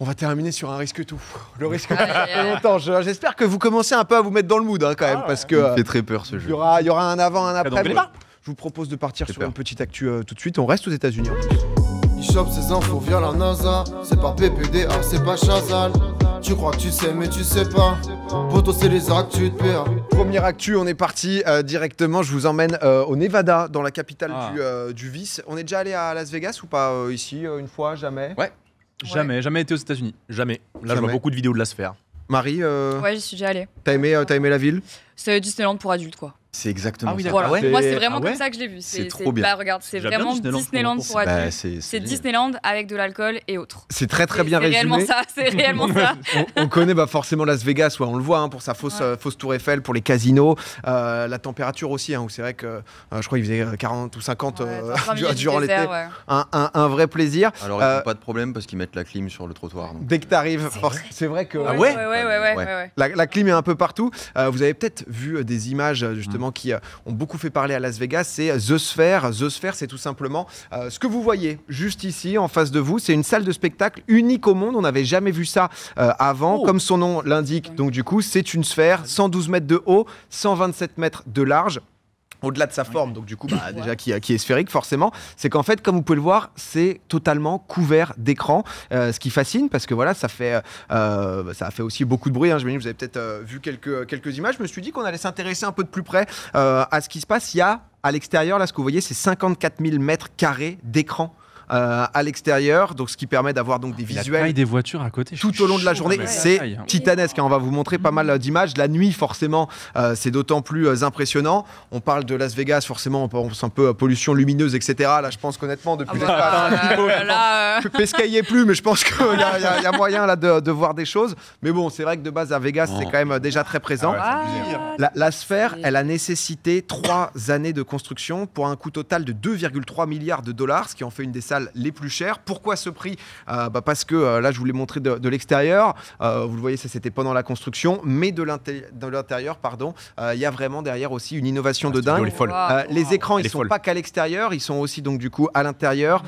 on va terminer sur un risque tout. Le risque [laughs] ah, tout J'espère que vous commencez un peu à vous mettre dans le mood hein, quand même, ah. parce que Il très peur ce il y jeu. aura, il y aura un avant, un après. je vous propose de partir sur un une petite actu tout de suite. On reste aux États-Unis. Il chope ses infos via la NASA. C'est pas PPDA, ah, c'est pas Chazal. Tu crois que tu sais, mais tu sais pas. Poto, c'est les actus de PA. Première actu, on est parti euh, directement. Je vous emmène euh, au Nevada, dans la capitale ah. euh, du, vice. On est déjà allé à Las Vegas ou pas ici Une fois, jamais Ouais. Jamais, jamais été aux États-Unis. Jamais. Là, je vois beaucoup de vidéos de la sphère. Marie Ouais, j'y suis déjà allé. T'as aimé, aimé la ville C'est Disneyland pour adultes, quoi. C'est exactement ah ça. Moi, c'est vraiment ah comme ça que je l'ai vu. C'est trop bien. regarde, c'est vraiment Disneyland, pour adultes. Bah, c'est Disneyland avec de l'alcool et autres. C'est très très bien résumé. C'est réellement ça. C'est réellement [laughs] ça. on, connaît bah, forcément Las Vegas, on le voit hein, pour sa fausse, euh, fausse Tour Eiffel, pour les casinos, euh, la température aussi, hein, c'est vrai que euh, je crois qu'il faisait 40 ou 50 [laughs] durant l'été. Un, vrai plaisir. Alors, ils a pas de problème parce qu'ils mettent la clim sur le trottoir. Dès que tu arrives, c'est vrai que. ouais, La clim est un peu partout. Vous avez peut-être vu des images justement qui euh, ont beaucoup fait parler à Las Vegas, c'est euh, The Sphere. The Sphere, c'est tout simplement euh, ce que vous voyez juste ici en face de vous. C'est une salle de spectacle unique au monde. On n'avait jamais vu ça avant. Oh. Comme son nom l'indique, donc du coup, c'est une sphère 112 mètres de haut, 127 mètres de large au-delà de sa forme, donc du coup, bah, déjà euh, qui, est sphérique forcément, c'est qu'en fait, comme vous pouvez le voir, c'est totalement couvert d'écran, euh, ce qui fascine parce que voilà, ça fait, euh, ça a fait aussi beaucoup de bruit. Hein. Je vous avez peut-être vu quelques, quelques images. Je me suis dit qu'on allait s'intéresser un peu de plus près à ce qui se passe. Il y a à l'extérieur, là, ce que vous voyez, c'est 54 000 mètres carrés d'écran euh, à l'extérieur, donc ce qui permet d'avoir donc des visuels. des voitures à côté. Tout au long de la journée, c'est hein. titanesque. Hein. on va vous montrer pas mal euh, d'images. La nuit, forcément, euh, c'est d'autant plus impressionnant. On parle de Las Vegas, forcément, on pense un peu à pollution lumineuse, etc. Là, je pense qu'honnêtement, depuis ah l'espace, je plus, mais je pense qu'il y, a moyen là de, voir des choses. Mais bon, c'est vrai que de base à Vegas, c'est quand même déjà très présent. Ah ah, la, la sphère, elle a nécessité trois années de construction pour un coût total de 2,3 milliards de dollars, ce qui en fait une des salles les plus chers. Pourquoi ce prix euh, bah, Parce que euh, là, je vous l'ai montré de, l'extérieur. Euh, vous le voyez, ça, c'était pendant la construction. Mais de l'intérieur, pardon, il y a vraiment derrière aussi une innovation ah, de dingue. Les écrans, ils ne sont pas qu'à l'extérieur, ils sont aussi donc du coup à l'intérieur.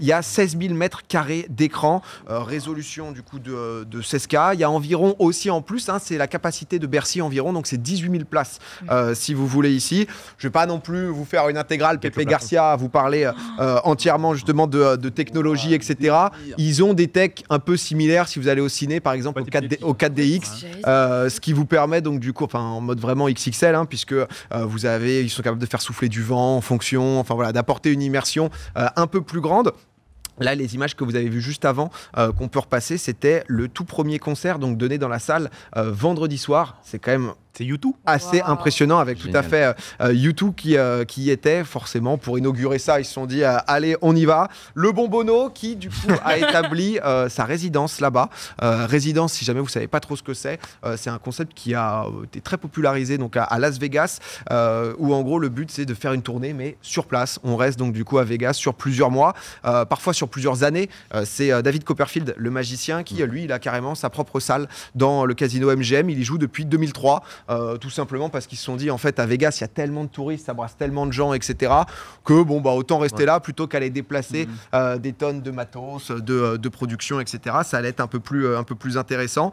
Il y a 16 000 mètres carrés d'écran, résolution du coup de, 16K. Il y a environ aussi en plus, hein, c'est la capacité de Bercy environ, donc c'est 18 000 places si vous voulez ici. Je vais pas non plus vous faire une intégrale Pépé Garcia, vous parler ah. entièrement justement de, euh, de technologie, etc. Ils ont des techs un peu similaires si vous allez au ciné, par exemple au, 4 dx euh, ce qui vous permet donc du coup, enfin en mode vraiment XXL, hein, puisque euh, vous avez, ils sont capables de faire souffler du vent en fonction, enfin voilà, d'apporter une immersion un peu plus grande. Là, les images que vous avez vues juste avant, qu'on peut repasser, c'était le tout premier concert donc donné dans la salle vendredi soir. C'est quand même c'est YouTube assez impressionnant avec tout à fait euh, euh, YouTube qui, euh, était forcément pour inaugurer ça. Ils se sont dit allez, on y va. Le bon Bono qui du coup a [laughs] établi sa résidence là-bas. résidence, si jamais vous ne savez pas trop ce que c'est, c'est un concept qui a été très popularisé donc à, à Las Vegas où en gros le but c'est de faire une tournée mais sur place. On reste donc du coup à Vegas sur plusieurs mois, parfois sur plusieurs années. c'est David Copperfield, le magicien, qui mm. lui il a carrément sa propre salle dans le casino MGM. Il y joue depuis 2003. Euh, tout simplement parce qu'ils se sont dit en fait à Vegas il y a tellement de touristes, ça brasse tellement de gens, etc. que bon bah autant rester là plutôt qu'aller déplacer mhm. euh, des tonnes de matos, de, euh, production, etc. Ça allait être un peu plus, un peu plus intéressant.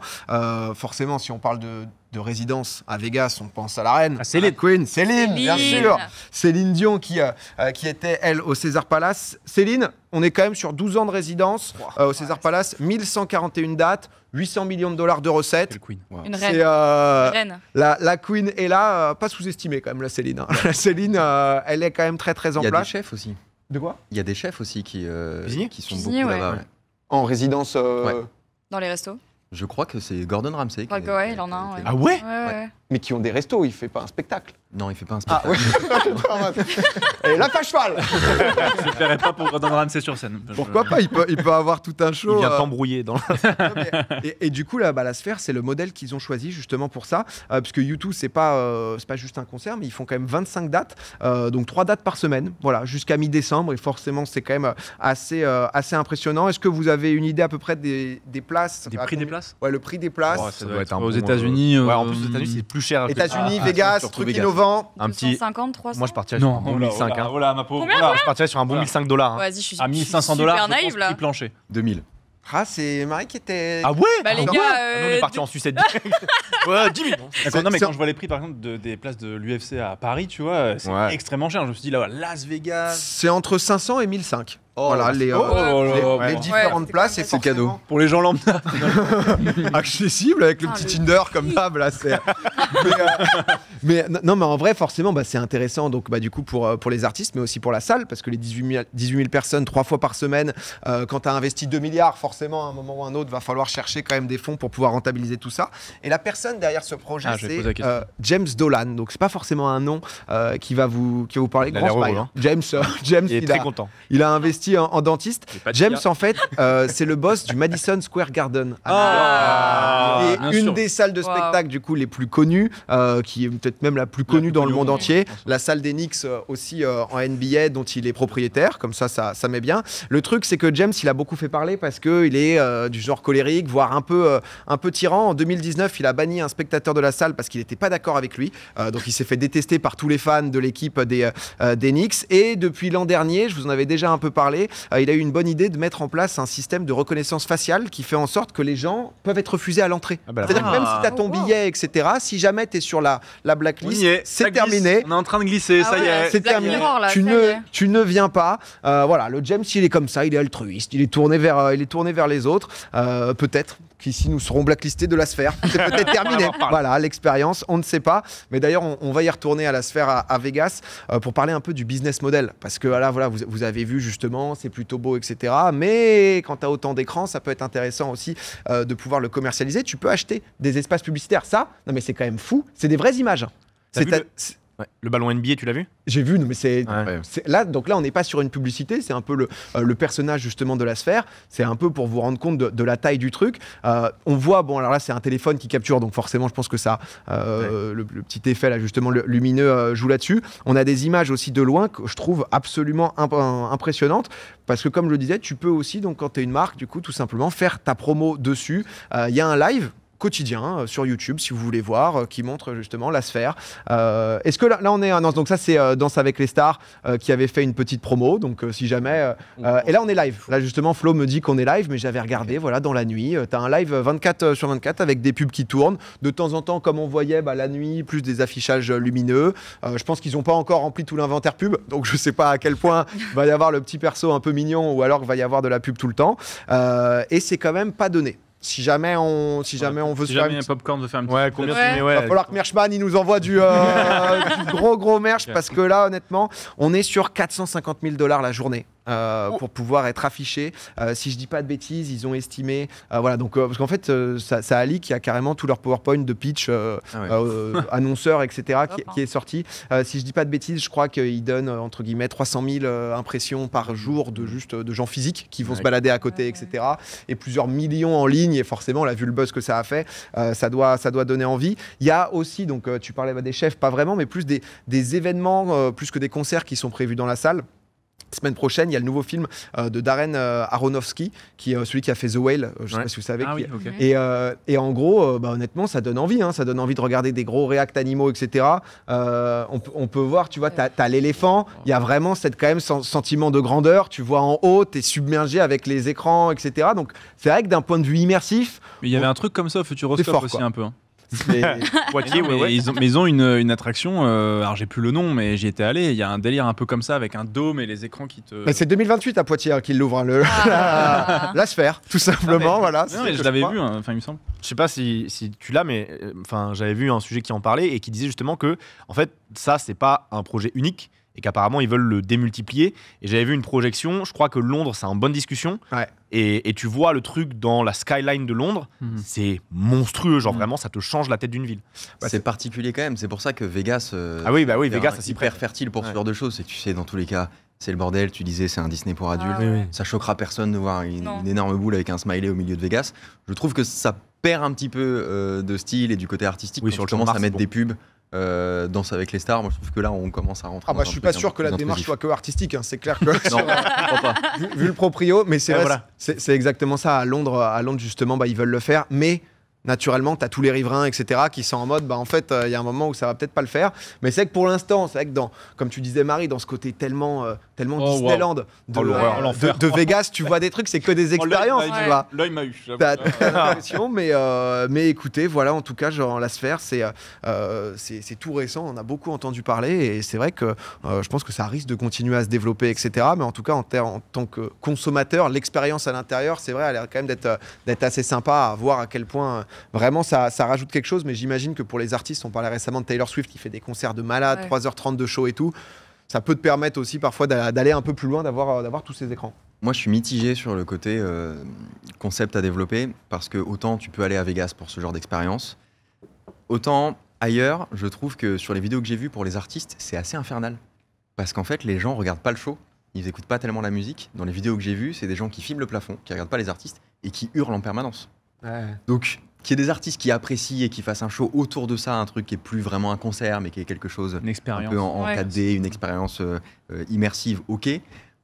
forcément, si on parle de de résidence à Vegas, on pense à la reine. Ah, à Céline. Queen, Céline, bien sûr. Céline Dion qui, euh, euh, qui était, elle, au César Palace. Céline, on est quand même sur 12 ans de résidence euh, au César Palace, 1141 dates, 800 millions de dollars de recettes. Queen. Une reine. La, Queen est là, pas sous-estimée quand même, la Céline. Hein. La Céline, elle est quand même très, très en place. Il y a des chefs aussi. De quoi Il y a des chefs aussi qui, qui sont beaucoup En résidence... Dans les restos je crois que c'est Gordon Ramsay. Ah ouais. Mais qui ont des restos, il fait pas un spectacle. Non, il fait pas un ah, spectacle. [laughs] Ah Et la à cheval [laughs] Je ne pas pour dans C'est sur scène. Pourquoi pas il peut, avoir tout un show. Il vient euh. t'embrouiller dans [laughs] et, du coup, la, bah, la sphère, c'est le modèle qu'ils ont choisi justement pour ça. Euh, parce que U2, c'est pas, euh, c'est pas juste un concert, mais ils font quand même 25 dates. donc 3 dates par semaine, voilà, jusqu'à mi-décembre. Et forcément, c'est quand même assez, assez impressionnant. Est-ce que vous avez une idée à peu près des, places Des prix des places Ouais, le prix des places. Oh, ça, doit, être, aux États-Unis. en plus, aux États-Unis, c'est plus cher. États-Unis, ah, ah, Vegas, truc Vegas. Un petit. 50, 300. Moi, je partirais sur un bon 1005. hein. ma Je partirais sur un bon 1005 dollars. hein. À 1500 dollars, super plancher. 2000. Ah, c'est Marie qui était. Ah ouais Bah, les ah gars, euh, ah on est parti en sucette direct. [laughs] Ouais, 10 000. non, mais quand je vois les prix, par exemple, de- des places de l'UFC à Paris, tu vois, c'est extrêmement cher. Je me suis dit, là, Las Vegas. C'est entre 500 et 1005. Oh. voilà, les, euh, oh, oh, les- différentes places. et C'est cadeau. Pour les gens lambda. [laughs] accessible avec le ah, petit Tinder comme d'hab là mais, euh, [laughs] non mais en vrai forcément bah, c'est intéressant donc bah, du coup pour, euh, pour les artistes mais aussi pour la salle parce que les 18 000, personnes trois fois par semaine quand tu as investi 2 milliards forcément à un moment ou un autre va falloir chercher quand même des fonds pour pouvoir rentabiliser tout ça et la personne derrière ce projet ah, c'est James Dolan donc c'est pas forcément un nom qui va vous qui vous parler hein. James [laughs] James Il est très content. il a investi en, dentiste. James, en fait, euh, c'est le boss du Madison Square Garden. Ah, ah, une des salles de spectacle, du coup, les plus connues, euh, qui est peut-être même la plus connue dans le monde entier. La salle des Knicks euh, aussi en NBA, dont il est propriétaire. Comme ça, ça, ça met bien. Le truc, c'est que James, il a beaucoup fait parler parce qu'il est du genre colérique, voire un peu, un peu tyran. En 2019, il a banni un spectateur de la salle parce qu'il n'était pas d'accord avec lui. donc, il s'est fait détester par tous les fans de l'équipe des, des Knicks. Et depuis l'an dernier, je vous en avais déjà un peu parlé, euh, il a eu une bonne idée de mettre en place un système de reconnaissance faciale qui fait en sorte que les gens peuvent être refusés à l'entrée. Ah bah C'est-à-dire même ah. si tu as ton oh, billet, etc., si jamais tu es sur la, la blacklist, c'est terminé. On est en train de glisser, ah ça y est. C'est terminé. tu, ne, tu ne viens pas. Euh, voilà, le James, il est comme ça, il est altruiste, il est tourné vers, euh, il est tourné vers les autres. Peut-être, qu'ici, nous serons blacklistés de la sphère, c'est [laughs] peut-être terminé. voilà, l'expérience, on ne sait pas. Mais d'ailleurs, on, va y retourner à la sphère à, Vegas euh, pour parler un peu du business model. Parce que là, voilà, vous, avez vu justement, c'est plutôt beau, etc. Mais quand tu as autant d'écrans, ça peut être intéressant aussi euh, de pouvoir le commercialiser. Tu peux acheter des espaces publicitaires. Ça, non mais c'est quand même fou. C'est des vraies images. C'est le ballon NBA, tu l'as vu J'ai vu, mais c'est là. Donc là, on n'est pas sur une publicité. C'est un peu le, euh, personnage justement de la sphère. C'est un peu pour vous rendre compte de, la taille du truc. Euh, on voit, bon, alors là, c'est un téléphone qui capture, donc forcément, je pense que ça, euh, le, petit effet là justement lumineux joue là-dessus. On a des images aussi de loin que je trouve absolument impressionnantes parce que comme je le disais, tu peux aussi donc quand tu es une marque, du coup, tout simplement faire ta promo dessus. Il y a un live quotidien euh, sur YouTube, si vous voulez voir, euh, qui montre euh, justement la sphère. Est-ce que là, on est. non, donc ça, c'est Danse avec les stars qui avait fait une petite promo. Donc si jamais. et là, on est live. Là, justement, Flo me dit qu'on est live, mais j'avais regardé, voilà, dans la nuit. tu as un live 24 sur 24 avec des pubs qui tournent. De temps en temps, comme on voyait, bah, la nuit, plus des affichages lumineux. je pense qu'ils n'ont pas encore rempli tout l'inventaire pub, donc je sais pas à quel point [laughs] va y avoir le petit perso un peu mignon ou alors va y avoir de la pub tout le temps. et c'est quand même pas donné si jamais on, si jamais on veut se jamais faire un petit... popcorn veut ouais, combien euh, va falloir que Merchman il nous envoie du, euh, [laughs] du gros gros merch parce que là honnêtement on est sur 450 000 dollars la journée euh, pour pouvoir être affiché euh, si je dis pas de bêtises, ils ont estimé. Euh, voilà, donc, parce qu'en fait, ça, ça a y a carrément tout leur PowerPoint de pitch, ah [laughs] annonceur, etc., qui, est sorti. si je dis pas de bêtises, je crois qu'ils donnent, entre guillemets, 300 000 impressions par mmh. jour de juste de gens physiques qui vont se balader à côté, etc. Et plusieurs millions en ligne. Et forcément, l'a vu le buzz que ça a fait, ça, doit, ça doit donner envie. Il y a aussi, donc, tu parlais bah, des chefs, pas vraiment, mais plus des événements, plus que des concerts qui sont prévus dans la salle. Semaine prochaine, il y a le nouveau film euh, de Darren euh, Aronofsky, qui est euh, celui qui a fait The Whale, je ne sais pas si vous savez. Ah et, en gros, bah, honnêtement, ça donne envie. Hein, ça donne envie de regarder des gros réacts animaux, etc. On, peut voir, tu vois, tu as, l'éléphant. Il y a vraiment cette, quand même sentiment de grandeur. Tu vois en haut, tu es submergé avec les écrans, etc. Donc c'est vrai que d'un point de vue immersif. il y avait un truc comme ça au Futuroscope aussi, un peu. Hein. [laughs] Poitiers, Ils ont, mais ils ont une, attraction, euh, alors j'ai plus le nom, mais j'y étais allé. Il y a un délire un peu comme ça avec un dôme et les écrans qui te. c'est 2028 à Poitiers hein, qu'il ouvre hein, ah. [laughs] la... sphère, tout simplement. voilà, non, mais je l'avais vu, hein, il me semble. Je sais pas si, tu l'as, mais euh, enfin, j'avais vu un sujet qui en parlait et qui disait justement que, en fait, ça, c'est pas un projet unique et qu'apparemment ils veulent le démultiplier. Et j'avais vu une projection, je crois que Londres, c'est en bonne discussion. Et, tu vois le truc dans la skyline de Londres, mhm. c'est monstrueux, genre mhm. vraiment ça te change la tête d'une ville. Bah, c'est particulier quand même, c'est pour ça que Vegas. Euh, ah oui, bah oui, Vegas, c'est hyper fertile pour ce genre de choses, Et tu sais, dans tous les cas, c'est le bordel, tu disais c'est un Disney pour ah adultes, ça choquera personne de voir une, énorme boule avec un smiley au milieu de Vegas. Je trouve que ça perd un petit peu euh, de style et du côté artistique oui, quand sur à mettre des pubs euh, Danse avec les stars, moi je trouve que là on commence à rentrer. Ah bah, je suis pas sûr que la démarche soit que artistique, hein, c'est clair que. [laughs] Vu, le proprio, mais eh, c'est exactement ça. À Londres, à Londres justement, bah, ils veulent le faire, mais naturellement, tu as tous les riverains, etc., qui sont en mode, bah, en fait, il euh, y a un moment où ça va peut-être pas le faire. Mais c'est que pour l'instant, c'est que dans, comme tu disais, Marie, dans ce côté tellement, euh, tellement oh, Disneyland oh, de, Vegas, tu vois des trucs, c'est que des oh, expériences, tu vois. L'œil m'a eu. [laughs] mais, euh, mais écoutez, voilà, en tout cas, genre, la sphère, c'est c'est tout récent. On a beaucoup entendu parler et c'est vrai que je pense que ça risque de continuer à se développer, etc. Mais en tout cas, en, en tant que consommateur, l'expérience à l'intérieur, c'est vrai, elle a l'air quand même d'être d'être assez sympa à voir à quel point vraiment, ça, ça rajoute quelque chose. Mais j'imagine que pour les artistes, on parlait récemment de Taylor Swift qui fait des concerts de malade, 3h30 de show et tout. Ça peut te permettre aussi parfois d'aller un peu plus loin, euh, d'avoir tous ces écrans. Moi, je suis mitigé sur le côté euh, concept à développer parce que autant tu peux aller à Vegas pour ce genre d'expérience, autant ailleurs, je trouve que sur les vidéos que j'ai vues pour les artistes, c'est assez infernal. Parce qu'en fait, les gens regardent pas le show, ils n'écoutent pas tellement la musique. Dans les vidéos que j'ai vues, c'est des gens qui filment le plafond, qui regardent pas les artistes et qui hurlent en permanence. Donc, qu'il y ait des artistes qui apprécient et qui fassent un show autour de ça, un truc qui est plus vraiment un concert, mais qui est quelque chose un peu en, 4D, une expérience euh, euh, immersive, ok.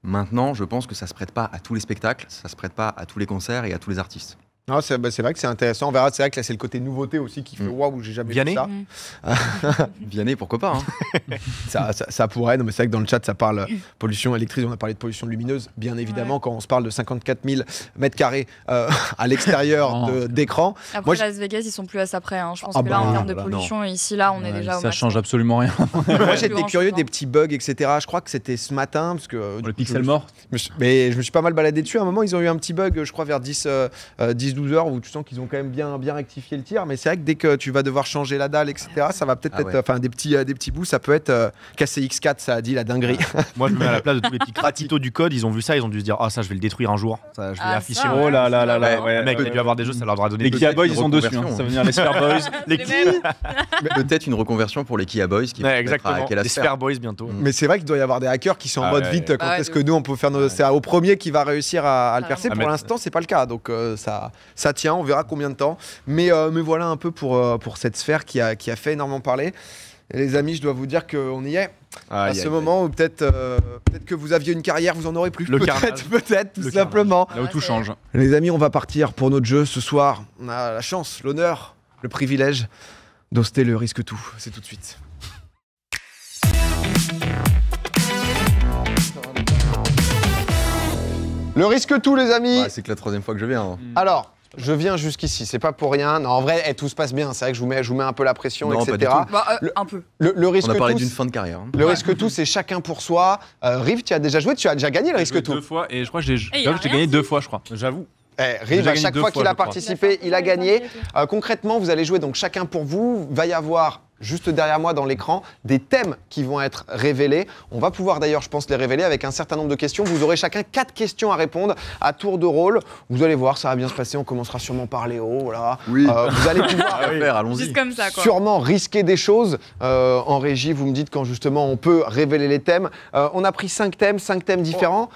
Maintenant, je pense que ça se prête pas à tous les spectacles, ça se prête pas à tous les concerts et à tous les artistes. Non, ben, c'est vrai que c'est intéressant. On verra. C'est vrai que là, c'est le côté nouveauté aussi qui fait mm. waouh, j'ai jamais vu ça. Mmh. Vianney, pourquoi pas hein. [laughs] ça, ça, pourrait. Non, mais c'est vrai que dans le chat, ça parle pollution électrique. On a parlé de pollution lumineuse, bien évidemment, quand on se parle de 54 000 mètres carrés euh, à l'extérieur [laughs] oh, d'écran. Après, Las Vegas, ils sont plus à ça près. Hein. Je pense ah que là, en bah, termes de bah, pollution, ici, là, on est déjà. Ça change hein. absolument rien. [laughs] Moi, j'étais curieux des petits bugs, etc. Je crois que c'était ce matin parce que. le pixel mort. Mais je me suis pas mal baladé dessus. À un moment, ils ont eu un petit bug. Je crois vers 10, 10 euh, euh, 12 heures où tu sens qu'ils ont quand même bien, bien rectifié le tir. Mais c'est vrai que dès que tu vas devoir changer la dalle, etc., ah ça va peut-être ah être. Enfin, des, petits, euh, des petits bouts, ça peut être euh, casser X4, ça a dit la dinguerie. Ah. Moi, je me mets à la place de tous les petits [laughs] cratitos du code. Ils ont vu ça, ils ont dû se dire Ah, ça, je vais le détruire un jour. Ça, je vais afficher. oh là là là là. mec, il a dû avoir des jeux, ça leur aura donné Les Kia Boys, ils sont dessus. Hein. Ça va venir les Spare [laughs] Boys. les qui Peut-être une reconversion pour les Kia Boys qui exactement. Les Spare Boys bientôt. Mais c'est vrai qu'il doit y avoir des hackers qui sont en mode vite quand est-ce que nous on peut faire nos. C'est au premier qui va réussir à le percer Pour l'instant, c'est pas le cas. Donc euh, ça, ça tient, on verra combien de temps. Mais, euh, voilà un peu pour, euh, pour cette sphère qui a, qui a fait énormément parler. les amis, je dois vous dire qu'on y est. à ce moment où peut-être euh, peut que vous aviez une carrière, vous en aurez plus. Peut-être, [laughs] peut-être, tout simplement. Là où tout change. Les amis, on va partir pour notre jeu ce soir. On a la chance, l'honneur, le privilège d'hoster le risque tout. C'est tout de suite. Le risque tout, les amis. c'est que la troisième fois que je viens. Hein. Alors, je viens jusqu'ici, c'est pas pour rien. Non, en vrai, eh, tout se passe bien. C'est vrai que je vous mets, je mets un peu la pression, non, etc. Pas tout. Bah, euh, un peu. Le, risque On a parlé d'une fin de carrière. Hein. Le risque tout, c'est chacun pour soi. Euh, Rive, tu as déjà joué, tu as déjà gagné le risque tout. Deux fois, et je crois que j'ai eh, gagné deux fois, je crois. J'avoue. Eh, à chaque fois, qu'il a participé, il a gagné. Euh, concrètement, vous allez jouer donc chacun pour vous. Va y avoir juste derrière moi dans l'écran des thèmes qui vont être révélés. On va pouvoir d'ailleurs, je pense, les révéler avec un certain nombre de questions. Vous aurez chacun quatre questions à répondre à tour de rôle. Vous allez voir, ça va bien se passer. On commencera sûrement par Léo. Voilà. Euh, vous allez pouvoir [laughs] allons-y. Sûrement risquer des choses. Euh, en régie, vous me dites quand justement on peut révéler les thèmes. Euh, on a pris cinq thèmes, cinq thèmes oh. différents.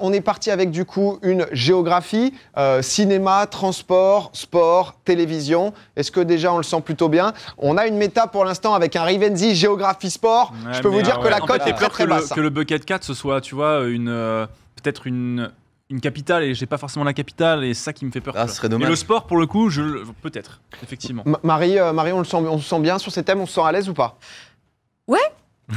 on est parti avec du coup une géographie, cinéma, transport, sport, télévision. Est-ce que déjà on le sent plutôt bien On a une méta pour pour l'instant avec un Rivenzi Géographie Sport. je peux vous dire que la cote est très très que basse. que le bucket 4 ce soit, tu vois, une euh, peut-être une une capitale et j'ai pas forcément la capitale et ça qui me fait peur. Ah, ce serait dommage. le sport pour le coup, je peut-être effectivement. Marie, euh, Marie, on le sent, on se sent bien sur ces thèmes, on se sent à l'aise ou pas Ouais, [laughs]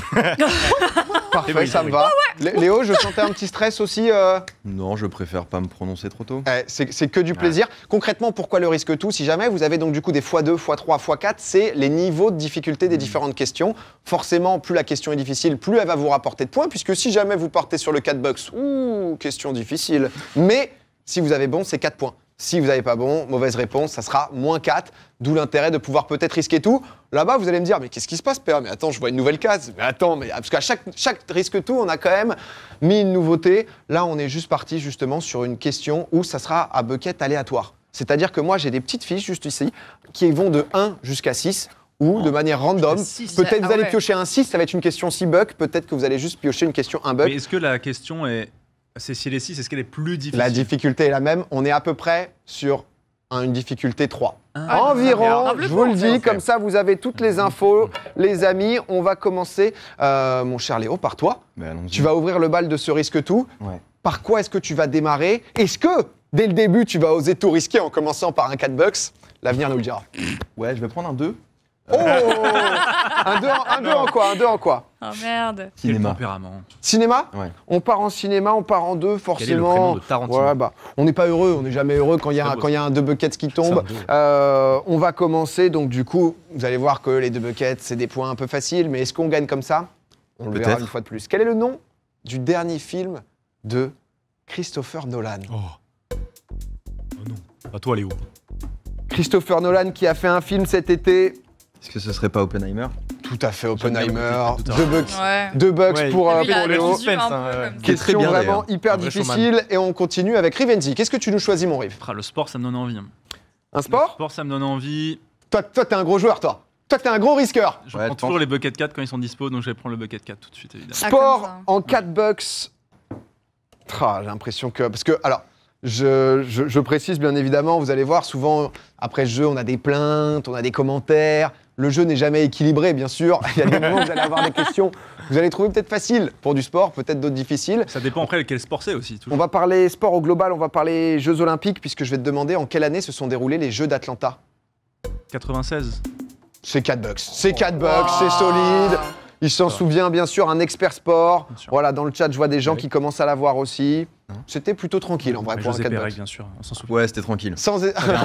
Parfait, eh ça eh me va. Oh, Léo, je sentais un petit stress aussi. Euh non, je préfère pas me prononcer trop tôt. Eh, c'est que du plaisir. Concrètement, pourquoi le risque tout Si jamais vous avez donc du coup des fois 2 x3, x4, c'est les niveaux de difficulté des hmm. différentes questions. Forcément, plus la question est difficile, plus elle va vous rapporter de points, puisque si jamais vous partez sur le 4 box ouh, question difficile. Mais si vous avez bon, c'est 4 points. Si vous n'avez pas bon, mauvaise réponse, ça sera moins 4, d'où l'intérêt de pouvoir peut-être risquer tout. Là-bas, vous allez me dire, mais qu'est-ce qui se passe, père Mais attends, je vois une nouvelle case. Mais attends, mais... parce qu'à chaque, chaque risque tout, on a quand même mis une nouveauté. Là, on est juste parti justement sur une question où ça sera à bucket aléatoire. C'est-à-dire que moi, j'ai des petites fiches juste ici qui vont de 1 jusqu'à 6 ou de oh, manière random. Peut-être que ah vous allez piocher un 6, ça va être une question 6 bucks, peut-être que vous allez juste piocher une question 1 buck. Mais est-ce que la question est Cécile les est-ce qu'elle est plus difficile La difficulté est la même. On est à peu près sur une difficulté 3. Ah, ah, Environ, je vous le dis, comme ça vous avez toutes les infos. Les amis, on va commencer. Euh, mon cher Léo, par toi. Ben, tu vas ouvrir le bal de ce risque tout. Par quoi est-ce que tu vas démarrer Est-ce que, dès le début, tu vas oser tout risquer en commençant par un 4 bucks L'avenir nous le dira. Ouais, je vais prendre un 2. Oh, oh, oh, oh. [laughs] Un 2 en, quoi Un deux en quoi Oh merde. Cinéma. Cinéma On part en cinéma, on part en deux, forcément. Bah, on n'est pas heureux, on n'est jamais heureux quand il y, a un, 2 deux buckets qui tombe. Euh, on va commencer, donc du coup, vous allez voir que les deux buckets, c'est des points un peu faciles, mais est-ce qu'on gagne comme ça On le verra une fois de plus. Quel est le nom du dernier film de Christopher Nolan Oh. non. À bah, toi, Léo. Christopher Nolan qui a fait un film cet été est-ce que ce serait pas Oppenheimer Tout à fait Oppenheimer. Deux bucks, pour, euh, qui très bien, vraiment hyper difficile. Et on continue avec Rivenzi. Qu'est-ce que tu nous choisis, mon Rive ah, Le sport, ça me donne envie. Hein. Un sport Le sport, ça me donne envie. Toi, toi, es un gros joueur, toi. Toi, t'es un gros risqueur. Je prends toujours les bucket 4 quand ils sont dispo, donc je vais prendre le bucket 4 tout de suite, évidemment. Ah, sport en 4 bucks. bucks. J'ai l'impression que. Parce que, alors, je, je, précise bien évidemment, vous allez voir, souvent, après jeu, on a des plaintes, on a des commentaires. Le jeu n'est jamais équilibré, bien sûr. Il y a des moments où vous allez avoir des questions. Vous allez trouver peut-être facile pour du sport, peut-être d'autres difficiles. Ça dépend après quel sport c'est aussi. On va parler sport au global, on va parler Jeux Olympiques, puisque je vais te demander en quelle année se sont déroulés les Jeux d'Atlanta 96. C'est 4 bucks. C'est 4 bucks, c'est solide. Il s'en souvient bien sûr, un expert sport. Voilà, dans le chat, je vois des gens qui commencent à l'avoir aussi. C'était plutôt tranquille en vrai Mais pour bien sûr, Ouais, c'était tranquille. Sans,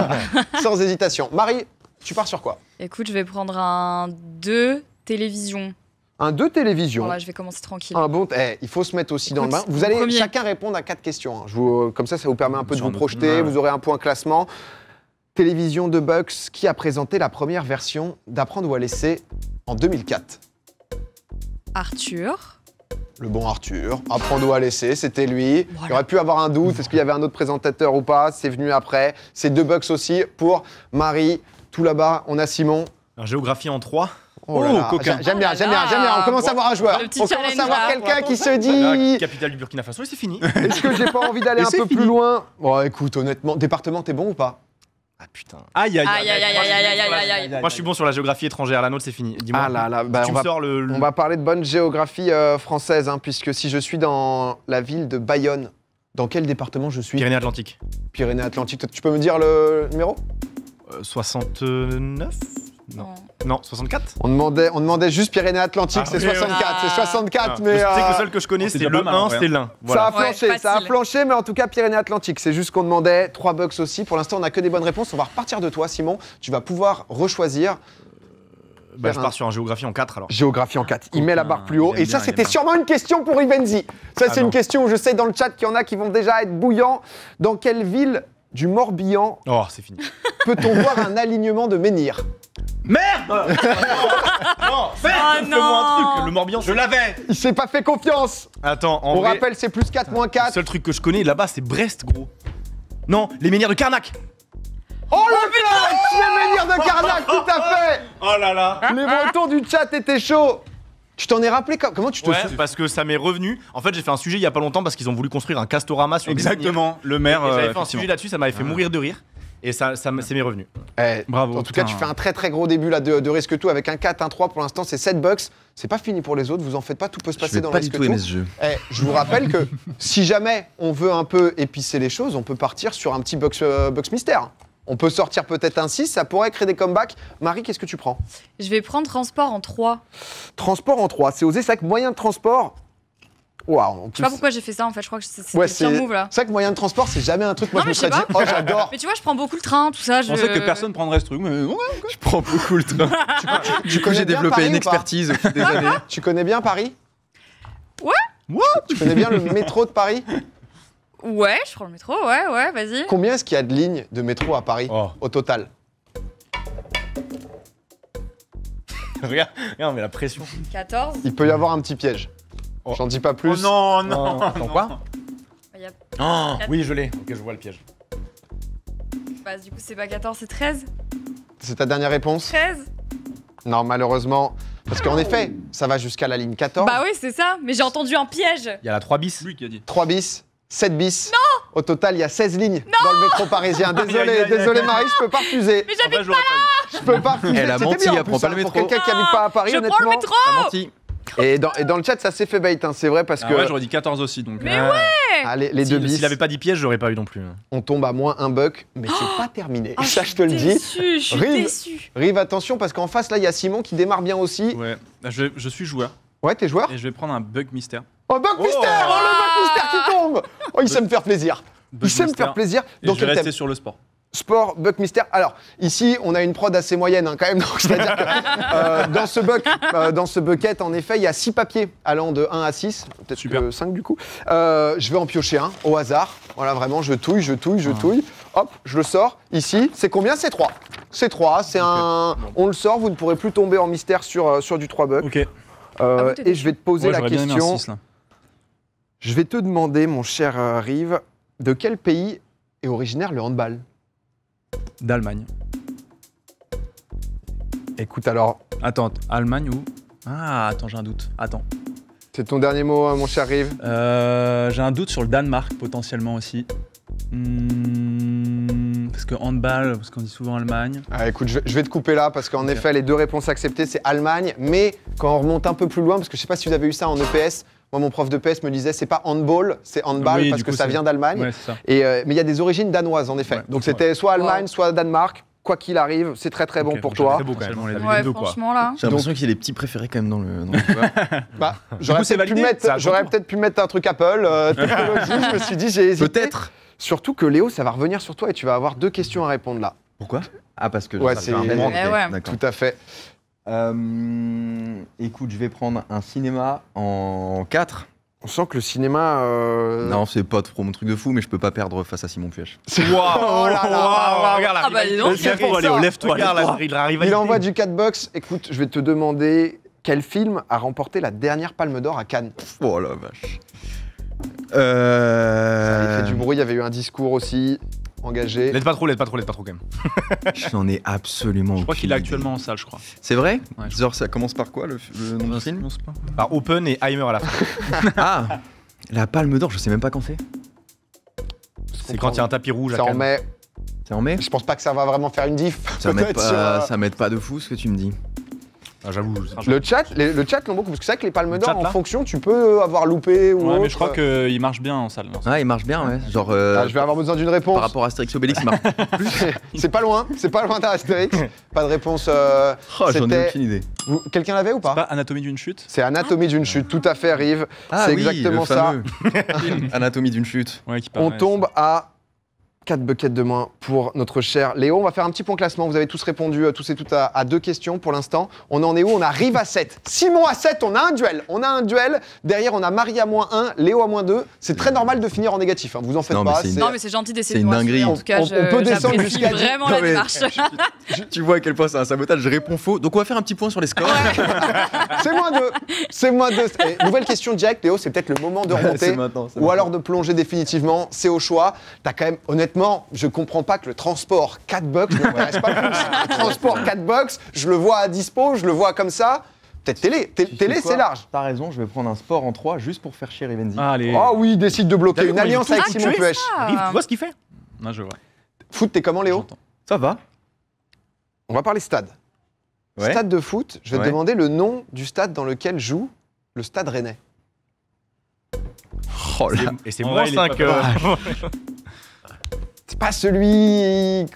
[laughs] Sans hésitation. Marie, tu pars sur quoi Écoute, je vais prendre un 2 télévision. Un 2 télévision. Voilà, je vais commencer tranquille. Un bon, eh, il faut se mettre aussi dans le bain. Vous allez chacun répondre à quatre questions. Hein. Je euh, comme ça, ça vous permet un peu de vous projeter. Vous aurez un point classement. Télévision de Bucks, qui a présenté la première version d'Apprendre ou à laisser en 2004 Arthur. Le bon Arthur. Apprendre ou à laisser, c'était lui. Il aurait pu avoir un doute, est-ce qu'il y avait un autre présentateur ou pas C'est venu après. C'est deux bucks aussi pour Marie tout là-bas. On a Simon. Alors, géographie en 3. Oh, là coquin. J'aime bien, j'aime bien, j'aime bien. On commence à voir un joueur. On commence à voir quelqu'un qui se dit. La capitale du Burkina Faso, et c'est fini. [laughs] Est-ce que j'ai pas envie d'aller un peu plus loin Bon, écoute, honnêtement, département, t'es bon ou pas Ah putain. Aïe, aïe, Aïe, aïe, aïe, aïe, aïe, aïe, Moi, je suis bon sur la géographie étrangère. La nôtre, c'est fini. Dis-moi. Ah là là, bah, tu on va- sors le. On va parler de bonne géographie euh, française, hein, puisque si je suis dans la ville de Bayonne, dans quel département je suis Pyrénées-Atlantiques. Pyrénées-Atlantiques. Tu peux me dire le numéro 69 euh, non. non. 64 on demandait, on demandait juste Pyrénées-Atlantiques, ah, c'est 64, c'est 64, ah. ah, mais... C'est que le euh, seul que je connais, oh, c'est le 1, c'est Ça a flanché, ça a planché, mais en tout cas, Pyrénées-Atlantiques, c'est juste qu'on demandait 3 bucks aussi. Pour l'instant, on n'a que des bonnes réponses, on va repartir de toi, Simon. Tu vas pouvoir rechoisir. Euh, bah, je pars sur un géographie en 4 alors. Géographie en 4. Il met la barre plus haut. Et ça, c'était sûrement une question pour Ivenzi. Ça, c'est une question où je sais dans le chat qu'il y en a qui vont déjà être bouillants. Dans quelle ville du Morbihan. Oh, c'est fini. Peut-on voir un alignement de menhir Merde ah, Non, fais ah, moi un truc, le Morbihan, je l'avais Il s'est pas fait confiance Attends, en On rappelle, c'est plus 4, moins 4. Le seul truc que je connais là-bas, c'est Brest, gros. Non, les menhirs de Carnac Oh le oh, Les menhirs de Carnac, tout à fait Oh là là Les bretons du chat étaient chauds tu t'en es rappelé Comment tu te ouais, souviens Parce que ça m'est revenu. En fait, j'ai fait un sujet il y a pas longtemps parce qu'ils ont voulu construire un castorama sur Exactement, le maire. J'avais euh, fait un sujet là-dessus, ça m'avait fait ah. mourir de rire. Et ça, ça c'est mes revenus. Eh, Bravo. En tout cas, tu fais un très très gros début là de, de risque tout avec un 4, un 3 pour l'instant, c'est 7 bucks. C'est pas fini pour les autres, vous en faites pas, tout peut se passer dans pas risque tout. Aimer ce jeu. Eh, je vous rappelle que [laughs] si jamais on veut un peu épicer les choses, on peut partir sur un petit box, euh, box mystère. On peut sortir peut-être ainsi, ça pourrait créer des comebacks. Marie, qu'est-ce que tu prends Je vais prendre transport en trois. Transport en 3, c'est osé, c'est vrai que moyen de transport, Waouh. je sais pas pourquoi j'ai fait ça en fait, je crois que c'est move là. C'est vrai que moyen de transport, c'est jamais un truc. Moi, je me serais dit, oh j'adore. [laughs] Mais tu vois, je prends beaucoup le train, tout ça. Je pensais que personne prendrait ce truc, mais Je prends beaucoup le train. [laughs] du coup, j'ai développé une expertise des [laughs] années. Tu connais bien Paris Ouais. Moi. tu connais bien le métro de Paris Ouais, je prends le métro, ouais, ouais, vas-y. Combien est-ce qu'il y a de lignes de métro à Paris oh. au total [laughs] regarde, regarde, mais la pression. 14 Il peut y avoir un petit piège. Oh. J'en dis pas plus. Oh non, non, non. non. quoi oui, je l'ai. Ok, je vois le piège. Bah, du coup, c'est pas 14, c'est 13. C'est ta dernière réponse 13 Non, malheureusement. Parce qu'en effet, ça va jusqu'à la ligne 14. Bah oui, c'est ça. Mais j'ai entendu un piège. Il y a la 3 bis. Lui qui a dit. 3 bis. 7 bis. Non Au total, il y a 16 lignes dans le métro parisien. Désolé, désolé Marie, je peux pas refuser. Mais j'habite ah bah, pas là Je peux pas refuser. Elle a menti, elle prend pas hein, le métro. Pour quelqu'un qui habite pas à Paris, je honnêtement. Je prends le métro et dans, et dans, le chat, ça s'est fait bait, hein, c'est vrai, parce ah que. Ouais, j'aurais dit 14 aussi, donc. Mais euh, ouais les, si, deux bis. S'il avait pas dit piège, j'aurais pas eu non plus. Hein. On tombe à moins un buck, mais c'est oh pas terminé. Oh, [laughs] ça, je te le dis. Rive, déçu. Rive, attention, parce qu'en face, là, il y a Simon qui démarre bien aussi. Ouais, bah, je, je suis joueur. Ouais, t'es joueur Et je vais prendre un bug mystère. Oh, Buck Mister oh. oh, le Buck Mister qui ah. tombe Oh, il sait me faire plaisir. il sait me faire plaisir. Donc, je vais rester sur le sport. Sport, Buck Mystère. Alors, ici, on a une prod assez moyenne hein, quand même. [laughs] C'est-à-dire que euh, dans, ce buck, euh, dans ce bucket, en effet, il y a 6 papiers allant de 1 à 6, peut-être que 5 du coup. Euh, je vais en piocher un au hasard. Voilà, vraiment, je touille, je touille, je ah. touille. Hop, je le sors. Ici, c'est combien C'est 3. C'est 3, c'est un. On le sort, vous ne pourrez plus tomber en mystère sur, sur du 3 Buck. Ok. Ah, et je vais te poser la question. Je vais te demander, mon cher euh, Rive, de quel pays est originaire le handball D'Allemagne. Écoute alors. Attends, Allemagne ou Ah, attends, j'ai un doute. Attends. C'est ton dernier mot, hein, mon cher Rive euh, J'ai un doute sur le Danemark potentiellement aussi. Hmm, parce que handball, parce qu'on dit souvent Allemagne. Ah, écoute, je, vais te couper là parce qu'en effet, les deux réponses acceptées, c'est Allemagne. Mais quand on remonte un peu plus loin, parce que je sais pas si vous avez eu ça en EPS, moi, mon prof de PS me disait, c'est pas handball, c'est handball parce que ça vient d'Allemagne. Euh, mais il y a des origines danoises, en effet. Donc c'était soit Allemagne, soit Danemark. Quoi qu'il arrive, c'est très très bon pour toi. Très quand même, franchement, là. J'ai l'impression qu'il y a petits préférés quand même dans le. Dans [laughs] bah, bah, j'aurais peut-être pu, mettre un truc Apple. Euh, [laughs] je me suis dit, j'ai Peut-être. Surtout que Léo, ça va revenir sur toi et tu vas avoir deux questions à répondre là. Pourquoi Ah, parce que. Ouais, c'est. Eh Tout à fait. Euh, écoute, je vais prendre un cinéma en 4. On sent que le cinéma. Euh, non, c'est pas trop mon truc de fou, mais je peux pas perdre face à Simon Piège. [laughs] Waouh! Oh wow, regarde là! Ah bah, lève-toi! il envoie du 4 box. Écoute, je vais te demander quel film a remporté la dernière Palme d'Or à Cannes. Oh la vache! Euh... Ça fait du bruit, il y avait eu un discours aussi engagé. L'aide pas trop, l'aide pas trop, l'aide pas trop quand même. [laughs] je ai absolument Je crois qu'il est actuellement en salle, je crois. C'est vrai ouais, ça commence par quoi le, nom du film pas. Par Open et Heimer à la fin. [laughs] ah La Palme d'Or, je sais même pas quand c'est. C'est quand il y a un tapis rouge. Ça en met. C'est en met Je pense pas que ça va vraiment faire une diff. Ça m'aide euh, pas de fou ce que tu me dis. Ah, j'avoue. Le chat, le chat beaucoup, parce que c'est vrai que les palmes d'or, en fonction, tu peux euh, avoir loupé ou. Ouais, mais je crois euh. qu'il marche bien en salle. Ah, il marche bien, ouais. Genre. Ah, euh, je vais avoir besoin d'une réponse. Par rapport à Astérix Obélix, il marche [laughs] c'est pas loin, c'est pas loin Asterix. pas de réponse. Euh, [laughs] oh, j'en ai aucune idée. Quelqu'un l'avait ou pas C'est pas Anatomie d'une chute C'est Anatomie d'une chute, tout à fait, Rive. Ah c'est exactement ça. [laughs] Anatomie d'une chute. On tombe à 4 buckets de moins pour notre cher Léo. On va faire un petit point classement. Vous avez tous répondu, euh, tous et toutes, à, deux questions pour l'instant. On en est où On arrive à 7. Simon à 7, on a un duel. On a un duel. Derrière, on a Marie à moins 1, Léo à moins 2. C'est très normal de finir en négatif. Hein. Vous en faites pas. non, mais c'est gentil d'essayer de une dinguerie. En tout cas, on, peut descendre jusqu'à vraiment la démarche. tu vois à quel point c'est un sabotage. Je réponds faux. Donc, on va faire un petit point sur les scores. [laughs] c'est moins 2. C'est moins nouvelle question directe, Léo. C'est peut-être le moment de remonter. Ou alors de plonger définitivement. C'est au choix. T'as quand même, honnêtement, je comprends pas que le transport 4 box pas Le [laughs] transport 4 box, je le vois à dispo, je le vois comme ça. Peut-être télé. télé, c'est large. T'as raison, je vais prendre un sport en 3 juste pour faire chier Rivenzi. Ah oui, il décide de bloquer une alliance avec ah, Simon Pêche. tu vois ce qu'il fait Non, je vois. Foot, t'es comment, Léo Ça va On va parler stade. Stade de foot, je vais te demander le nom du stade dans lequel joue le stade rennais. Oh Et c'est moins 5. [laughs] c'est pas celui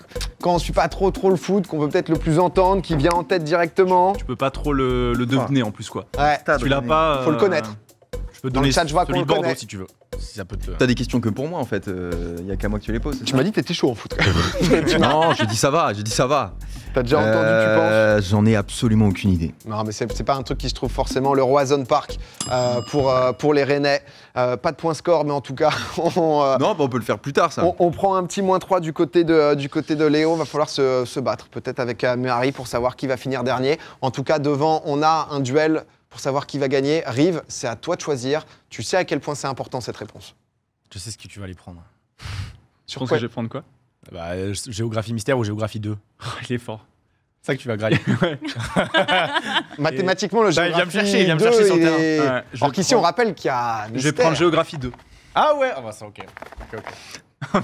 quand on suit pas trop trop le foot, qu'on veut peut-être le plus entendre, qui vient en tête directement. Tu peux pas trop le, devenir en plus quoi. Ouais. Tu l'as pas. Faut le euh, connaître te donner le je vois si tu veux. T'as des questions que pour moi en fait, il euh, n'y a qu'à moi que tu les poses. Tu m'as dit que t'étais chaud en foot. [laughs] non, j'ai dit ça va, j'ai dit ça va. T'as déjà entendu, tu euh, penses J'en ai absolument aucune idée. Non, mais c'est pas un truc qui se trouve forcément. Le Roison Park euh, pour, pour les Rennais. pas de point score, mais en tout cas, [laughs] on. non, bah on peut le faire plus tard, ça. On, prend un petit moins 3 du côté de, du côté de Léo. Va falloir se, battre, peut-être avec Marie, pour savoir qui va finir dernier. En tout cas, devant, on a un duel pour savoir qui va gagner. Rive, c'est à toi de choisir. Tu sais à quel point c'est important cette réponse. Je sais ce que tu vas aller prendre. [laughs] Sur quoi que je vais prendre quoi bah, euh, Géographie mystère ou géographie 2 [laughs] Il est fort. C'est ça que tu vas grailler. [laughs] Mathématiquement, le géographie. il vient me chercher, il vient me chercher sur terrain. Alors qu'ici, on rappelle qu'il y a. Mystère. Je vais prendre géographie 2. Ah ouais Ah bah ça, ok.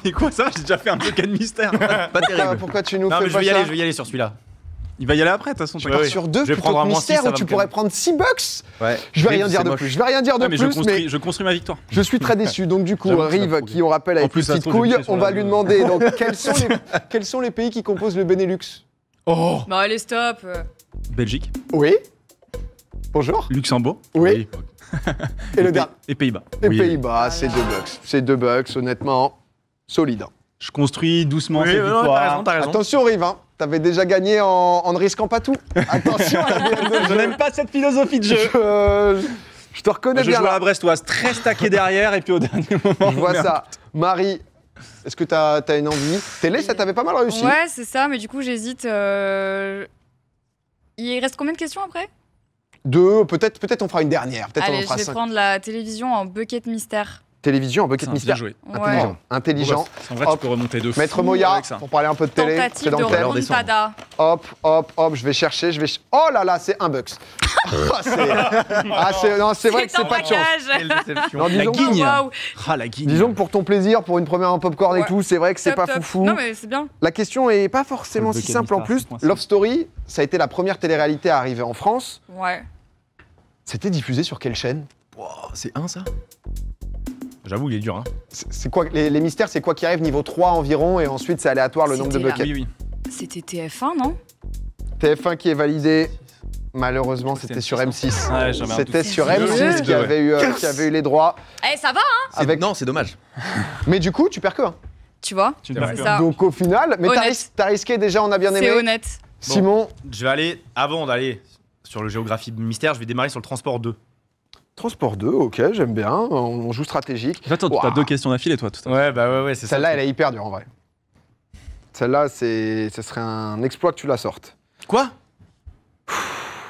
mais quoi ça J'ai déjà fait un truc de mystère. pas terrible. pourquoi tu nous fais je vais y aller, je vais y aller sur celui-là. Il va y aller après, de toute façon. Tu pars sur deux je que un mystère où tu pourrais prendre 6 bucks. Je vais rien dire de plus. Je vais rien dire de plus. Je construis ma victoire. Je suis très déçu. Donc, du coup, Rive, qui on rappelle avec une petite couille, on va lui demander [laughs] quels, sont les, pays qui composent le Benelux Oh Bah, allez, stop Belgique. Oui. Bonjour. Luxembourg. Oui. [laughs] Et, le dernier. Et Pays-Bas. Et Pays-Bas, ah, c'est deux bucks. C'est deux bucks, honnêtement, solide. Je construis doucement cette victoire. Attention, Rive. Hein. T'avais déjà gagné en, ne risquant pas tout. Attention Je n'aime pas cette philosophie de jeu. Je, te reconnais je bien. Je joue à Brestoise, très stacké derrière, et puis au dernier moment. Je vois ça. Marie, est-ce que tu as, une envie Télé, ça t'avait pas mal réussi. Ouais, c'est ça, mais du coup, j'hésite. Euh, il reste combien de questions après Deux, peut-être peut, -être, on fera une dernière. je vais prendre la télévision en bucket mystère télévision, un bucket mystère. Bien joué. Intelligent. Intelligent. Bah, en vrai, tu peux remonter deux. Maître Moya, pour parler un peu de télé. Tentative de remontada. Hop, hop, hop, je vais chercher, je vais... Oh là là, c'est un bucks. [laughs] Ah, ah, c'est vrai que c'est pas de chance. disons, ah, la guigne. Disons que pour ton plaisir, pour une première en popcorn corn et tout, c'est vrai que c'est pas foufou. Non, mais c'est bien. La question est pas forcément si simple en plus. Love Story, ça a été la première télé-réalité à arriver en France. Ouais. C'était diffusé sur quelle chaîne C'est un ça J'avoue, il est dur. Hein. C'est quoi les, mystères, c'est quoi qui arrive niveau 3 environ et ensuite c'est aléatoire le nombre de buckets. Oui, oui. C'était TF1, non TF1 qui est validé. Malheureusement, c'était sur M6. c'était sur M6 qui euh, avait, eu, les droits. Eh, ça va, hein Avec... Non, c'est dommage. [laughs] Mais du coup, tu perds que. Hein. Tu vois tu ça. Donc au final, mais t'as risqué déjà, on a bien aimé. C'est honnête. Simon Je vais aller, avant d'aller sur le géographie mystère, je vais démarrer sur le transport 2. Transport 2, ok, j'aime bien, on joue stratégique. Attends, tu as deux questions d'affilée, toi, tout à Ouais, bah ouais, ouais, c'est Celle-là, elle est hyper dure en vrai. Celle-là, ce serait un exploit que tu la sortes. Quoi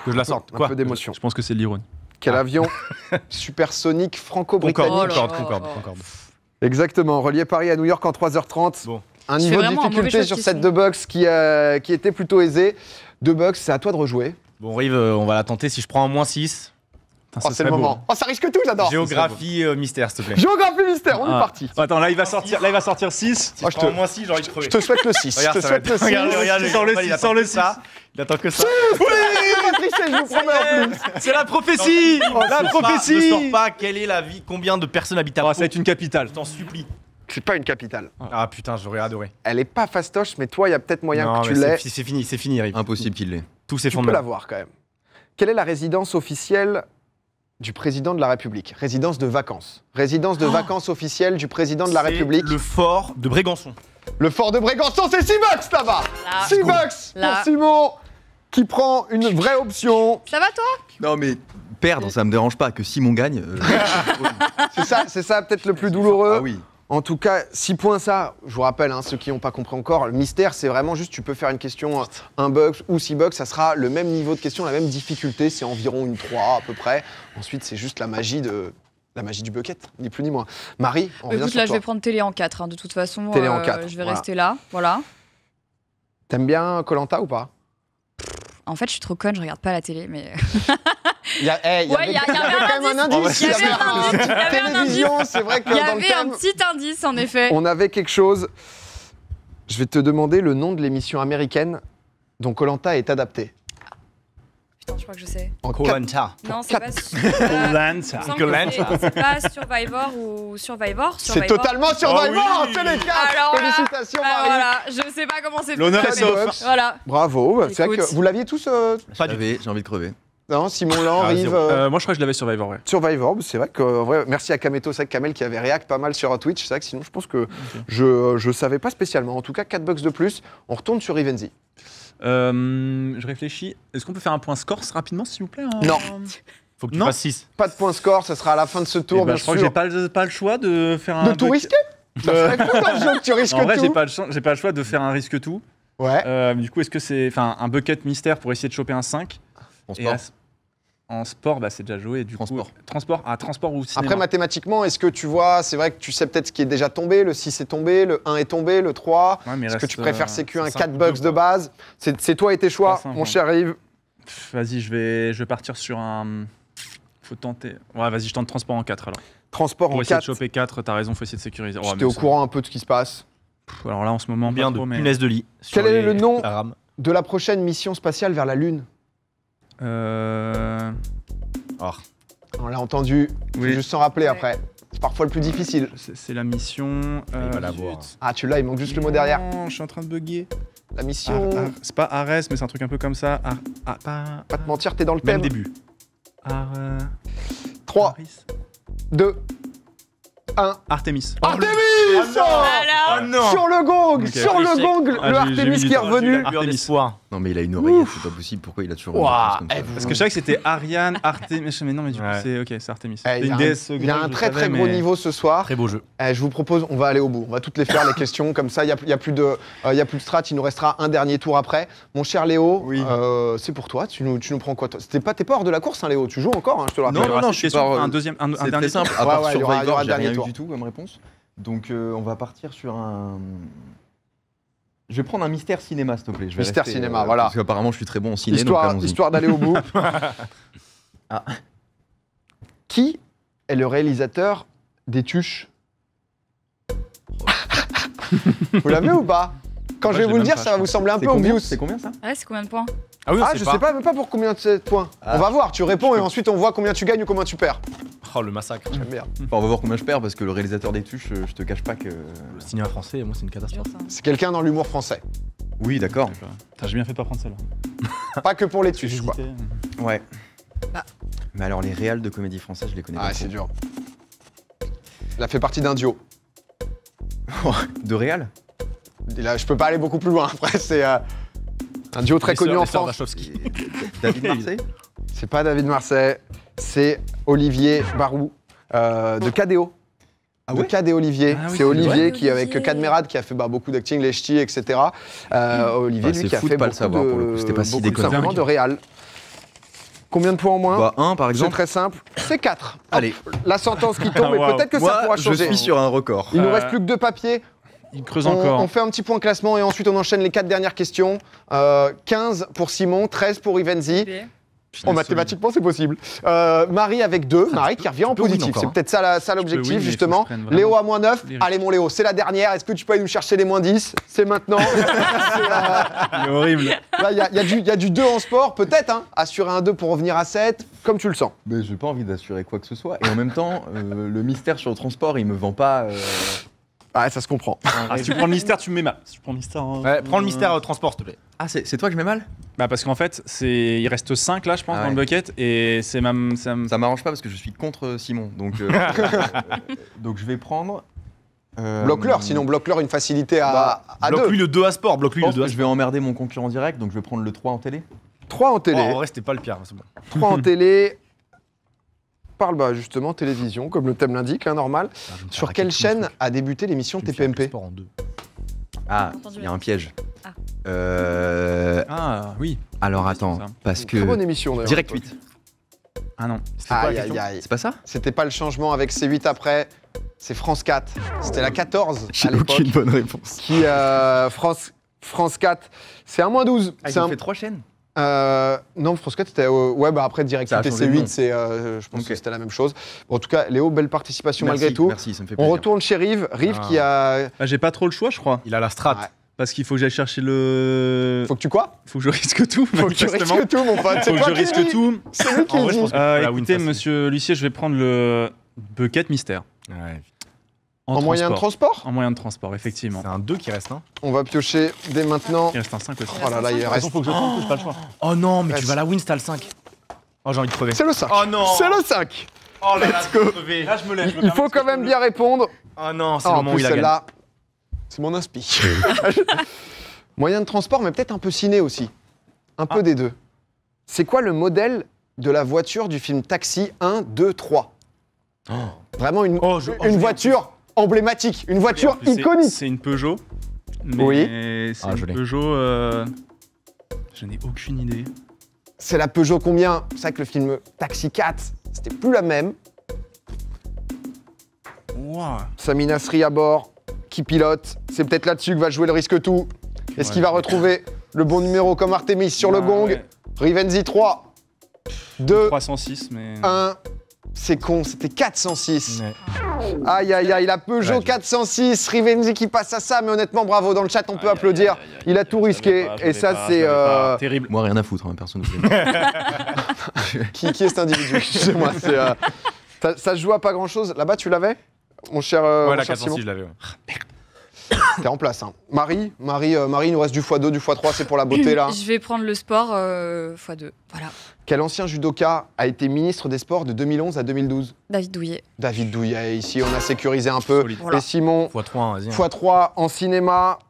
Que je la sorte, quoi peu d'émotion. Je pense que c'est l'ironie. Quel ah. avion [laughs] supersonique franco-britannique Concorde, oh Concorde, Concorde, Exactement, relié Paris à New York en 3h30. Bon. Un niveau de difficulté sur cette deux box qui, a, euh, qui était plutôt aisé. Deux box, c'est à toi de rejouer. Bon, Rive, euh, on va la tenter. Si je prends un moins 6, oh, c'est le moment. Oh, ça risque tout, j'adore. Géographie euh, mystère, s'il te plaît. Géographie mystère, on ah. est parti. Attends, là, il va sortir, là, il va sortir 6. Si oh, je te... moins 6, j'ai envie de crever. Je te souhaite le 6. [laughs] Regarde, je te souhaite le Regarde, regarde, sors le 6, sors le 6. Il attend que ça. Oui, je vous promets C'est la prophétie La prophétie Ne sors pas, quelle est la vie, combien de personnes habitent à oh, Ça va être une capitale. Je t'en supplie. C'est pas une capitale. Ah putain, j'aurais adoré. Elle est pas fastoche, mais toi, il y a peut-être moyen que tu l'aies. C'est fini, c'est fini, Rip. Impossible qu'il l'ait. Tous ces Tu peux l'avoir quand même. Quelle est la résidence officielle du président de la République. Résidence de vacances. Résidence de ah. vacances officielle du président de la République. Le fort de Brégançon. Le fort de Brégançon, c'est Simox ça là-bas pour Simon qui prend une vraie option. Ça va toi Non, mais perdre, ça me dérange pas. Que Simon gagne. Euh, [laughs] c'est ça, c'est ça peut-être le plus douloureux. Ah oui. En tout cas, 6 points ça, je vous rappelle, hein, ceux qui n'ont pas compris encore, le mystère, c'est vraiment juste, tu peux faire une question 1 euh, box ou 6 box, ça sera le même niveau de question, la même difficulté, c'est environ une 3 à peu près. Ensuite, c'est juste la magie de... La magie du bucket, ni plus ni moins. Marie, on bah, sur là, je vais prendre télé en 4, hein, de toute façon. Télé en 4. Euh, je vais rester là, voilà. T'aimes bien Colanta ou pas en fait, je suis trop conne, je regarde pas la télé, mais. Il y, a, avait, quand même un indice. Il y avait un indice. c'est vrai que. Il y avait un petit indice, en effet. On avait quelque chose. Je vais te demander le nom de l'émission américaine dont Colanta est adapté je crois que je sais. En Non, c'est pas. Colanta. C'est pas [laughs] Survivor ou Survivor. C'est totalement ah Survivor, c'est les quatre. Félicitations, bah Marie. Voilà, je sais pas comment c'est. L'honneur est sauf. Voilà. Bravo. Bah, c'est vrai que vous l'aviez tous. Euh, pas du J'ai envie de crever. Non, Simon Lan, ah, euh, euh, moi, je crois que je l'avais Survivor, ouais. Survivor, bah, c'est vrai que En vrai, merci à Kameto, c'est Kamel qui avait réact pas mal sur Twitch. C'est vrai que sinon, je pense que je ne savais pas spécialement. En tout cas, 4 bucks de plus. On retourne sur Rivenzi. Euh, je réfléchis. Est-ce qu'on peut faire un point score rapidement, s'il vous plaît hein Non. Faut que tu fasses 6. Pas de point score, ça sera à la fin de ce tour, eh ben, bien je sûr. Je crois que j'ai pas, le- choix de faire un. De tout risquer Ça euh, serait le que tu risques [laughs] En vrai, j'ai pas, le choix de faire un risque tout. Ouais. Euh, du coup, est-ce que c'est. Enfin, un bucket mystère pour essayer de choper un 5 On se en sport, bah, c'est déjà joué. Du transport. transport, ah, transport ou cinéma. Après, mathématiquement, est-ce que tu vois, c'est vrai que tu sais peut-être ce qui est déjà tombé, le 6 est tombé, le 1 est tombé, le 3. est-ce que tu préfères sécu euh, un 4 bucks de base C'est toi et tes choix, mon cher Yves. Vas-y, je vais, je vais partir sur un. Faut tenter. Ouais, vas-y, je tente transport en 4 alors. Transport en 4. Pour essayer de choper 4, t'as raison, faut essayer de sécuriser. Tu au courant un peu de ce qui se passe Alors là, en ce moment, bien de trop, de lit. Quel est le nom de la prochaine mission spatiale vers la Lune euh... Or. On l'a entendu, je Faut juste s'en rappeler après. C'est parfois le plus difficile. C'est la mission. Euh, ah, tu l'as, il manque juste le mot derrière. Non, je suis en train de bugger. La mission. Ah, ah, c'est pas Ares, mais c'est un truc un peu comme ça. Ar, ah pas. Ah, pas, te mentir, t'es dans le thème. Même début. Ar, 3, euh, 2, Artemis. Artemis ah oh ah ah Sur le gong Sur le gong, le Artemis qui est revenu. Artemis. Non mais il a une oreille, c'est pas possible. Pourquoi il a toujours comme ça Parce que je savais que c'était Ariane, [laughs] Artemis. Mais non, mais du coup, c'est ok, c'est Artemis. Eh, il, y a un, il très très gros niveau ce soir. Très beau jeu. Eh, je vous propose, on va aller au bout. On va toutes les faire les questions comme ça. Il n'y a, plus de, il y a plus de euh, strat. Il nous restera un dernier tour après. Mon cher Léo, euh, c'est pour toi. Tu nous, tu nous prends quoi toi pas t'es pas hors de la course, hein, Léo. Tu joues encore, hein, je te Non, non, je suis sur euh, un deuxième, un, dernier simple. aura, un dernier tour du tout comme réponse. Donc euh, on va partir sur un. Je vais prendre un mystère cinéma, s'il te plaît. Je vais mystère cinéma, euh, voilà. Parce qu'apparemment, je suis très bon en cinéma. Histoire, d'aller au bout. [laughs] Ah. Qui est le réalisateur des Tuches [laughs] Vous l'avez ou pas Quand je vais vous le dire, ça va vous sembler un peu C'est combien ça c'est combien de points ah, ah je sais pas, mais pas pour combien de points. Ah. On va voir, tu réponds et ensuite on voit combien tu gagnes ou combien tu perds. Oh, le massacre. J'aime bien. on va voir combien je perds parce que le réalisateur des tuches, euh, je te cache pas que. Euh, le cinéma français, moi, c'est une catastrophe. C'est quelqu'un dans l'humour français. Oui, d'accord. T'as bien fait pas prendre celle-là. Hein. [laughs] pas que pour les tuches, quoi. Ouais. Ah. Mais alors, les réals de comédie française, je les connais pas. Ah, c'est dur. Il fait partie d'un duo. [laughs] de réal Là, je peux pas aller beaucoup plus loin. [laughs] Après, c'est. Euh, un duo très connu en France. [laughs] David Marseille C'est pas David Marseille, c'est Olivier Barou euh, de Cadéo. Ah de Olivier. Ah c'est Olivier qui, avec Cadmerad, qui a fait bah, beaucoup d'acting, les ch'tis, etc. Euh, bah, Olivier, qui a fait pas beaucoup, de, C'était pas si de, Real. Combien de points en moins bah, Un, par exemple. C'est très simple. C'est quatre. Allez. la sentence qui tombe, et ah, peut-être que ça pourra changer. Je suis sur un record. Il ne nous euh, reste plus que deux papiers on, encore. On fait un petit point classement et ensuite on enchaîne les quatre dernières questions. 15 euh, pour Simon, 13 pour Ivenzi. Oh, mathématiquement, c'est possible. Euh, Marie avec 2, Marie qui revient en positif. Hein. C'est peut-être ça, ça l'objectif, justement. Léo à moins 9. Allez, mon Léo, c'est la dernière. Est-ce que tu peux aller nous chercher les moins 10 C'est maintenant. c'est [laughs] horrible. Il y, a du 2 en sport, peut-être. Hein. Assurer un 2 pour revenir à 7, comme tu le sens. Mais j'ai pas envie d'assurer quoi que ce soit. Et en même temps, euh, le mystère sur le transport, il me vend pas. Ah, ça se comprend. Ah, ah, si tu prends le mystère, tu me mets mal. Si tu prends le mystère. Euh, prends le euh, mystère euh, transport, s'il te plaît. Ah, c'est toi que je mets mal Bah, parce qu'en fait, c'est- il reste 5 là, je pense, ah dans le bucket. Et c'est même. ça m'arrange pas parce que je suis contre Simon. Donc, [laughs] donc je vais prendre. euh, Bloque-leur, sinon bloque-leur une facilité à, bloque-lui le 2 à sport, bloque-lui le 2 je vais emmerder mon concurrent direct, donc je vais prendre le 3 en télé. 3 en télé. Oh, en vrai, c'était pas le pire. 3 en télé. [laughs] parle bah, justement télévision, comme le thème l'indique, hein, normal. Ah, Sur quelle chaîne a débuté l'émission TPMP en deux. Ah, il y a un piège. Ah. Euh... ah oui. Alors attends, parce que. Très bonne émission Direct 8. Ah non. C'est pas ça C'était pas le changement avec C8 après c'est France 4. C'était la 14 à l'époque. bonne réponse. Qui, euh, France, France 4, c'est un moins 12. Ah, ils fait trois chaînes euh, non, France 4, c'était. ouais, bah après, Direct TC8, c'est, euh, je pense que c'était la même chose. en tout cas, Léo, belle participation malgré tout. Merci, ça me fait plaisir. On retourne chez Rive. Rive qui ah. a. Bah, j'ai pas trop le choix, je crois. Il a la strat. Parce qu'il faut que j'aille chercher le. Faut que tu quoi Faut que je risque tout. Faut que tu risques tout, mon pote. Faut que je risque tout. C'est lui qui dit. Ah, écoutez, monsieur Lucier, je vais prendre le bucket mystère. Ouais, en, moyen de transport En moyen de transport, effectivement. C'est un 2 qui reste, hein On va piocher dès maintenant. Il reste un 5 aussi. Oh là là, il reste. Il faut que je trouve, oh pas le choix. Oh, oh non, mais tu vas la win, t'as le 5. Oh, j'ai envie de crever. C'est le 5. Oh non C'est le 5 Oh là là, Là, je me lève. Il faut quand même bien répondre. Oh non, c'est ah, le moment où il a gagné. c'est mon inspi. [laughs] moyen de transport, mais peut-être un peu ciné aussi. Un peu ah. des deux. C'est quoi le modèle de la voiture du film Taxi 1, 2, 3 oh. Vraiment une, oh, oh une voiture emblématique, une voiture iconique. C'est une Peugeot. Mais C'est ah, une Peugeot. Euh, je n'ai aucune idée. C'est la Peugeot combien C'est vrai que le film Taxi 4, c'était plus la même. Wow. Samina à bord, qui pilote. C'est peut-être là-dessus que va jouer le risque tout. Est-ce qu'il va retrouver le bon numéro comme Artemis sur le ah gong Rivenzy Rivenzi 3, 2, 306, mais... 1. C'est con, c'était 406. Aïe Aïe, aïe, aïe, la Peugeot 406, Rivenzi qui passe à ça, mais honnêtement, bravo, dans le chat, on peut applaudir. il a tout risqué, et ça, c'est... Euh, Terrible. Moi, rien à foutre, hein, personne ne [laughs] qui, qui est cet individu [laughs] Chez moi, euh, Ça, se joue à pas grand-chose. Là-bas, tu l'avais Mon cher... Euh, ouais, la 406, je l'avais, ah, T'es en place. Hein. Marie, Marie, Marie, il nous reste du x2, du x3, c'est pour la beauté là. Je vais prendre le sport x2. Voilà. Quel ancien judoka a été ministre des Sports de 2011 à 2012 David Douillet. David Douillet, ici on a sécurisé un peu. Et Simon, x3, hein, en cinéma.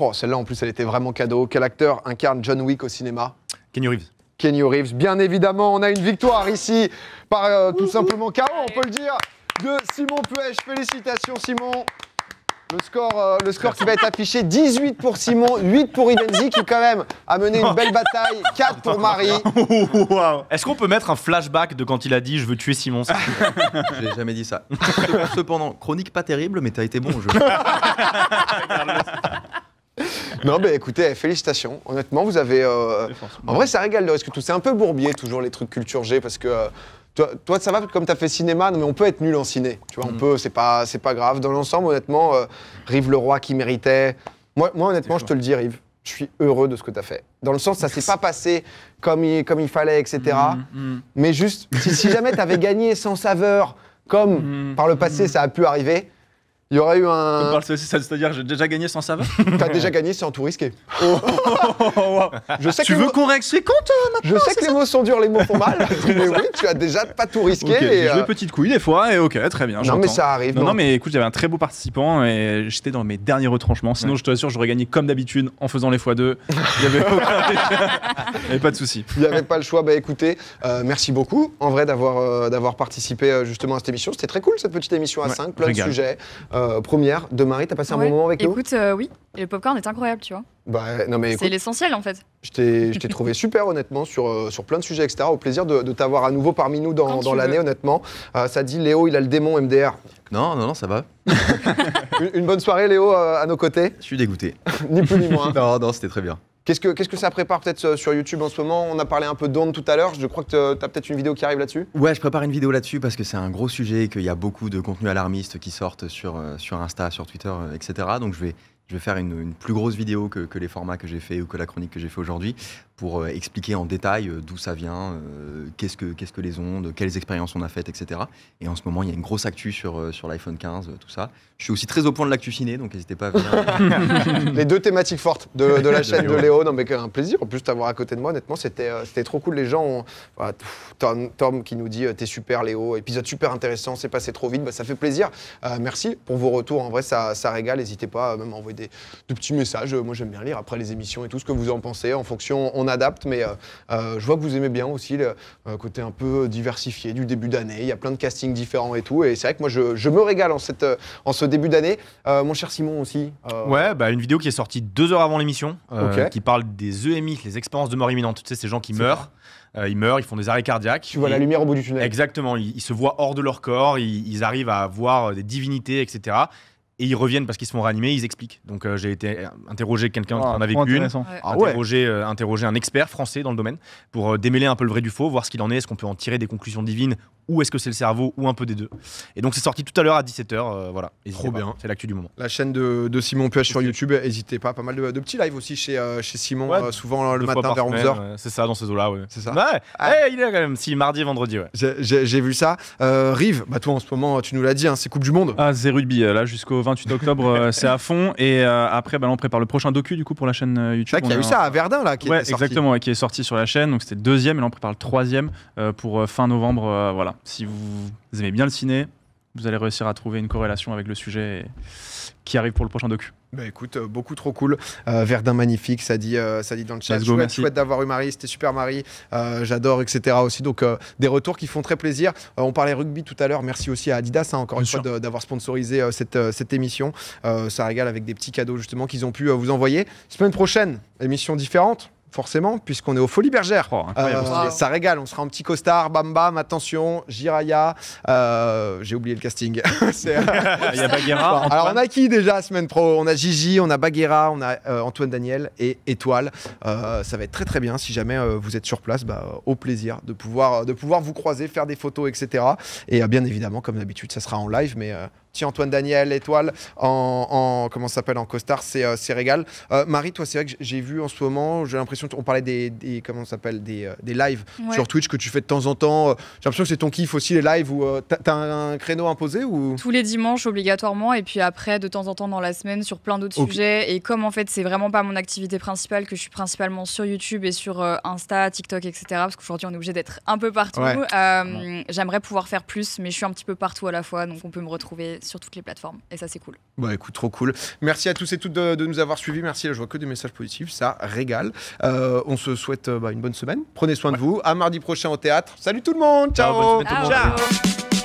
Oh, celle-là en plus elle était vraiment cadeau. Quel acteur incarne John Wick au cinéma Kenny Reeves. Kenny Reeves, bien évidemment, on a une victoire ici par euh, tout simplement KO, on peut le dire, de Simon Puech. Félicitations Simon. Le score, euh, le score qui va être affiché 18 pour Simon, 8 pour Idenzi qui quand même a mené une belle bataille, 4 pour Marie. Est-ce qu'on peut mettre un flashback de quand il a dit je veux tuer Simon [laughs] Je n'ai jamais dit ça. Cependant, chronique pas terrible, mais t'as été bon au jeu. [laughs] Non, mais écoutez, félicitations. Honnêtement, vous avez. Euh, en vrai, ça régale de risque tout. C'est un peu bourbier, toujours les trucs culture G, parce que euh, toi, ça va comme tu as fait cinéma, mais on peut être nul en ciné. Tu vois, on mm. peut, c'est pas, pas grave. Dans l'ensemble, honnêtement, euh, Rive le Roi qui méritait. Moi, honnêtement, je te le dis, Rive, je suis heureux de ce que tu as fait. Dans le sens, ça s'est pas passé comme il, comme il fallait, etc. Mm, mm. Mais juste, si, si jamais tu avais [laughs] gagné sans saveur, comme par le passé ça a pu arriver, il y aurait eu un. C'est-à-dire, j'ai déjà gagné sans savoir [laughs] T'as déjà gagné sans tout risquer. Oh, oh, oh, je sais tu veux qu'on réexplique compte euh, maintenant Je sais que les mots sont durs, les mots font mal. [laughs] [laughs] mais oui, tu as déjà pas tout risqué. J'ai et, des euh, petite couille des fois, et ok, très bien. Non, mais ça arrive. Non, mais écoute, j'avais un très beau participant et j'étais dans mes derniers retranchements. Sinon, je te assure, j'aurais gagné comme d'habitude en faisant les fois 2 Il n'y avait, pas de souci. Il n'y avait pas le choix. Bah écoutez, euh, merci beaucoup en vrai d'avoir d'avoir participé justement à cette émission. C'était très cool cette petite émission à cinq, 5, plein de sujets. Euh, première de Marie. T'as passé un bon moment avec nous Écoute, euh, oui. Et le popcorn est incroyable, tu vois. Bah, non, mais c'est l'essentiel en fait. Je t'ai trouvé [laughs] super honnêtement sur, euh, sur plein de sujets, etc. Au plaisir de, t'avoir à nouveau parmi nous dans, l'année, honnêtement. ça dit Léo, il a le démon MDR. Non, non, non, ça va. [laughs] une, une, bonne soirée, Léo, à nos côtés. Je suis dégoûté. [laughs] ni plus ni moins. non, non, c'était très bien. Qu'est-ce que, quest que ça prépare peut-être euh, sur YouTube en ce moment On a parlé un peu d'onde tout à l'heure, je crois que euh, tu as peut-être une vidéo qui arrive là-dessus Ouais, je prépare une vidéo là-dessus parce que c'est un gros sujet et qu'il y a beaucoup de contenus alarmistes qui sortent sur, euh, sur Insta, sur Twitter, etc. Donc je vais je vais faire une, plus grosse vidéo que, les formats que j'ai fait ou que la chronique que j'ai fait aujourd'hui pour euh, expliquer en détail euh, d'où ça vient, euh, qu'est-ce que qu'est-ce que les ondes, quelles expériences on a faites, etc. Et en ce moment, il y a une grosse actu sur sur l'iPhone 15, tout ça. Je suis aussi très au point de l'actu ciné, donc n'hésitez pas. à venir. [laughs] les deux thématiques fortes de, la [laughs] chaîne de Léo, non mais un plaisir. En plus, d'avoir à côté de moi, honnêtement, c'était c'était trop cool. Les gens, ah, Tom, qui nous dit t'es super Léo, épisode super intéressant, c'est passé trop vite, bah, ça fait plaisir. merci pour vos retours. En vrai, ça régale. N'hésitez pas, même à des de petits messages. Euh, moi, j'aime bien lire après les émissions et tout ce que vous en pensez. En fonction, on adapte, mais euh, euh, je vois que vous aimez bien aussi le côté un peu diversifié du début d'année. Il y a plein de castings différents et tout. Et c'est vrai que moi, je, me régale en, cette, en ce début d'année. mon cher Simon aussi. Ouais, bah, une vidéo qui est sortie deux heures avant l'émission, qui parle des EMI, les expériences de mort imminente. Tu sais, ces gens qui meurent. ils meurent, ils font des arrêts cardiaques. Tu vois la lumière au bout du tunnel. Exactement, ils, se voient hors de leur corps, ils, arrivent à voir des divinités, etc et ils reviennent parce qu'ils se font réanimer, ils expliquent. Donc euh, j'ai été interrogé quelqu'un ah, en avait vécu une, ah, ah euh, interrogé, un expert français dans le domaine pour euh, démêler un peu le vrai du faux, voir ce qu'il en est, est-ce qu'on peut en tirer des conclusions divines ou est-ce que c'est le cerveau ou un peu des deux Et donc c'est sorti tout à l'heure à 17h. Euh, voilà. Trop bien. C'est l'actu du moment. La chaîne de, Simon Puech sur YouTube, n'hésitez pas. Pas mal de, de petits lives aussi chez, euh, chez Simon, euh, souvent le matin vers 11h. c'est ça, dans ces eaux-là. oui. C'est ça. Ouais, ah. eh, il est quand même. Si, mardi, vendredi. Ouais. J'ai vu ça. Rive, bah toi en ce moment, tu nous l'as dit, hein, c'est Coupe du Monde. Ah, c'est rugby. Là, jusqu'au 28 octobre, c'est à fond. Et après, bah, on prépare le prochain docu du coup pour la chaîne YouTube. Il y a, eu ça à Verdun, là, qui ouais, est sorti. exactement, qui est sorti sur la chaîne. Donc c'était deuxième, et là, on prépare le troisième pour fin novembre. voilà si vous aimez bien le ciné, vous allez réussir à trouver une corrélation avec le sujet qui arrive pour le prochain docu. Bah écoute, euh, beaucoup trop cool. Euh, Verdun magnifique, ça dit, euh, ça dit dans le chat. d'avoir eu Marie, c'était super Marie. j'adore, etc. aussi. Donc des retours qui font très plaisir. on parlait rugby tout à l'heure. Merci aussi à Adidas, hein, encore une fois, d'avoir sponsorisé cette, cette émission. ça régale avec des petits cadeaux justement qu'ils ont pu vous envoyer. Semaine prochaine, émission différente forcément, puisqu'on est au Folies Bergère. Oh, euh, ça régale, on sera en petit costard, bam bam, attention, Jiraya. Euh, j'ai oublié le casting. [laughs] Euh, Il y a Baguera. [laughs] Alors, on a qui déjà semaine pro On a Gigi, on a Baguera, on a Antoine Daniel et Étoile. ça va être très très bien. Si jamais vous êtes sur place, bah, au plaisir de pouvoir, de pouvoir vous croiser, faire des photos, etc. Et bien évidemment, comme d'habitude, ça sera en live, mais petit Antoine Daniel étoile en, comment s'appelle en costard c'est euh, régal euh, Marie toi c'est vrai que j'ai vu en ce moment j'ai l'impression on parlait des, des comment s'appelle des, euh, des, lives sur Twitch que tu fais de temps en temps j'ai l'impression que c'est ton kiff aussi les lives où t'as un, un, créneau imposé ou tous les dimanches obligatoirement et puis après de temps en temps dans la semaine sur plein d'autres sujets et comme en fait c'est vraiment pas mon activité principale que je suis principalement sur YouTube et sur Insta TikTok etc parce qu'aujourd'hui on est obligé d'être un peu partout j'aimerais pouvoir faire plus mais je suis un petit peu partout à la fois donc on peut me retrouver sur toutes les plateformes. Et ça, c'est cool. Bah écoute, trop cool. Merci à tous et toutes de, nous avoir suivis. Merci, je vois que des messages positifs. Ça régale. Euh, on se souhaite euh, bah, une bonne semaine. Prenez soin de vous. À mardi prochain au théâtre. Salut tout le monde. Ciao. Ciao.